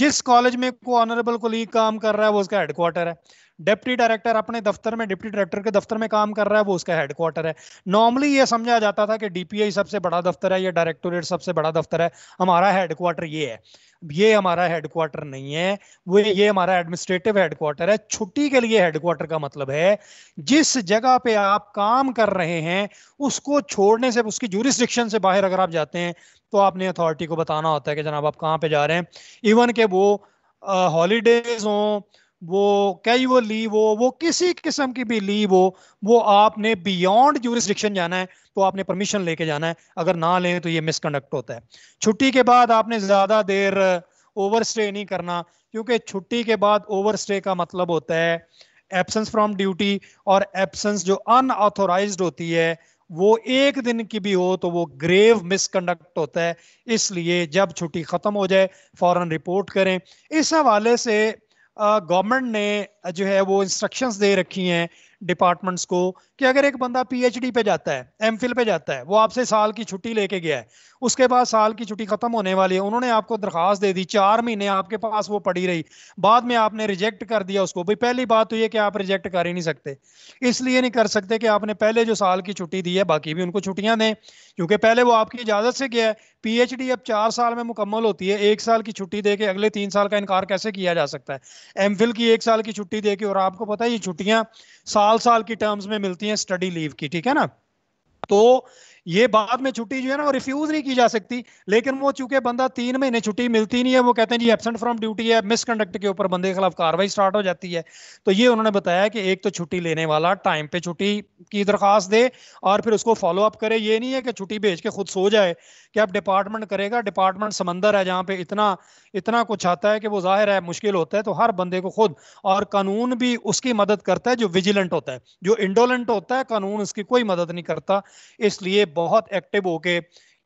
जिस कॉलेज में को ऑनरेबल कोलीग काम कर रहा है वो उसका हेडक्वार्टर है डिप्टी डायरेक्टर अपने दफ्तर में डिप्टी डायरेक्टर के दफ्तर में काम कर रहा है वो उसका हेडक्वार्टर है नॉर्मली ये समझा जाता था कि डीपीआई सबसे बड़ा दफ्तर है या डायरेक्टोरेट सबसे बड़ा दफ्तर है हमारा हेडक्वार्टर ये है ये हमारा हेडक्वार्टर नहीं है वो ये हमारा एडमिनिस्ट्रेटिव हेडक्वार्टर है छुट्टी के लिए हेडक्वार्टर का मतलब है जिस जगह पे आप काम कर रहे हैं उसको छोड़ने से उसकी जूरिस्डिक्शन से बाहर अगर आप जाते हैं तो आपने अथॉरिटी को बताना होता है कि जनाब आप कहाँ पे जा रहे हैं इवन के वो हॉलीडेज हों वो कैजुअल वो लीव हो वो किसी किस्म की भी लीव हो वो आपने बियॉन्ड जूरिस्डिक्शन जाना है तो आपने परमिशन लेके जाना है अगर ना लें तो ये मिसकंडक्ट होता है छुट्टी के बाद आपने ज़्यादा देर ओवर uh, स्टे नहीं करना क्योंकि छुट्टी के बाद ओवर स्टे का मतलब होता है एबसेंस फ्रॉम ड्यूटी और एबसेंस जो अनऑथोराइज होती है वो एक दिन की भी हो तो वो ग्रेव मिसकंडक्ट होता है इसलिए जब छुट्टी ख़त्म हो जाए फौरन रिपोर्ट करें इस हवाले से गवर्नमेंट ने जो है वो इंस्ट्रक्शंस दे रखी हैं डिपार्टमेंट्स को कि अगर एक बंदा पीएचडी पे जाता है एमफिल पे जाता है वो आपसे साल की छुट्टी लेके गया है उसके बाद साल की छुट्टी खत्म होने वाली है उन्होंने आपको दरखास्त दे दी चार महीने आपके पास वो पड़ी रही बाद में आपने रिजेक्ट कर दिया उसको भाई पहली बात तो ये कि आप रिजेक्ट कर ही नहीं सकते इसलिए नहीं कर सकते कि आपने पहले जो साल की छुट्टी दी है बाकी भी उनको छुट्टियां दें क्योंकि पहले वो आपकी इजाज़त से गया है पीएचडी अब चार साल में मुकम्मल होती है एक साल की छुट्टी देके अगले तीन साल का इनकार कैसे किया जा सकता है एम की एक साल की छुट्टी दे के और आपको पता है ये छुट्टियां साल साल की टर्म्स में मिलती हैं स्टडी लीव की ठीक है ना तो ये बाद में छुट्टी जो है ना रिफ्यूज नहीं की जा सकती लेकिन वो चूंकि बंदा तीन महीने छुट्टी मिलती नहीं है वो कहते हैं जी एबसेंट फ्रॉम ड्यूटी है मिसकंडक्ट के ऊपर बंदे के खिलाफ कार्रवाई स्टार्ट हो जाती है तो ये उन्होंने बताया कि एक तो छुट्टी लेने वाला टाइम पे छुट्टी की दरखास्त दे और फिर उसको फॉलो अप करे ये नहीं है कि छुट्टी भेज के खुद सो जाए कि अब डिपार्टमेंट करेगा डिपार्टमेंट समंदर है जहाँ पे इतना इतना कुछ आता है कि वो जाहिर है मुश्किल होता है तो हर बंदे को खुद और कानून भी उसकी मदद करता है जो विजिलेंट होता है जो इंडोलेंट होता है कानून उसकी कोई मदद नहीं करता इसलिए बहुत एक्टिव होके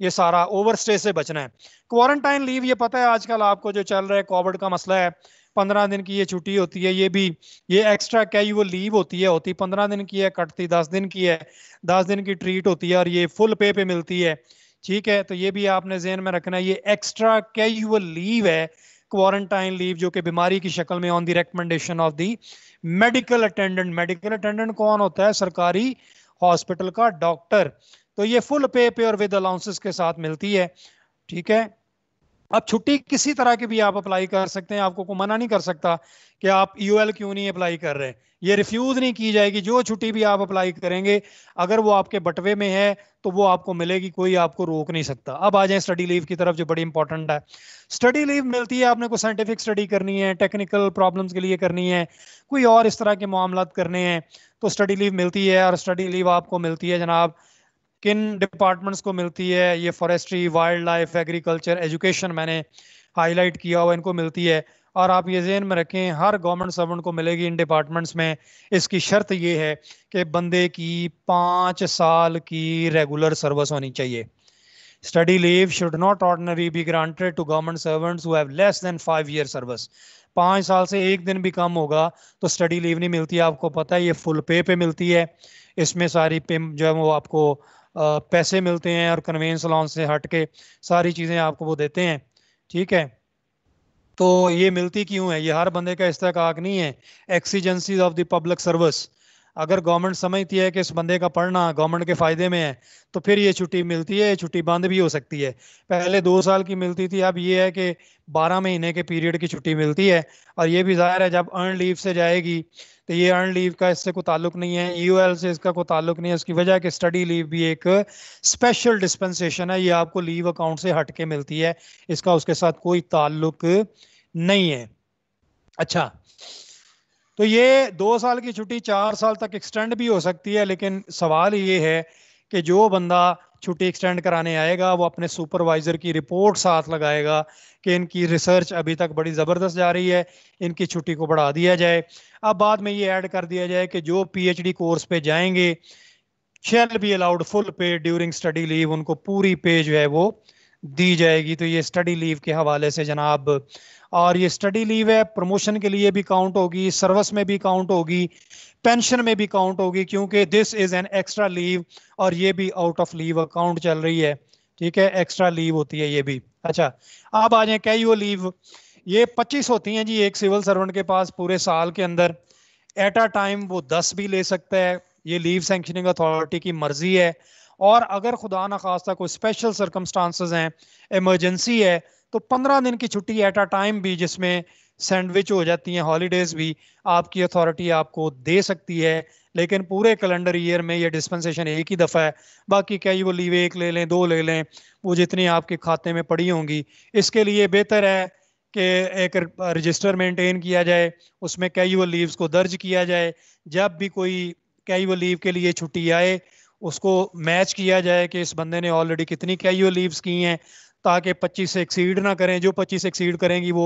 ये सारा ओवर स्टे से बचना है क्वारंटाइन लीव ये पता है आजकल आपको जो चल रहा है कोविड का मसला है पंद्रह दिन की ये छुट्टी होती है ये भी ये एक्स्ट्रा वो लीव होती है होती पंद्रह दिन की है कटती दस दिन की है दस दिन की ट्रीट होती है और ये फुल पे पे मिलती है ठीक है तो ये भी आपने जहन में रखना है ये एक्स्ट्रा कैजुअल लीव है क्वारंटाइन लीव जो कि बीमारी की शक्ल में on the recommendation of the medical attendant medical attendant कौन होता है सरकारी हॉस्पिटल का डॉक्टर तो ये फुल पे पे और विद अलाउंसेस के साथ मिलती है ठीक है अब छुट्टी किसी तरह की भी आप अप्लाई कर सकते हैं आपको को मना नहीं कर सकता कि आप यूएल क्यों नहीं अप्लाई कर रहे ये रिफ्यूज़ नहीं की जाएगी जो छुट्टी भी आप अप्लाई करेंगे अगर वो आपके बटवे में है तो वो आपको मिलेगी कोई आपको रोक नहीं सकता अब आ जाए स्टडी लीव की तरफ जो बड़ी इंपॉर्टेंट है स्टडी लीव मिलती है आपने कोई साइंटिफिक स्टडी करनी है टेक्निकल प्रॉब्लम्स के लिए करनी है कोई और इस तरह के मामला करने हैं तो स्टडी लीव मिलती है और स्टडी लीव आपको मिलती है जनाब किन डिपार्टमेंट्स को मिलती है ये forestry wildlife agriculture education मैंने हाईलाइट किया हुआ इनको मिलती है और आप ये जेन में रखें हर गवर्नमेंट सर्वेंट को मिलेगी इन डिपार्टमेंट्स में इसकी शर्त ये है कि बंदे की पाँच साल की रेगुलर सर्विस होनी चाहिए study leave should not ordinary be granted to government servants who have less than five year पाँच साल से एक दिन भी कम होगा तो स्टडी लीव नहीं मिलती आपको पता है ये फुल पे पे मिलती है इसमें सारी पे जो है वो आपको पैसे मिलते हैं और कन्वेंस लॉन्स से हट के सारी चीज़ें आपको वो देते हैं ठीक है तो ये मिलती क्यों है ये हर बंदे का इस तरह इस्तेकाक नहीं है exigencies of the public service अगर गवर्नमेंट समझती है कि इस बंदे का पढ़ना गवर्नमेंट के फायदे में है तो फिर ये छुट्टी मिलती है छुट्टी बंद भी हो सकती है पहले दो साल की मिलती थी अब ये है कि बारह महीने के पीरियड की छुट्टी मिलती है और ये भी जाहिर है जब अर्न लीव से जाएगी तो ये अर्न लीव का इससे कोई ताल्लुक नहीं है ई से इसका कोई ताल्लुक नहीं है उसकी वजह कि स्टडी लीव भी एक स्पेशल डिस्पेंसेशन है ये आपको लीव अकाउंट से हट के मिलती है इसका उसके साथ कोई ताल्लुक नहीं है अच्छा तो ये दो साल की छुट्टी चार साल तक एक्सटेंड भी हो सकती है लेकिन सवाल ये है कि जो बंदा छुट्टी एक्सटेंड कराने आएगा वो अपने सुपरवाइजर की रिपोर्ट साथ लगाएगा कि इनकी रिसर्च अभी तक बड़ी ज़बरदस्त जा रही है इनकी छुट्टी को बढ़ा दिया जाए अब बाद में ये ऐड कर दिया जाए कि जो पीएचडी कोर्स पे जाएंगे shall be allowed full pay during study leave उनको पूरी पे जो है वो दी जाएगी तो ये स्टडी लीव के हवाले से जनाब और ये स्टडी लीव है प्रमोशन के लिए भी काउंट होगी सर्विस में भी काउंट होगी पेंशन में भी काउंट होगी क्योंकि this is an extra leave और ये भी आउट ऑफ लीव अकाउंट चल रही है ठीक है एक्स्ट्रा लीव होती है ये भी अच्छा अब आ जाए कैयो लीव ये 25 होती हैं जी एक सिविल सर्वेंट के पास पूरे साल के अंदर एट अ टाइम वो 10 भी ले सकता है ये लीव सेंक्शनिंग अथॉरिटी की मर्जी है और अगर खुदा न खास्ता कोई स्पेशल सर्कमस्टांसेस हैं इमरजेंसी है तो पंद्रह दिन की छुट्टी एट अ टाइम भी जिसमें सैंडविच हो जाती हैं हॉलीडेज भी आपकी अथॉरिटी आपको दे सकती है लेकिन पूरे कैलेंडर ईयर में ये डिस्पेंसेशन एक ही दफ़ा है बाकी क्या वो लीव एक ले लें दो ले लें वो जितनी आपके खाते में पड़ी होंगी इसके लिए बेहतर है कि एक रजिस्टर मेंटेन किया जाए उसमें वो लीव्स को दर्ज किया जाए जब भी कोई वो लीव के लिए छुट्टी आए उसको मैच किया जाए कि इस बंदे ने ऑलरेडी कितनी वो लीव्स की हैं ताकि 25 से एक्सीड ना करें जो 25 एक्सीड करेंगी वो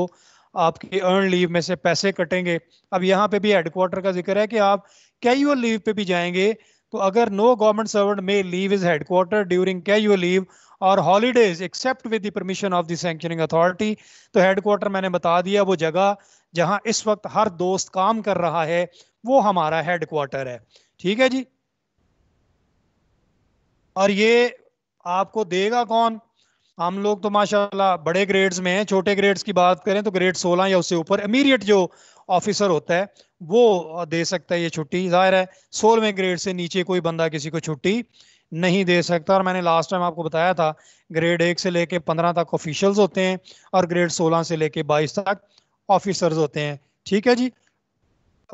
आपकी अर्न लीव में से पैसे कटेंगे अब यहाँ पे भी हेडक्वार्टर का जिक्र है कि आप कैजुअल लीव पे भी जाएंगे तो अगर no government servant may leave his headquarter during casual leave और holidays except with permission of sanctioning authority तो हेडक्वार्टर मैंने बता दिया वो जगह जहां इस वक्त हर दोस्त काम कर रहा है वो हमारा हेडक्वार्टर है ठीक है जी और ये आपको देगा कौन हम लोग तो माशाल्लाह बड़े ग्रेड्स में हैं छोटे ग्रेड्स की बात करें तो ग्रेड 16 या उससे ऊपर इमीडिएट जो ऑफिसर होता है वो दे सकता है ये छुट्टी जाहिर है सोलहवें ग्रेड से नीचे कोई बंदा किसी को छुट्टी नहीं दे सकता और मैंने लास्ट टाइम आपको बताया था ग्रेड एक से लेके पंद्रह तक ऑफिशियल्स होते हैं और ग्रेड सोलह से लेके बाईस तक ऑफिसर्स होते हैं ठीक है जी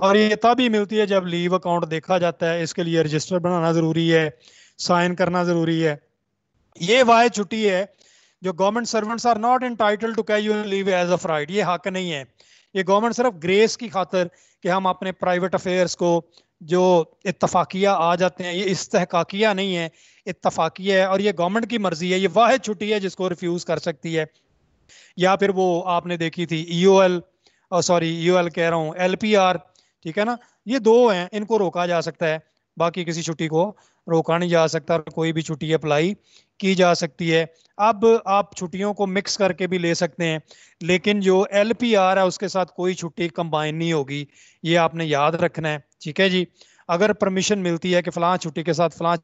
और ये तभी मिलती है जब लीव अकाउंट देखा जाता है इसके लिए रजिस्टर बनाना ज़रूरी है साइन करना ज़रूरी है ये वाह छुट्टी है जो government servants are not entitled to casual leave as of right ये हक नहीं है ये गवर्नमेंट सिर्फ ग्रेस की खातर कि हम अपने प्राइवेट अफेयर्स को जो इतफाकिया आ जाते हैं ये इस्तहकाकिया नहीं है इतफाकिया है और ये गवर्नमेंट की मर्जी है ये वाह छुट्टी है जिसको रिफ्यूज़ कर सकती है या फिर वो आपने देखी थी E O L sorry U L कह रहा हूँ एल पी आर ठीक है ना ये दो हैं इनको रोका जा सकता है बाकी किसी छुट्टी को रोका नहीं जा सकता कोई भी छुट्टी अप्लाई की जा सकती है अब आप छुट्टियों को मिक्स करके भी ले सकते हैं लेकिन जो एल है उसके साथ कोई छुट्टी कंबाइन नहीं होगी ये आपने याद रखना है ठीक है जी अगर परमिशन मिलती है कि फलां छुट्टी के साथ फलां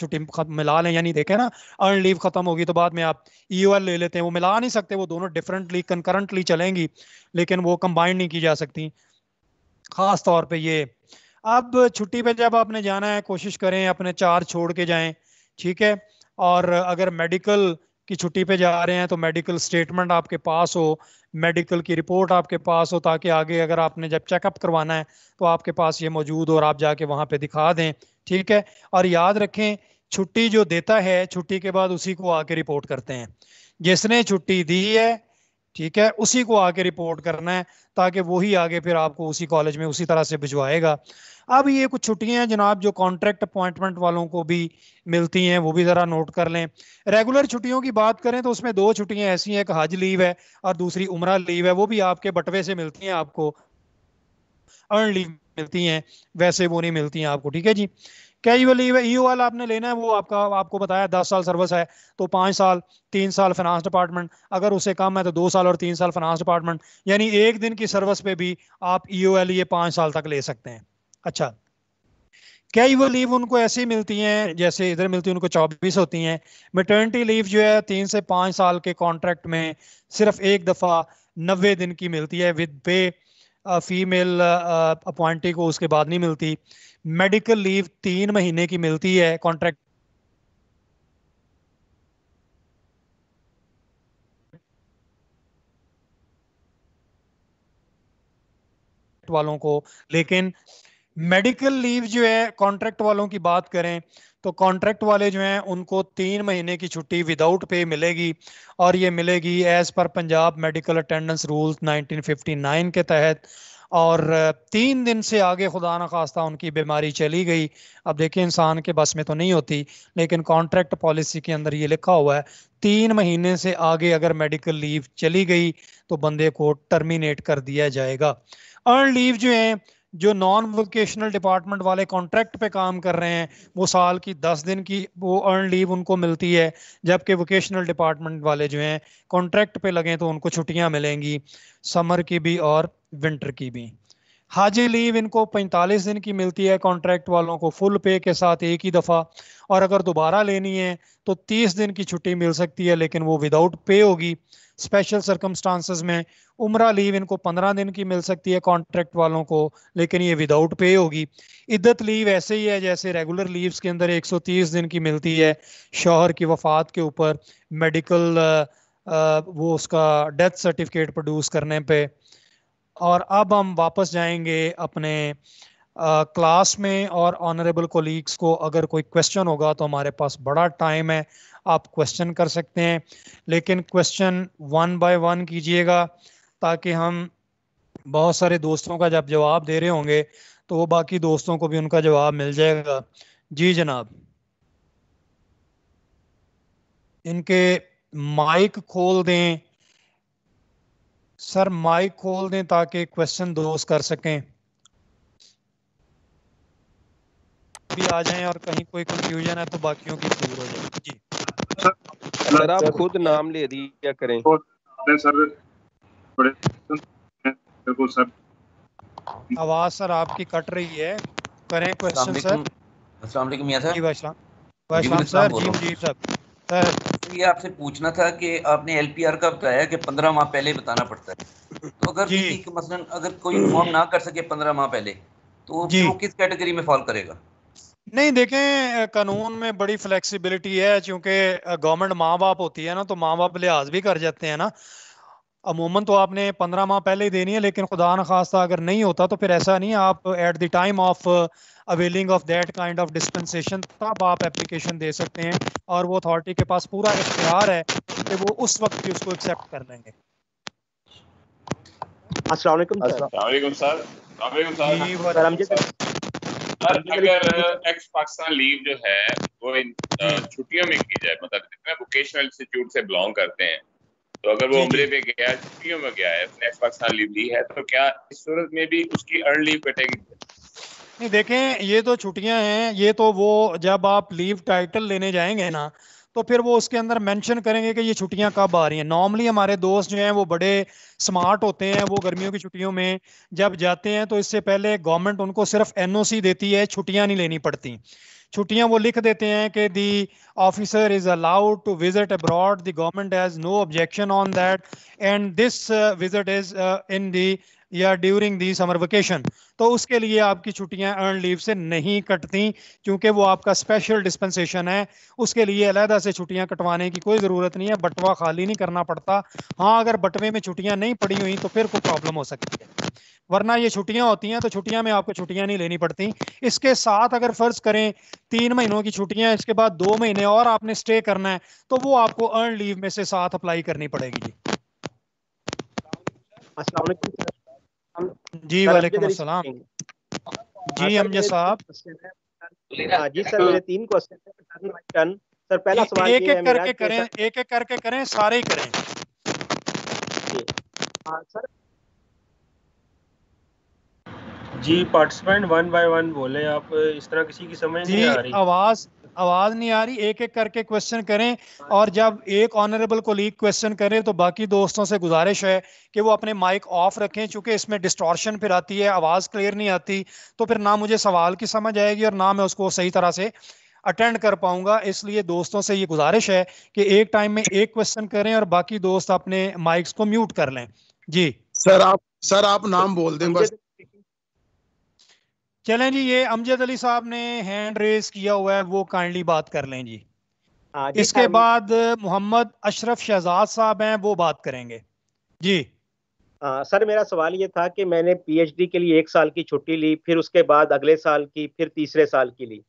छुट्टी मिला लें यानी देखें ना अर्न लीव खत्म होगी तो बाद में आप ई e ले लेते हैं वो मिला नहीं सकते वो दोनों डिफरेंटली कंकरेंटली चलेंगी लेकिन वो कंबाइन नहीं की जा सकती खास तौर पे ये अब छुट्टी पे जब आपने जाना है कोशिश करें अपने चार छोड़ के जाएं ठीक है और अगर मेडिकल की छुट्टी पे जा रहे हैं तो मेडिकल स्टेटमेंट आपके पास हो मेडिकल की रिपोर्ट आपके पास हो ताकि आगे अगर आपने जब चेकअप करवाना है तो आपके पास ये मौजूद हो और आप जाके वहाँ पे दिखा दें ठीक है और याद रखें छुट्टी जो देता है छुट्टी के बाद उसी को आके रिपोर्ट करते हैं जिसने छुट्टी दी है ठीक है उसी को आके रिपोर्ट करना है ताकि वही आगे फिर आपको उसी कॉलेज में उसी तरह से भिजवाएगा अब ये कुछ छुट्टियां हैं जनाब जो कॉन्ट्रैक्ट अपॉइंटमेंट वालों को भी मिलती हैं वो भी ज़रा नोट कर लें रेगुलर छुट्टियों की बात करें तो उसमें दो छुट्टियां ऐसी हैं एक हज लीव है और दूसरी उम्र लीव है वो भी आपके बटवे से मिलती हैं आपको अर्न लीव मिलती हैं वैसे वो नहीं मिलती हैं आपको ठीक है जी कैजुअल ई वाला आपने लेना है वो आपका आपको बताया दस साल सर्विस है तो पाँच साल तीन साल फाइनेंस डिपार्टमेंट अगर उससे कम है तो दो साल और तीन साल फाइनेंस डिपार्टमेंट यानी एक दिन की सर्विस पे भी आप ई ओ एल ये पाँच साल तक ले सकते हैं अच्छा कैजुअल लीव उनको ऐसी मिलती हैं जैसे इधर मिलती है उनको चौबीस होती हैं मेटर्निटी लीव जो है तीन से पाँच साल के कॉन्ट्रैक्ट में सिर्फ एक दफ़ा नब्बे दिन की मिलती है विद पे फीमेल अपॉइंटी को उसके बाद नहीं मिलती मेडिकल लीव तीन महीने की मिलती है कॉन्ट्रैक्ट वालों को लेकिन मेडिकल लीव जो है कॉन्ट्रैक्ट वालों की बात करें तो कॉन्ट्रैक्ट वाले जो हैं उनको तीन महीने की छुट्टी विदाउट पे मिलेगी और ये मिलेगी as per Punjab medical attendance rule 1959 के तहत और तीन दिन से आगे खुदा न खास्ता उनकी बीमारी चली गई अब देखिए इंसान के बस में तो नहीं होती लेकिन कॉन्ट्रैक्ट पॉलिसी के अंदर ये लिखा हुआ है तीन महीने से आगे अगर मेडिकल लीव चली गई तो बंदे को टर्मिनेट कर दिया जाएगा अर्न लीव जो है जो नॉन वोकेशनल डिपार्टमेंट वाले कॉन्ट्रैक्ट पे काम कर रहे हैं वो साल की दस दिन की वो अर्न लीव उनको मिलती है जबकि वोकेशनल डिपार्टमेंट वाले जो हैं कॉन्ट्रैक्ट पे लगे तो उनको छुट्टियां मिलेंगी समर की भी और विंटर की भी हाजी लीव इनको 45 दिन की मिलती है कॉन्ट्रैक्ट वालों को फुल पे के साथ एक ही दफ़ा और अगर दोबारा लेनी है तो 30 दिन की छुट्टी मिल सकती है लेकिन वो विदाउट पे होगी स्पेशल सर्कमस्टांसिस में उम्र लीव इनको पंद्रह दिन की मिल सकती है कॉन्ट्रैक्ट वालों को लेकिन ये विदाउट पे होगी इद्दत लीव ऐसे ही है जैसे रेगुलर लीव्स के अंदर 130 दिन की मिलती है शोहर की वफात के ऊपर मेडिकल वो उसका डेथ सर्टिफिकेट प्रोड्यूस करने पे और अब हम वापस जाएंगे अपने क्लास में और ऑनरेबल कोलीग्स को अगर कोई क्वेश्चन होगा तो हमारे पास बड़ा टाइम है आप क्वेश्चन कर सकते हैं लेकिन क्वेश्चन वन बाय वन कीजिएगा ताकि हम बहुत सारे दोस्तों का जब जवाब दे रहे होंगे तो वो बाकी दोस्तों को भी उनका जवाब मिल जाएगा जी जनाब इनके माइक खोल दें सर माइक खोल दें ताकि क्वेश्चन दोस्त कर सकें भी आ जाएं और कहीं कोई कंफ्यूजन है तो बाकियों की दूर हो जाए सर आप खुद नाम ले दिया करें सर सर आवाज सर आपकी कट रही है करें क्वेश्चन सर अस्सलाम वालेकुम मियां साहब जी बादशाह बादशाह सर जी जी सर सर तो ये आपसे पूछना था कि आपने एलपीआर का बताया कि पंद्रह माह पहले बताना पड़ता है तो अगर किसी मसलन अगर कोई फॉर्म ना कर सके पंद्रह माह पहले तो वो किस कैटेगरी में फॉल करेगा नहीं देखें कानून में बड़ी फ्लेक्सिबिलिटी है क्योंकि गवर्नमेंट माँ बाप होती है ना तो माँ बाप लिहाज भी कर जाते हैं ना अमूमन तो आपने पंद्रह माह पहले ही देनी है लेकिन खुदा न अगर नहीं होता तो फिर ऐसा नहीं आप at the time of availing of that kind of dispensation तब आप एप्लीकेशन दे सकते हैं और वो अथॉरिटी के पास पूरा इख्तियार है कि वो उस वक्त भी उसको एक्सेप्ट कर लेंगे अस्सलाम वालेकुम सर वालेकुम सर सर अगर एक्स पाकिस्तान लीव जो है वो इन हम्म। छुट्टियों में की जाए मतलब जितने वोकेशनल इंस्टीट्यूट से बिलोंग करते हैं तो अगर वो उम्र में गया छुट्टियों में गया है उसने एक्स पाकिस्तान लीव ली है तो क्या इस सूरत में भी उसकी अर्न लीव कटेगी नहीं देखें ये तो छुट्टियां हैं ये तो वो जब आप लीव टाइटल लेने जाएंगे ना तो फिर वो उसके अंदर मेंशन करेंगे कि ये छुट्टियां कब आ रही हैं नॉर्मली हमारे दोस्त जो हैं वो बड़े स्मार्ट होते हैं वो गर्मियों की छुट्टियों में जब जाते हैं तो इससे पहले गवर्नमेंट उनको सिर्फ एन देती है छुट्टियाँ नहीं लेनी पड़ती छुट्टियाँ वो लिख देते हैं कि the officer is allowed to visit abroad the government has no objection on that and this visit is in the या ड्यूरिंग दी समर वेकेशन तो उसके लिए आपकी छुट्टियां अर्न लीव से नहीं कटती क्योंकि वो आपका स्पेशल डिस्पेंसेशन है उसके लिए अलहदा से छुट्टियां कटवाने की कोई ज़रूरत नहीं है बटवा खाली नहीं करना पड़ता हाँ अगर बटवे में छुट्टियां नहीं पड़ी हुई तो फिर कोई प्रॉब्लम हो सकती है वरना ये छुट्टियां होती हैं तो छुट्टियां में आपको छुट्टियां नहीं लेनी पड़ती इसके साथ अगर फर्ज करें तीन महीनों की छुट्टियां इसके बाद दो महीने और आपने स्टे करना है तो वो आपको अर्न लीव में से साथ अप्लाई करनी पड़ेगी जी असला जी वालेकुम अस्सलाम जी हमजा हाँ साहब जी सर मेरे तीन क्वेश्चन सर पहला सवाल एक एक करके करें एक एक करके करें सारे ही करें हाँ, सर जी पार्टिसिपेंट वन बाय वन बोले आप इस तरह किसी की समझ नहीं आ रही आवाज आवाज़ नहीं आ रही एक एक करके क्वेश्चन करें और जब एक ऑनरेबल को लीक क्वेश्चन करें तो बाकी दोस्तों से गुजारिश है कि वो अपने माइक ऑफ रखें क्योंकि इसमें डिस्टॉर्शन फिर आती है आवाज़ क्लियर नहीं आती तो फिर ना मुझे सवाल की समझ आएगी और ना मैं उसको सही तरह से अटेंड कर पाऊंगा इसलिए दोस्तों से ये गुजारिश है कि एक टाइम में एक क्वेश्चन करें और बाकी दोस्त अपने माइक्स को म्यूट कर लें जी सर आप सर आप नाम बोल दें बस चलें जी ये अमजद अली साहब ने हैंड रेस किया हुआ है वो काइंडली बात कर लें जी हाँ, इसके बाद मोहम्मद अशरफ शहजाद साहब हैं वो बात करेंगे जी आ, सर मेरा सवाल ये था कि मैंने पीएचडी के लिए एक साल की छुट्टी ली फिर उसके बाद अगले साल की फिर तीसरे साल की ली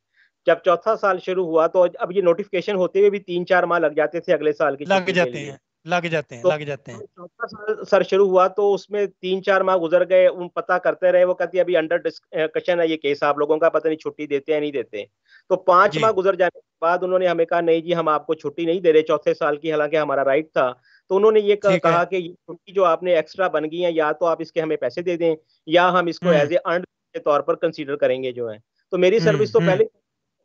जब चौथा साल शुरू हुआ तो अब ये नोटिफिकेशन होते हुए भी तीन चार माह लग जाते थे अगले साल की लग जाते हैं लग जाते हैं तो लग जाते हैं चौथा साल सर शुरू हुआ तो उसमें तीन चार माह गुजर गए उन पता करते रहे वो कहती अभी अंडर डिस्कशन है ये केस आप लोगों का पता नहीं छुट्टी देते हैं नहीं देते तो पांच माह गुजर जाने के बाद उन्होंने हमें कहा नहीं जी हम आपको छुट्टी नहीं दे रहे चौथे साल की हालांकि हमारा राइट था तो उन्होंने ये कहा कि छुट्टी जो आपने एक्स्ट्रा बन गई है या तो आप इसके हमें पैसे दे दें या हम इसको एज ए अर्न के तौर पर कंसिडर करेंगे जो है तो मेरी सर्विस हम्म, तो हम्म। पहले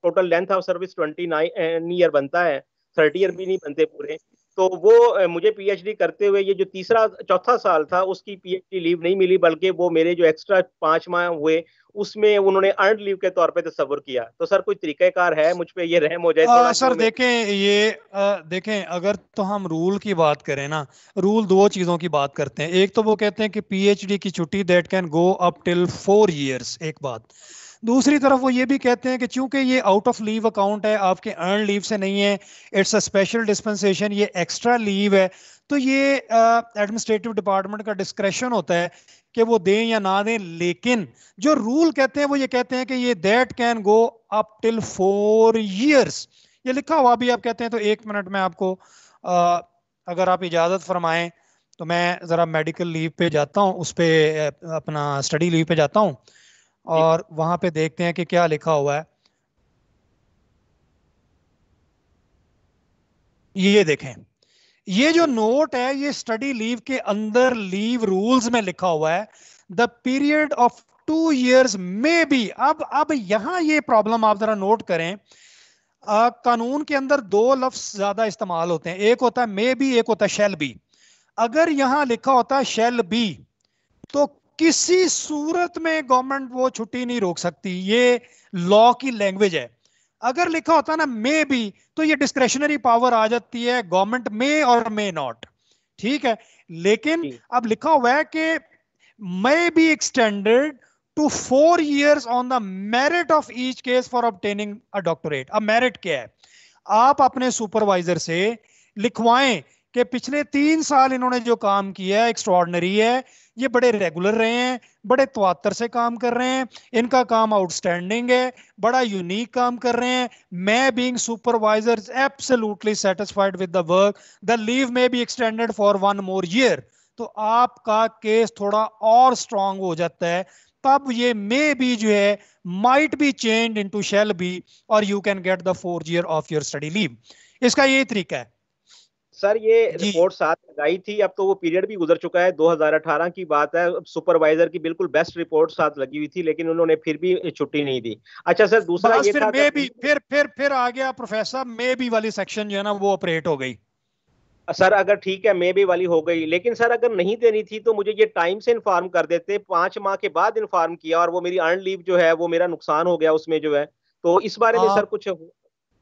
total length of service twenty nine year बनता है थर्टी ईयर भी नहीं बनते पूरे तो वो मुझे पीएचडी करते हुए ये जो तीसरा चौथा साल था उसकी पीएचडी लीव नहीं मिली बल्कि वो मेरे जो एक्स्ट्रा पांच माह हुए उसमें उन्होंने अर्न लीव के तौर पे तस्वर तो किया तो सर कोई तरीक़ाकार है मुझ पर यह रहम हो जाए आ, सर देखें ये आ, देखें अगर तो हम रूल की बात करें ना रूल दो चीज़ों की बात करते हैं एक तो वो कहते हैं कि पीएचडी की छुट्टी that can go up till four years एक बात दूसरी तरफ वो ये भी कहते हैं कि चूंकि ये आउट ऑफ लीव अकाउंट है आपके अर्न लीव से नहीं है इट्स अ स्पेशल डिस्पेंसेशन ये एक्स्ट्रा लीव है तो ये एडमिनिस्ट्रेटिव uh, डिपार्टमेंट का डिस्क्रेशन होता है कि वो दें या ना दें लेकिन जो रूल कहते हैं वो ये कहते हैं कि ये that can go up till four years ये लिखा हुआ भी आप कहते हैं तो एक मिनट में आपको uh, अगर आप इजाज़त फरमाएं तो मैं ज़रा मेडिकल लीव पे जाता हूँ उस पर अपना स्टडी लीव पे जाता हूँ और वहां पे देखते हैं कि क्या लिखा हुआ है ये देखें ये जो नोट है ये स्टडी लीव के अंदर लीव रूल्स में लिखा हुआ है the period of two years may be अब अब यहां ये प्रॉब्लम आप जरा नोट करें आ, कानून के अंदर दो लफ्ज ज्यादा इस्तेमाल होते हैं एक होता है मे बी एक होता है शेल बी अगर यहां लिखा होता है शेल बी तो किसी सूरत में गवर्नमेंट वो छुट्टी नहीं रोक सकती ये लॉ की लैंग्वेज है अगर लिखा होता ना मे भी तो ये डिस्क्रेशनरी पावर आ जाती है गवर्नमेंट मे और मे नॉट ठीक है लेकिन अब लिखा हुआ है कि may be extended to four years on the merit of each case for obtaining a doctorate अब मेरिट क्या है आप अपने सुपरवाइजर से लिखवाएं कि पिछले तीन साल इन्होंने जो काम किया है एक्स्ट्रॉर्डनरी है ये बड़े रेगुलर रहे हैं बड़े तवातर से काम कर रहे हैं इनका काम आउटस्टैंडिंग है बड़ा यूनिक काम कर रहे हैं मैं being supervisor absolutely satisfied with the work the leave may be extended for one more year तो आपका केस थोड़ा और स्ट्रांग हो जाता है तब ये मे बी जो है might be change to shall be और you can get the four year of your study leave इसका यही तरीका है सर ये रिपोर्ट साथ लगाई थी अब तो वो पीरियड भी गुजर चुका है 2018 की बात है सुपरवाइजर की बिल्कुल बेस्ट रिपोर्ट साथ लगी हुई थी लेकिन उन्होंने फिर भी छुट्टी नहीं दी अच्छा सर दूसरा ये फिर था मे भी फिर फिर फिर आ गया प्रोफेसर मे भी वाली सेक्शन जो है ना वो ऑपरेट हो गई सर अगर ठीक है मे भी वाली हो गई लेकिन सर अगर नहीं देनी थी तो मुझे ये टाइम से इन्फॉर्म कर देते पांच माह के बाद इन्फॉर्म किया और वो मेरी अर्न लीव जो है वो मेरा नुकसान हो गया उसमें जो है तो इस बारे में हाँ। सर कुछ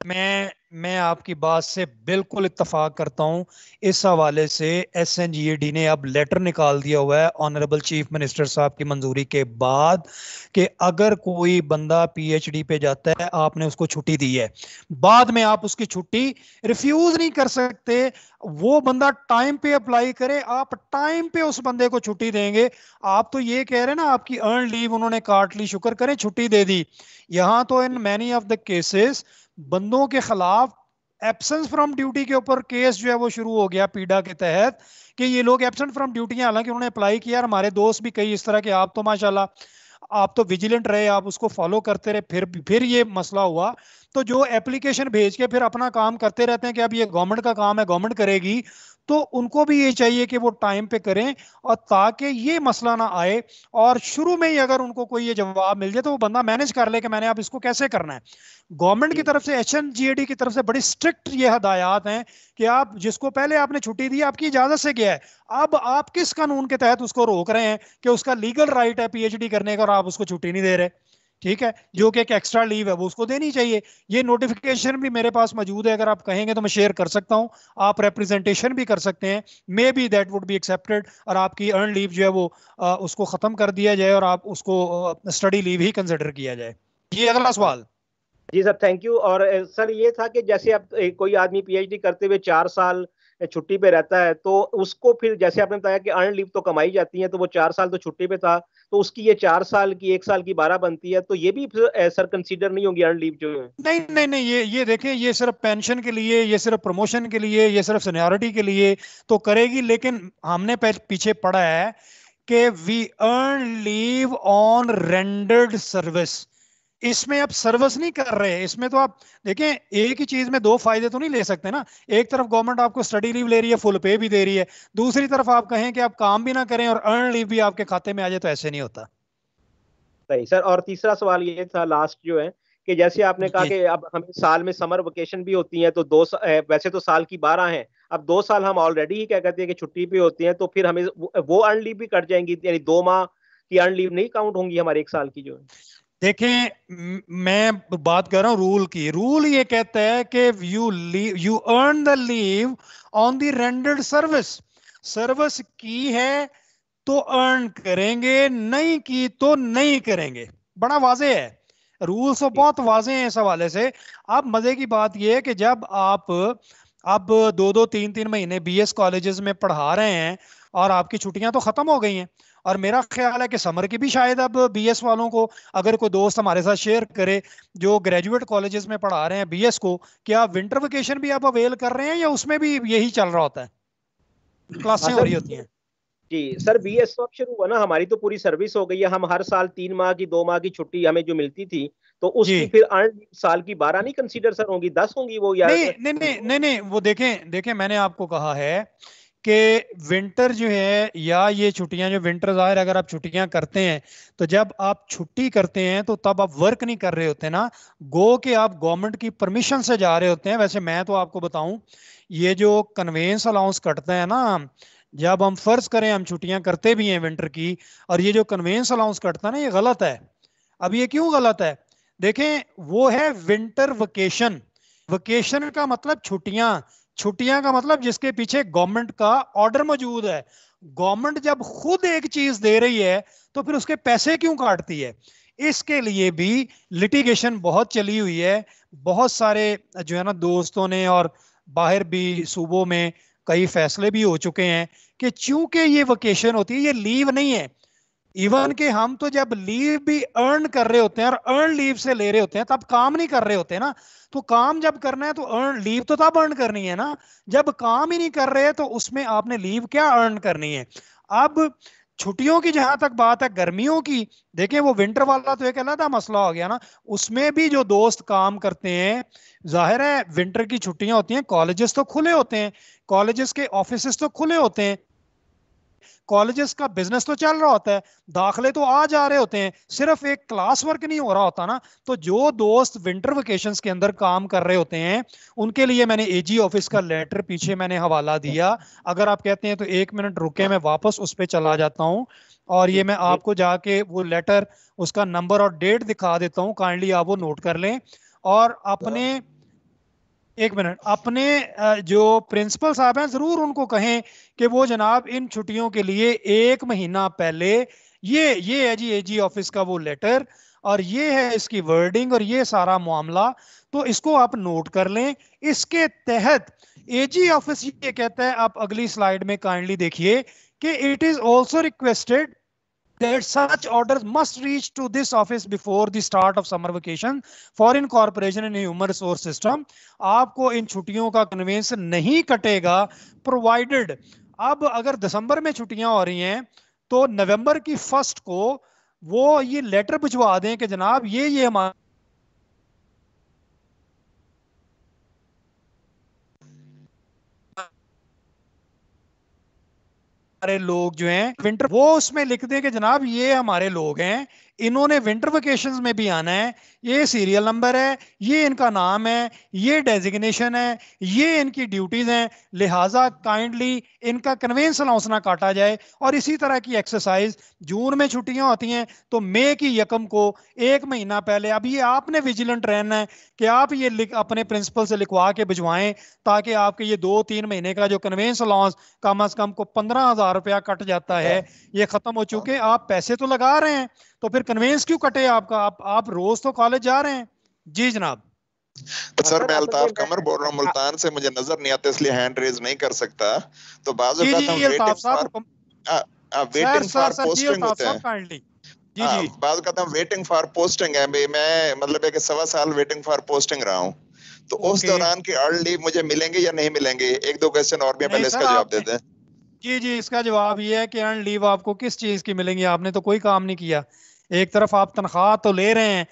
मैं मैं आपकी बात से बिल्कुल इतफाक करता हूं इस हवाले से एस एन जी डी ने अब लेटर निकाल दिया हुआ है ऑनरेबल चीफ मिनिस्टर साहब की मंजूरी के बाद कि अगर कोई बंदा पीएचडी पे जाता है आपने उसको छुट्टी दी है बाद में आप उसकी छुट्टी रिफ्यूज नहीं कर सकते वो बंदा टाइम पे अप्लाई करे आप टाइम पे उस बंदे को छुट्टी देंगे आप तो ये कह रहे हैं ना आपकी अर्न लीव उन्होंने काट ली शुक्र करें छुट्टी दे दी यहाँ तो in many of the cases बंदों के खिलाफ एबसेंस फ्रॉम ड्यूटी के ऊपर केस जो है वो शुरू हो गया पीडा के तहत कि ये लोग एबसेंट फ्रॉम ड्यूटी हैं हालांकि उन्होंने अप्लाई किया और हमारे दोस्त भी कई इस तरह के आप तो माशाल्लाह आप तो विजिलेंट रहे आप उसको फॉलो करते रहे फिर फिर ये मसला हुआ तो जो एप्लीकेशन भेज के फिर अपना काम करते रहते हैं कि अब ये गवर्नमेंट का काम है गवर्नमेंट करेगी तो उनको भी ये चाहिए कि वो टाइम पे करें और ताकि ये मसला ना आए और शुरू में ही अगर उनको कोई ये जवाब मिल जाए तो वो बंदा मैनेज कर ले कि मैंने आप इसको कैसे करना है गवर्नमेंट की तरफ से एच एन की तरफ से बड़ी स्ट्रिक्ट ये हदायत हैं कि आप जिसको पहले आपने छुट्टी दी आपकी इजाजत से गया है अब आप किस कानून के तहत उसको रोक रहे हैं कि उसका लीगल राइट है पी करने का और आप उसको छुट्टी नहीं दे रहे ठीक है जो कि एक एक्स्ट्रा लीव है वो उसको देनी चाहिए ये नोटिफिकेशन भी मेरे पास मौजूद है अगर आप कहेंगे तो मैं शेयर कर सकता हूँ आप रिप्रेजेंटेशन भी कर सकते हैं may be that would be accepted और आपकी अर्न लीव जो है वो आ, उसको ख़त्म कर दिया जाए और आप उसको स्टडी लीव ही कंसिडर किया जाए ये अगला सवाल जी सर थैंक यू और सर ये था कि जैसे आप कोई आदमी पी करते हुए चार साल छुट्टी पे रहता है तो उसको फिर जैसे आपने बताया कि अर्न लीव तो कमाई जाती है तो वो चार साल तो छुट्टी पे था तो उसकी ये चार साल की एक साल की बारह बनती है तो ये भी सर कंसीडर नहीं होगी अर्न लीव जो है नहीं नहीं नहीं ये ये देखें ये सिर्फ पेंशन के लिए ये सिर्फ प्रमोशन के लिए ये सिर्फ सीनियरिटी के लिए तो करेगी लेकिन हमने पीछे पढ़ा है कि we earn leave on rendered service इसमें आप सर्विस नहीं कर रहे हैं इसमें तो आप देखें एक ही चीज में दो फायदे तो नहीं ले सकते ना एक तरफ गवर्नमेंट आपको स्टडी लीव ले रही है फुल पे भी दे रही है दूसरी तरफ आप कहें कि आप काम भी ना करें और अर्न लीव भी आपके खाते में आ जाए तो ऐसे नहीं होता सही सर और तीसरा सवाल ये था लास्ट जो है कि जैसे आपने कहा कि अब हमें साल में समर वेकेशन भी होती है तो दो वैसे तो साल की बारह है अब दो साल हम ऑलरेडी ही क्या कहते हैं कि छुट्टी पे होती है तो फिर हमें वो अर्न लीव भी कट जाएंगी यानी दो माह की अर्न लीव नहीं काउंट होंगी हमारे एक साल की जो है देखें मैं बात कर रहा हूं रूल की रूल ये कहता है कि you leave you earn the leave on the rendered service service की है तो अर्न करेंगे नहीं की तो नहीं करेंगे बड़ा वाजे है रूल्स तो बहुत वाजे हैं इस हवाले से अब मजे की बात यह है कि जब आप अब दो दो तीन तीन महीने बीएस कॉलेजेस में पढ़ा रहे हैं और आपकी छुट्टियां तो खत्म हो गई हैं और मेरा ख्याल है कि समर की भी शायद अब बीएस वालों को अगर कोई दोस्त हमारे साथ शेयर करे जो ग्रेजुएट कॉलेजेस में पढ़ा रहे हैं बीएस को क्या विंटर वेकेशन भी आप अवेल कर रहे हैं या उसमें भी यही चल रहा होता है क्लासें हाँ, हो रही होती हैं जी सर बी एस तो अब शुरू हुआ ना हमारी तो पूरी सर्विस हो गई है हम हर साल तीन माह की दो माह की छुट्टी हमें जो मिलती थी तो उसकी फिर साल की बारह नहीं कंसीडर सर होंगी दस होंगी वो यार नहीं नहीं नहीं नहीं, नहीं वो देखें देखें मैंने आपको कहा है कि विंटर जो है या ये छुट्टियां जो विंटर ज़ाहिर अगर आप छुट्टियां करते हैं तो जब आप छुट्टी करते हैं तो तब आप वर्क नहीं कर रहे होते ना गो के आप गवर्नमेंट की परमिशन से जा रहे होते हैं वैसे मैं तो आपको बताऊं ये जो कन्वेंस अलाउंस कटता है ना जब हम फर्ज करें हम छुट्टियां करते भी हैं विंटर की और ये जो कन्वेंस अलाउंस कटता है ना ये गलत है अब ये क्यों गलत है देखें वो है विंटर वकेशन वकेशन का मतलब छुट्टियां छुट्टियां का मतलब जिसके पीछे गवर्नमेंट का ऑर्डर मौजूद है गवर्नमेंट जब खुद एक चीज दे रही है तो फिर उसके पैसे क्यों काटती है इसके लिए भी लिटिगेशन बहुत चली हुई है बहुत सारे जो है ना दोस्तों ने और बाहर भी सूबों में कई फैसले भी हो चुके हैं कि चूंकि ये वकेशन होती है ये लीव नहीं है इवन के हम तो जब लीव भी अर्न कर रहे होते हैं और अर्न लीव से ले रहे होते हैं तब काम नहीं कर रहे होते ना तो काम जब करना है तो अर्न लीव तो तब अर्न करनी है ना जब काम ही नहीं कर रहे तो उसमें आपने लीव क्या अर्न करनी है अब छुट्टियों की जहां तक बात है गर्मियों की देखें वो विंटर वाला तो एक अलग मसला हो गया ना उसमें भी जो दोस्त काम करते हैं जाहिर है विंटर की छुट्टियां होती हैं कॉलेजेस तो खुले होते हैं कॉलेजेस के ऑफिस तो खुले होते हैं कॉलेजेस का बिजनेस तो चल रहा होता है दाखले तो आ जा रहे होते हैं सिर्फ एक क्लास वर्क नहीं हो रहा होता ना तो जो दोस्त विंटर वेकेशन के अंदर काम कर रहे होते हैं उनके लिए मैंने ए ऑफिस का लेटर पीछे मैंने हवाला दिया अगर आप कहते हैं तो एक मिनट रुके मैं वापस उस पर चला जाता हूँ और ये मैं आपको जाके वो लेटर उसका नंबर और डेट दिखा देता हूँ काइंडली आप वो नोट कर लें और अपने एक मिनट अपने जो प्रिंसिपल साहब हैं जरूर उनको कहें कि वो जनाब इन छुट्टियों के लिए एक महीना पहले ये ये है जी एजी ऑफिस का वो लेटर और ये है इसकी वर्डिंग और ये सारा मामला तो इसको आप नोट कर लें इसके तहत एजी ऑफिस ये कहता है आप अगली स्लाइड में काइंडली देखिए कि it is also requested that such orders must reach to this office before the start of summer vacation for incorporation in human resource system aapko in chuttiyon ka conveyance nahi katega provided ab agar december mein chuttiyan ho rahi hain to november ki first ko wo ye letter bhijwa dein ke janab ye ye हमारे सारे लोग जो हैं विंटर वो उसमें लिख दें कि जनाब ये हमारे लोग हैं इन्होंने विंटर वेकेशन में भी आना है ये सीरियल नंबर है ये इनका नाम है ये डेजिग्नेशन है ये इनकी ड्यूटीज हैं लिहाजा काइंडली इनका कन्वेंस अलाउंस ना काटा जाए और इसी तरह की एक्सरसाइज जून में छुट्टियां होती हैं तो मई की यकम को एक महीना पहले अब ये आपने विजिलेंट रहना है कि आप ये अपने प्रिंसिपल से लिखवा के भिजवाएं ताकि आपके ये दो तीन महीने का जो कन्वेंस अलाउंस कम अज कम को पंद्रह हजार रुपया कट जाता है ये खत्म हो चुके आप पैसे तो लगा रहे हैं तो फिर कन्वेंस क्यों कटे आपका आप आप रोज तो कॉलेज जा रहे हैं जी जनाब तो सर मैं अल्ताफ कमर बोल रहा हूँ मुल्तान से मुझे नजर नहीं आता इसलिए हैंड रेज नहीं कर सकता तो बाजू बात करता हूँ वेटिंग फॉर पोस्टिंग है हाँ, मैं मतलब है कि सवा साल वेटिंग फॉर पोस्टिंग रहा हूँ तो उस दौरान की अर्न लीव मुझे मिलेंगे या नहीं मिलेंगे एक दो क्वेश्चन और भी पहले इसका जवाब देते हैं जी जी इसका जवाब ये है कि अर्न लीव आपको किस चीज की मिलेंगी आपने तो कोई काम नहीं किया एक तरफ आप तनख्वाह तो ले रहे हैं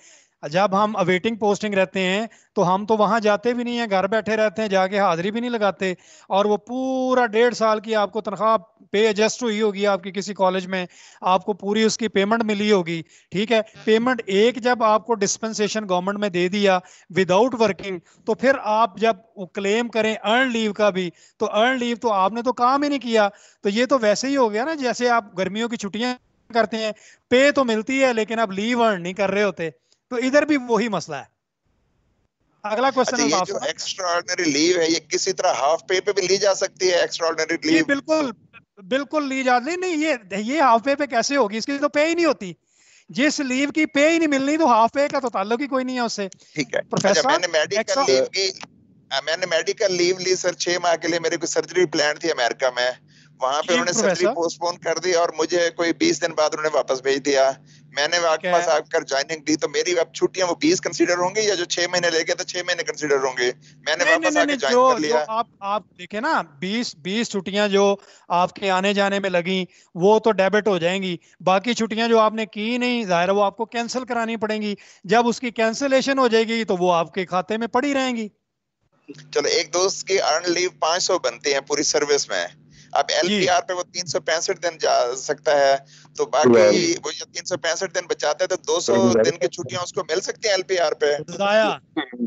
जब हम अवेटिंग पोस्टिंग रहते हैं तो हम तो वहाँ जाते भी नहीं हैं घर बैठे रहते हैं जाके हाजिरी भी नहीं लगाते और वो पूरा डेढ़ साल की आपको तनख्वाह पे एडजस्ट हुई होगी आपकी किसी कॉलेज में आपको पूरी उसकी पेमेंट मिली होगी ठीक है पेमेंट एक जब आपको डिस्पेंसेशन गवर्नमेंट में दे दिया विदाउट वर्किंग तो फिर आप जब क्लेम करें अर्न लीव का भी तो अर्न लीव तो आपने तो काम ही नहीं किया तो ये तो वैसे ही हो गया ना जैसे आप गर्मियों की छुट्टियां करते हैं पे तो मिलती है लेकिन आप लीव अर्न नहीं कर रहे होते तो इधर भी वही मसला है अगला क्वेश्चन अच्छा, जो एक्स्ट्राऑर्डिनरी लीव है ये किसी तरह हाफ पे पे भी ली जा सकती है एक्स्ट्राऑर्डिनरी लीव बिल्कुल बिल्कुल ली जा नहीं ये ये हाफ पे पे कैसे होगी इसकी तो पे ही नहीं होती जिस लीव की पे ही नहीं मिलनी तो हाफ पे का तो ताल्लुक ही कोई नहीं है उससे ठीक है प्रोफेसर अच्छा, मैंने मेडिकल लीव की मैंने मेडिकल लीव ली सर छह माह के लिए मेरे को सर्जरी प्लान थी अमेरिका में वहां पे उन्होंने सर्जरी पोस्टपोन कर दी और मुझे कोई बीस दिन बाद उन्होंने वापस भेज दिया मैंने आपके पास आकर ज्वाइनिंग दी तो मेरी अब छुट्टियां वो बीस कंसिडर होंगे या जो छह महीने ले गए तो छह महीने कंसिडर होंगे मैंने नहीं, वापस आकर ज्वाइन कर लिया आप आप देखे ना बीस बीस छुट्टियां जो आपके आने जाने में लगी वो तो डेबिट हो जाएंगी बाकी छुट्टियां जो आपने की नहीं जाहिर वो आपको कैंसिल करानी पड़ेंगी जब उसकी कैंसिलेशन हो जाएगी तो वो आपके खाते में पड़ी रहेंगी चलो एक दोस्त की अर्न लीव पांच सौ बनती है पूरी सर्विस में अब एल पे वो तीन सौ पैंसठ दिन जा सकता है तो बाकी वो जब तीन सौ पैंसठ दिन बचाते हैं तो दो सौ दिन की छुट्टियां उसको मिल सकती है एल पी आर पे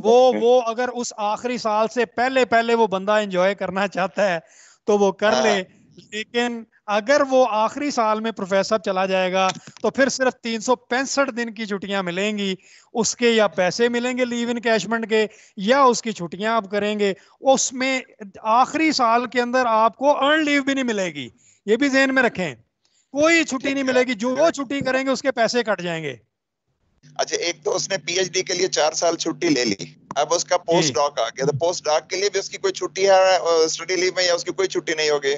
वो वो अगर उस आखिरी साल से पहले पहले वो बंदा एंजॉय करना चाहता है तो वो कर हाँ। ले लेकिन अगर वो आखिरी साल में प्रोफेसर चला जाएगा तो फिर सिर्फ तीन दिन की छुट्टियां मिलेंगी उसके या पैसे मिलेंगे लीव इन कैशमेंट के या उसकी छुट्टियां आप करेंगे उसमें आखिरी साल के अंदर आपको अर्न लीव भी नहीं मिलेगी ये भी जहन में रखें कोई छुट्टी नहीं मिलेगी जो वो छुट्टी करेंगे उसके पैसे कट जाएंगे अच्छा एक तो उसने पीएचडी के लिए चार साल छुट्टी ले ली अब उसका पोस्ट डॉक आ गया तो पोस्ट डॉक के लिए भी उसकी कोई छुट्टी है स्टडी लीव में या उसकी कोई छुट्टी नहीं होगी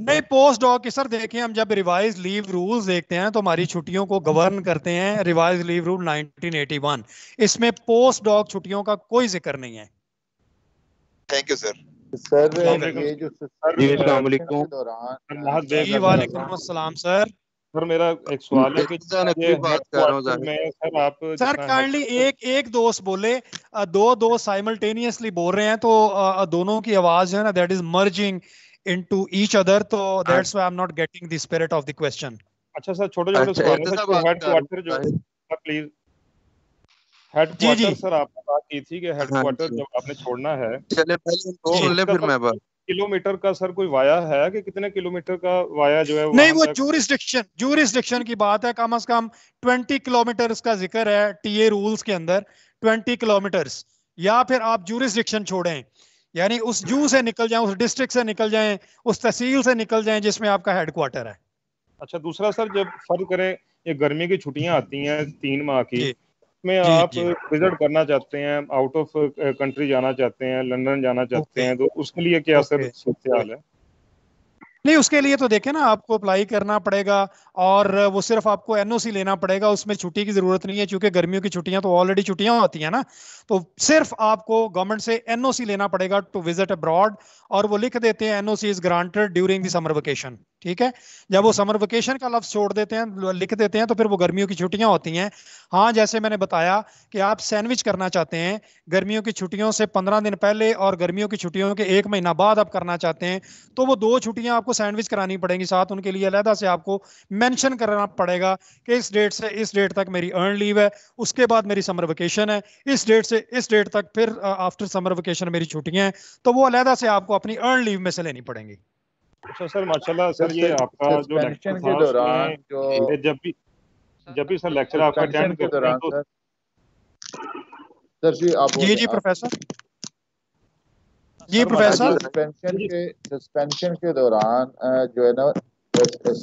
नहीं पोस्ट डॉक के सर देखें हम जब रिवाइज लीव रूल्स देखते हैं तो हमारी छुट्टियों को गवर्न करते हैं रिवाइज लीव रूल 1981 इसमें पोस्ट डॉक छुट्टियों का कोई जिक्र नहीं है थैंक यू सर सर ये जो सर वालेकुम अस्सलाम सर सर मेरा एक सवाल है कि बात कर रहा हूं सर आप सर काइंडली एक एक दोस्त बोले दो दो साइमल्टेनियसली बोल रहे हैं तो दोनों की आवाज है ना that is merging into each other so that's why i'm not getting the spirit of the question acha sir chote छोटे सवाल headquarter please headquarter sir aapne baat ki thi ki headquarter jab aapne chhodna hai आपने pehle है चले पहले उनको ले फिर किलोमीटर का सर कोई वाया है कि कितने किलोमीटर का वाया जो है नहीं वो जूरिस्डिक्शन जूरिस्डिक्शन की बात है कम से कम 20 किलोमीटर का जिक्र है टीए रूल्स के अंदर 20 किलोमीटर या फिर आप जूरिस्डिक्शन छोड़ें यानी उस जू से निकल जाएं उस डिस्ट्रिक्ट से निकल जाएं उस तहसील से निकल जाएं जिसमें आपका हेडक्वार्टर है अच्छा दूसरा सर जब फर्ज करें ये गर्मी की छुट्टियां आती हैं तीन माह की में आप विजिट करना चाहते हैं आउट ऑफ कंट्री जाना चाहते हैं लंदन जाना चाहते हैं तो उसके लिए क्या सर सूचल है नहीं उसके लिए तो देखें ना आपको अप्लाई करना पड़ेगा और वो सिर्फ आपको एनओसी लेना पड़ेगा उसमें छुट्टी की जरूरत नहीं है क्योंकि गर्मियों की छुट्टियां तो ऑलरेडी छुट्टियां होती हैं ना तो सिर्फ आपको गवर्नमेंट से एनओसी लेना पड़ेगा टू विजिट अब्रॉड और वो लिख देते हैं NOC is granted during the summer vacation ठीक है जब वो समर वेकेशन का लफ्ज छोड़ देते हैं लिख देते हैं तो फिर वो गर्मियों की छुट्टियां होती हैं हाँ जैसे मैंने बताया कि आप सैंडविच करना चाहते हैं गर्मियों की छुट्टियों से पंद्रह दिन पहले और गर्मियों की छुट्टियों के एक महीना बाद आप करना चाहते हैं तो वो दो छुट्टियां आपको सैंडविच करानी पड़ेंगी साथ उनके लिए अलहदा से आपको मैंशन करना पड़ेगा कि इस डेट से इस डेट तक मेरी अर्न लीव है उसके बाद मेरी समर वेकेशन है इस डेट से इस डेट तक फिर आफ्टर समर वेकेशन मेरी छुट्टियां हैं तो वो अलहदा से आपको अपनी अर्न लीव में से लेनी पड़ेंगी अच्छा सर माशाल्लाह सर ये आपका जो लेक्चर के दौरान जो जब भी जब भी सर लेक्चर आपका अटेंड के दौरान तो सर जी आप जी जी प्रोफेसर जी प्रोफेसर सस्पेंशन के सस्पेंशन के दौरान जो है ना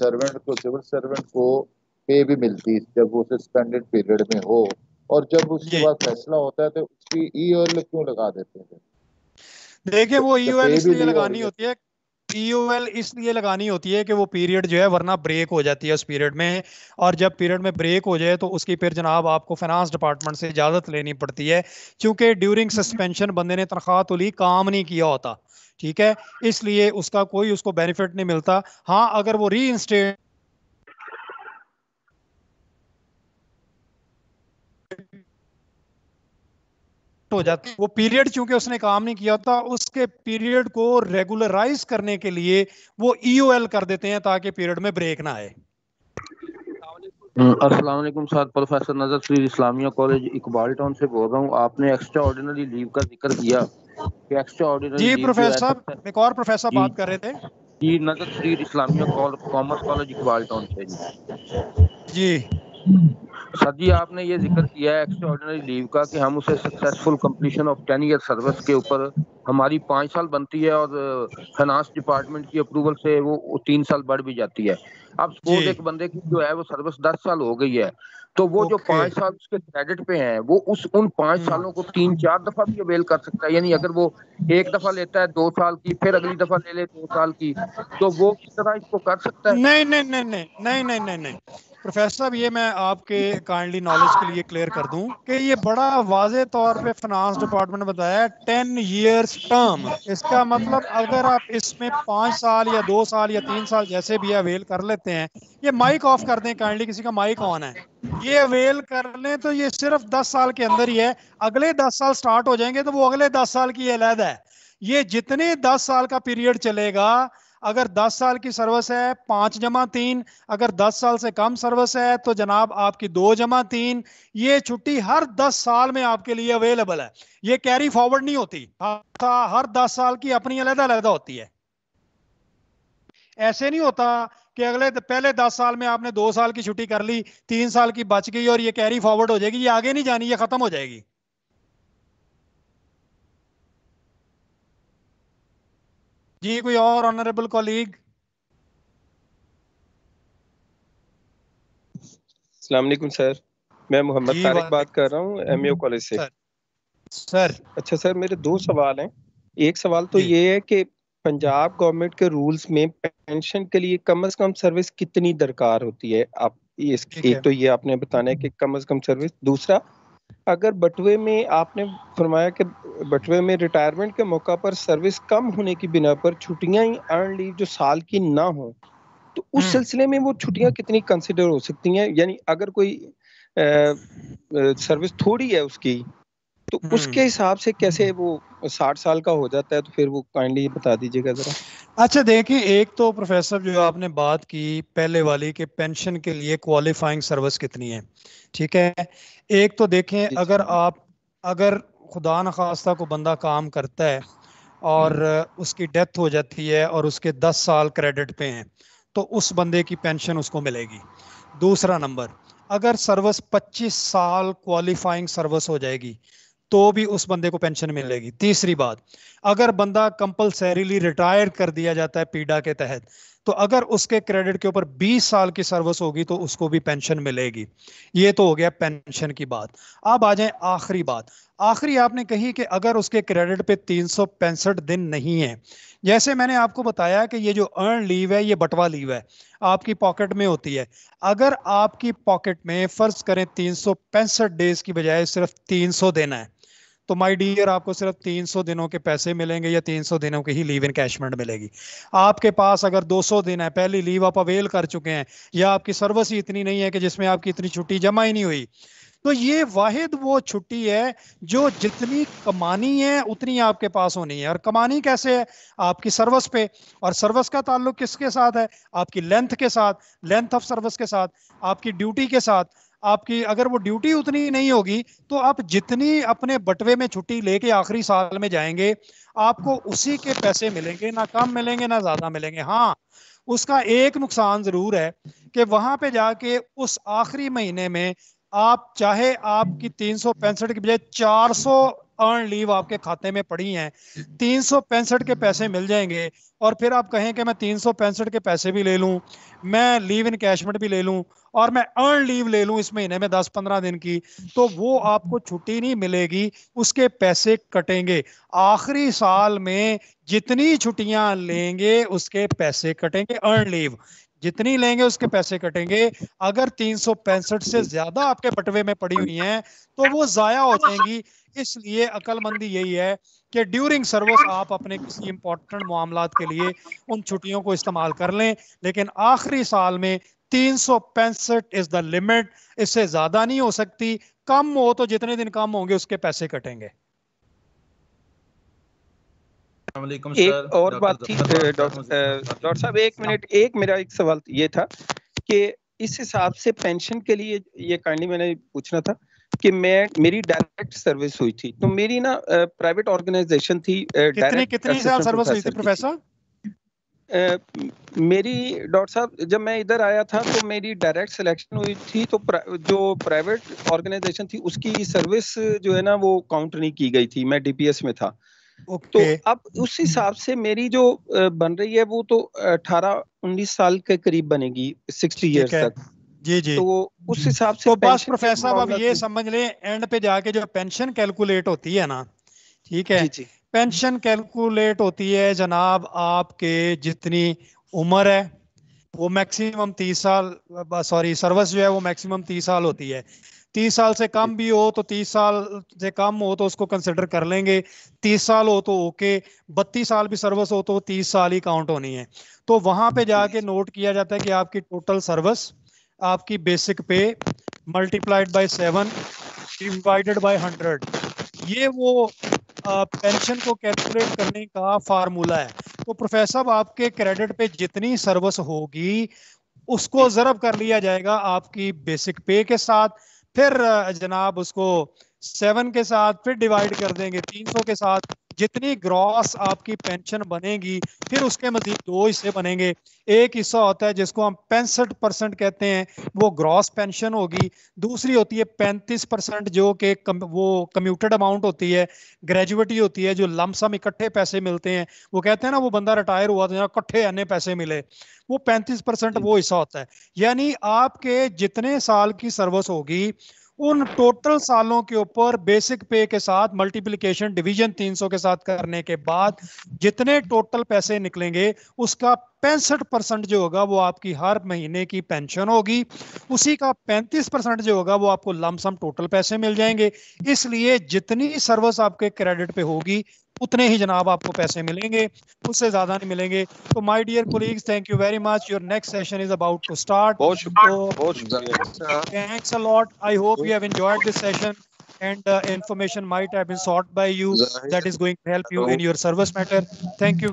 सर्वेंट को सिविल सर्वेंट को पे भी मिलती है जब वो सस्पेंडेड पीरियड में हो और जब उसके बाद फैसला होता है तो उसकी ईओएल क्यों लगा देते हैं देखिए वो ईओएल तो इसलिए लगानी होती है पीओएल इसलिए लगानी होती है कि वो पीरियड जो है वरना ब्रेक हो जाती है उस पीरियड में और जब पीरियड में ब्रेक हो जाए तो उसकी फिर जनाब आपको फाइनेंस डिपार्टमेंट से इजाज़त लेनी पड़ती है क्योंकि ड्यूरिंग सस्पेंशन बंदे ने तनख्वाह तो ली काम नहीं किया होता ठीक है इसलिए उसका कोई उसको बेनिफिट नहीं मिलता हाँ अगर वो री इंस्टेट हो जाते हैं वो पीरियड चूंकि उसने काम नहीं किया था उसके पीरियड को रेगुलराइज करने के लिए वो ईओएल e कर देते हैं ताकि पीरियड में ब्रेक ना आए हम्म, अस्सलाम वालेकुम sir professor Nazar Sharif Islamia college Iqbal town से बोल रहा हूँ आपने एक्स्ट्रा ऑर्डिनरी लीव का जिक्र किया कि एक्स्ट्रा ऑर्डिनरी जी प्रोफेसर साहब एक और प्रोफेसर बात कर रहे थे जी Nazar Sharif Islamia commerce college Iqbal town से जी जी सर जी आपने ये जिक्र किया है एक्स्ट्राऑर्डिनरी लीव का कि हम उसे successful completion of ten year service के ऊपर हमारी पाँच साल बनती है और फाइनेंस डिपार्टमेंट की अप्रूवल से वो तीन साल बढ़ भी जाती है अब सपोज एक बंदे की जो है वो सर्विस दस साल हो गई है तो वो okay. जो पांच साल उसके क्रेडिट पे हैं वो उस उन पांच हम्म। सालों को तीन चार दफा भी अवेल कर सकता है यानी अगर वो एक दफा लेता है दो साल की फिर अगली दफा ले ले दो साल की तो वो किस तरह इसको कर सकता है नहीं नहीं नहीं नहीं नहीं नहीं नहीं प्रोफेसर साहब ये मैं आपके काइंडली नॉलेज के लिए क्लियर कर दूं कि ये बड़ा वाजे तौर पे फाइनेंस डिपार्टमेंट बताया टेन इयर्स टर्म इसका मतलब अगर आप इसमें पाँच साल या दो साल या तीन साल जैसे भी अवेल कर लेते हैं ये माइक ऑफ कर दें काइंडली किसी का माइक ऑन है ये अवेल कर लें तो ये सिर्फ दस साल के अंदर ही है अगले दस साल स्टार्ट हो जाएंगे तो वो अगले दस साल की अलहदा है ये जितने दस साल का पीरियड चलेगा अगर 10 साल की सर्विस है पाँच जमा तीन अगर 10 साल से कम सर्विस है तो जनाब आपकी दो जमा तीन ये छुट्टी हर 10 साल में आपके लिए अवेलेबल है ये कैरी फॉरवर्ड नहीं होती हर 10 साल की अपनी अलहदा अलहदा होती है ऐसे नहीं होता कि अगले पहले दस साल में आपने दो साल की छुट्टी कर ली तीन साल की बच गई और ये कैरी फॉरवर्ड हो जाएगी ये आगे नहीं जानी ये खत्म हो जाएगी जी कोई और ऑनरेबल कॉलीग अलैक्म सर मैं मोहम्मद तारिक बात कर रहा हूँ एम कॉलेज से सर, अच्छा सर मेरे दो सवाल हैं एक सवाल तो ये है कि पंजाब गवर्नमेंट के रूल्स में पेंशन के लिए कम से कम सर्विस कितनी दरकार होती है आप इस, एक तो ये आपने बताना है कि कम से कम सर्विस दूसरा अगर बटवे में आपने फरमाया कि बटवे में रिटायरमेंट के मौका पर सर्विस कम होने की बिना पर छुट्टियां ही अर्न लीव जो साल की ना हो तो उस हम्म। सिलसिले में वो छुट्टियां कितनी कंसिडर हो सकती हैं यानी अगर कोई आ, सर्विस थोड़ी है उसकी तो उसके हम्म। हिसाब से कैसे वो साठ साल का हो जाता है तो फिर वो काइंडली बता दीजिएगा जरा अच्छा देखिए एक तो प्रोफेसर जो आपने बात की पहले वाली कि पेंशन के लिए क्वालिफाइंग सर्विस कितनी है ठीक है एक तो देखें अगर आप अगर खुदा न खास्ता को बंदा काम करता है और हम्म। उसकी डेथ हो जाती है और उसके दस साल क्रेडिट पे हैं तो उस बंदे की पेंशन उसको मिलेगी दूसरा नंबर अगर सर्विस 25 साल क्वालिफाइंग सर्विस हो जाएगी तो भी उस बंदे को पेंशन मिलेगी तीसरी बात अगर बंदा कंपलसरीली रिटायर कर दिया जाता है पीडा के तहत तो अगर उसके क्रेडिट के ऊपर 20 साल की सर्विस होगी तो उसको भी पेंशन मिलेगी ये तो हो गया पेंशन की बात अब आ जाए आखिरी बात आखिरी आपने कही कि अगर उसके क्रेडिट पे तीन दिन नहीं है जैसे मैंने आपको बताया कि ये जो अर्न लीव है ये बटवा लीव है आपकी पॉकेट में होती है अगर आपकी पॉकेट में फर्ज करें तीन डेज की बजाय सिर्फ 300 देना है तो माय डियर आपको सिर्फ 300 दिनों के पैसे मिलेंगे या 300 दिनों की ही लीव कैशमेंट मिलेगी आपके पास अगर 200 दिन है पहली लीव आप अवेल कर चुके हैं या आपकी सर्विस ही इतनी नहीं है कि जिसमें आपकी इतनी छुट्टी जमा ही नहीं हुई तो ये वाहिद वो छुट्टी है जो जितनी कमानी है उतनी आपके पास होनी है और कमानी कैसे है आपकी सर्विस पे और सर्विस का ताल्लुक किसके साथ है आपकी लेंथ के साथ लेंथ ऑफ सर्विस के साथ आपकी ड्यूटी के साथ आपकी अगर वो ड्यूटी उतनी नहीं होगी तो आप जितनी अपने बटवे में छुट्टी लेके आखिरी साल में जाएंगे आपको उसी के पैसे मिलेंगे ना कम मिलेंगे ना ज्यादा मिलेंगे हाँ उसका एक नुकसान जरूर है कि वहां पे जाके उस आखिरी महीने में आप चाहे आपकी तीन सौ पैंसठ के बजाय चार सौ अर्न लीव आपके खाते में पड़ी हैं तीन सौ पैंसठ के पैसे मिल जाएंगे और फिर आप कहें कि मैं तीन सौ पैंसठ के पैसे भी ले लूं मैं लीव इन कैशमेंट भी ले लूं और मैं अर्न लीव ले लूं इस महीने में दस पंद्रह दिन की तो वो आपको छुट्टी नहीं मिलेगी उसके पैसे कटेंगे आखिरी साल में जितनी छुट्टियां लेंगे उसके पैसे कटेंगे अर्न लीव जितनी लेंगे उसके पैसे कटेंगे अगर तीन से ज्यादा आपके बटवे में पड़ी हुई हैं तो वो जाया हो जाएंगी इसलिए अकलमंदी यही है कि ड्यूरिंग सर्विस आप अपने किसी इंपॉर्टेंट मामला के लिए उन छुट्टियों को इस्तेमाल कर लें लेकिन आखिरी साल में तीन सौ पैंसठ इज द लिमिट इससे ज्यादा नहीं हो सकती कम हो तो जितने दिन कम होंगे उसके पैसे कटेंगे एक और बात थी डॉक्टर साहब एक हाँ। मिनट एक मेरा एक सवाल ये था कि इस हिसाब से पेंशन के लिए ये काइंडली मैंने पूछना था कि मैं मेरी डायरेक्ट सर्विस हुई थी तो मेरी ना प्राइवेट ऑर्गेनाइजेशन थी कितने कितने साल सर्विस हुई थी प्रोफेसर मेरी डॉक्टर साहब जब मैं इधर आया था तो मेरी डायरेक्ट सिलेक्शन हुई थी तो जो प्राइवेट ऑर्गेनाइजेशन थी उसकी सर्विस जो है ना वो काउंट नहीं की गई थी मैं डीपीएस में था okay. तो अब उस हिसाब से मेरी जो बन रही है वो तो अठारह उन्नीस साल के करीब बनेगी सिक्सटी ईयर तक जी जी तो उस हम्म। हिसाब से तो बस प्रोफेसर साहब अब ये तो- समझ लें एंड पे जाके जो पेंशन कैलकुलेट होती है ना ठीक है जी जी। पेंशन कैलकुलेट होती है जनाब आपके जितनी उम्र है वो मैक्सिमम तीस साल सॉरी सर्विस जो है वो मैक्सिमम तीस साल होती है तीस साल से कम भी हो तो तीस साल से कम हो तो उसको कंसिडर कर लेंगे तीस साल हो तो ओके बत्तीस साल भी सर्विस हो तो तीस साल ही काउंट होनी है तो वहां पे जाके नोट किया जाता है कि आपकी टोटल सर्विस आपकी basic pay multiplied by seven divided by hundred ये वो पेंशन को कैलकुलेट करने का फार्मूला है तो प्रोफेसर साहब आपके क्रेडिट पे जितनी सर्विस होगी उसको जरब कर लिया जाएगा आपकी बेसिक पे के साथ फिर जनाब उसको सेवन के साथ फिर डिवाइड कर देंगे तीन सौ के साथ जितनी ग्रॉस आपकी पेंशन बनेगी फिर उसके मजीद दो हिस्से बनेंगे एक हिस्सा होता है जिसको हम पैंसठ परसेंट कहते हैं वो ग्रॉस पेंशन होगी दूसरी होती है पैंतीस परसेंट जो कि कम, वो कम्यूटेड अमाउंट होती है ग्रेजुएटी होती है जो लमसम इकट्ठे पैसे मिलते हैं वो कहते हैं ना वो बंदा रिटायर हुआ तो इकट्ठे अन्य पैसे मिले वो पैंतीस परसेंट वो हिस्सा होता है यानी आपके जितने साल की सर्विस होगी उन टोटल सालों के ऊपर बेसिक पे के साथ मल्टीप्लिकेशन डिवीजन 300 के साथ करने के बाद जितने टोटल पैसे निकलेंगे उसका पैंसठ परसेंट जो होगा वो आपकी हर महीने की पेंशन होगी उसी का पैंतीस परसेंट जो होगा वो आपको लमसम टोटल पैसे मिल जाएंगे इसलिए जितनी सर्विस आपके क्रेडिट पे होगी उतने ही जनाब आपको पैसे मिलेंगे उससे ज्यादा नहीं मिलेंगे तो my dear colleagues thank you very much your next session is about to start बहुत शुक्रिया thanks a lot I hope you have enjoyed this session and information might have been sought by you that is going to help you in your service matter thank you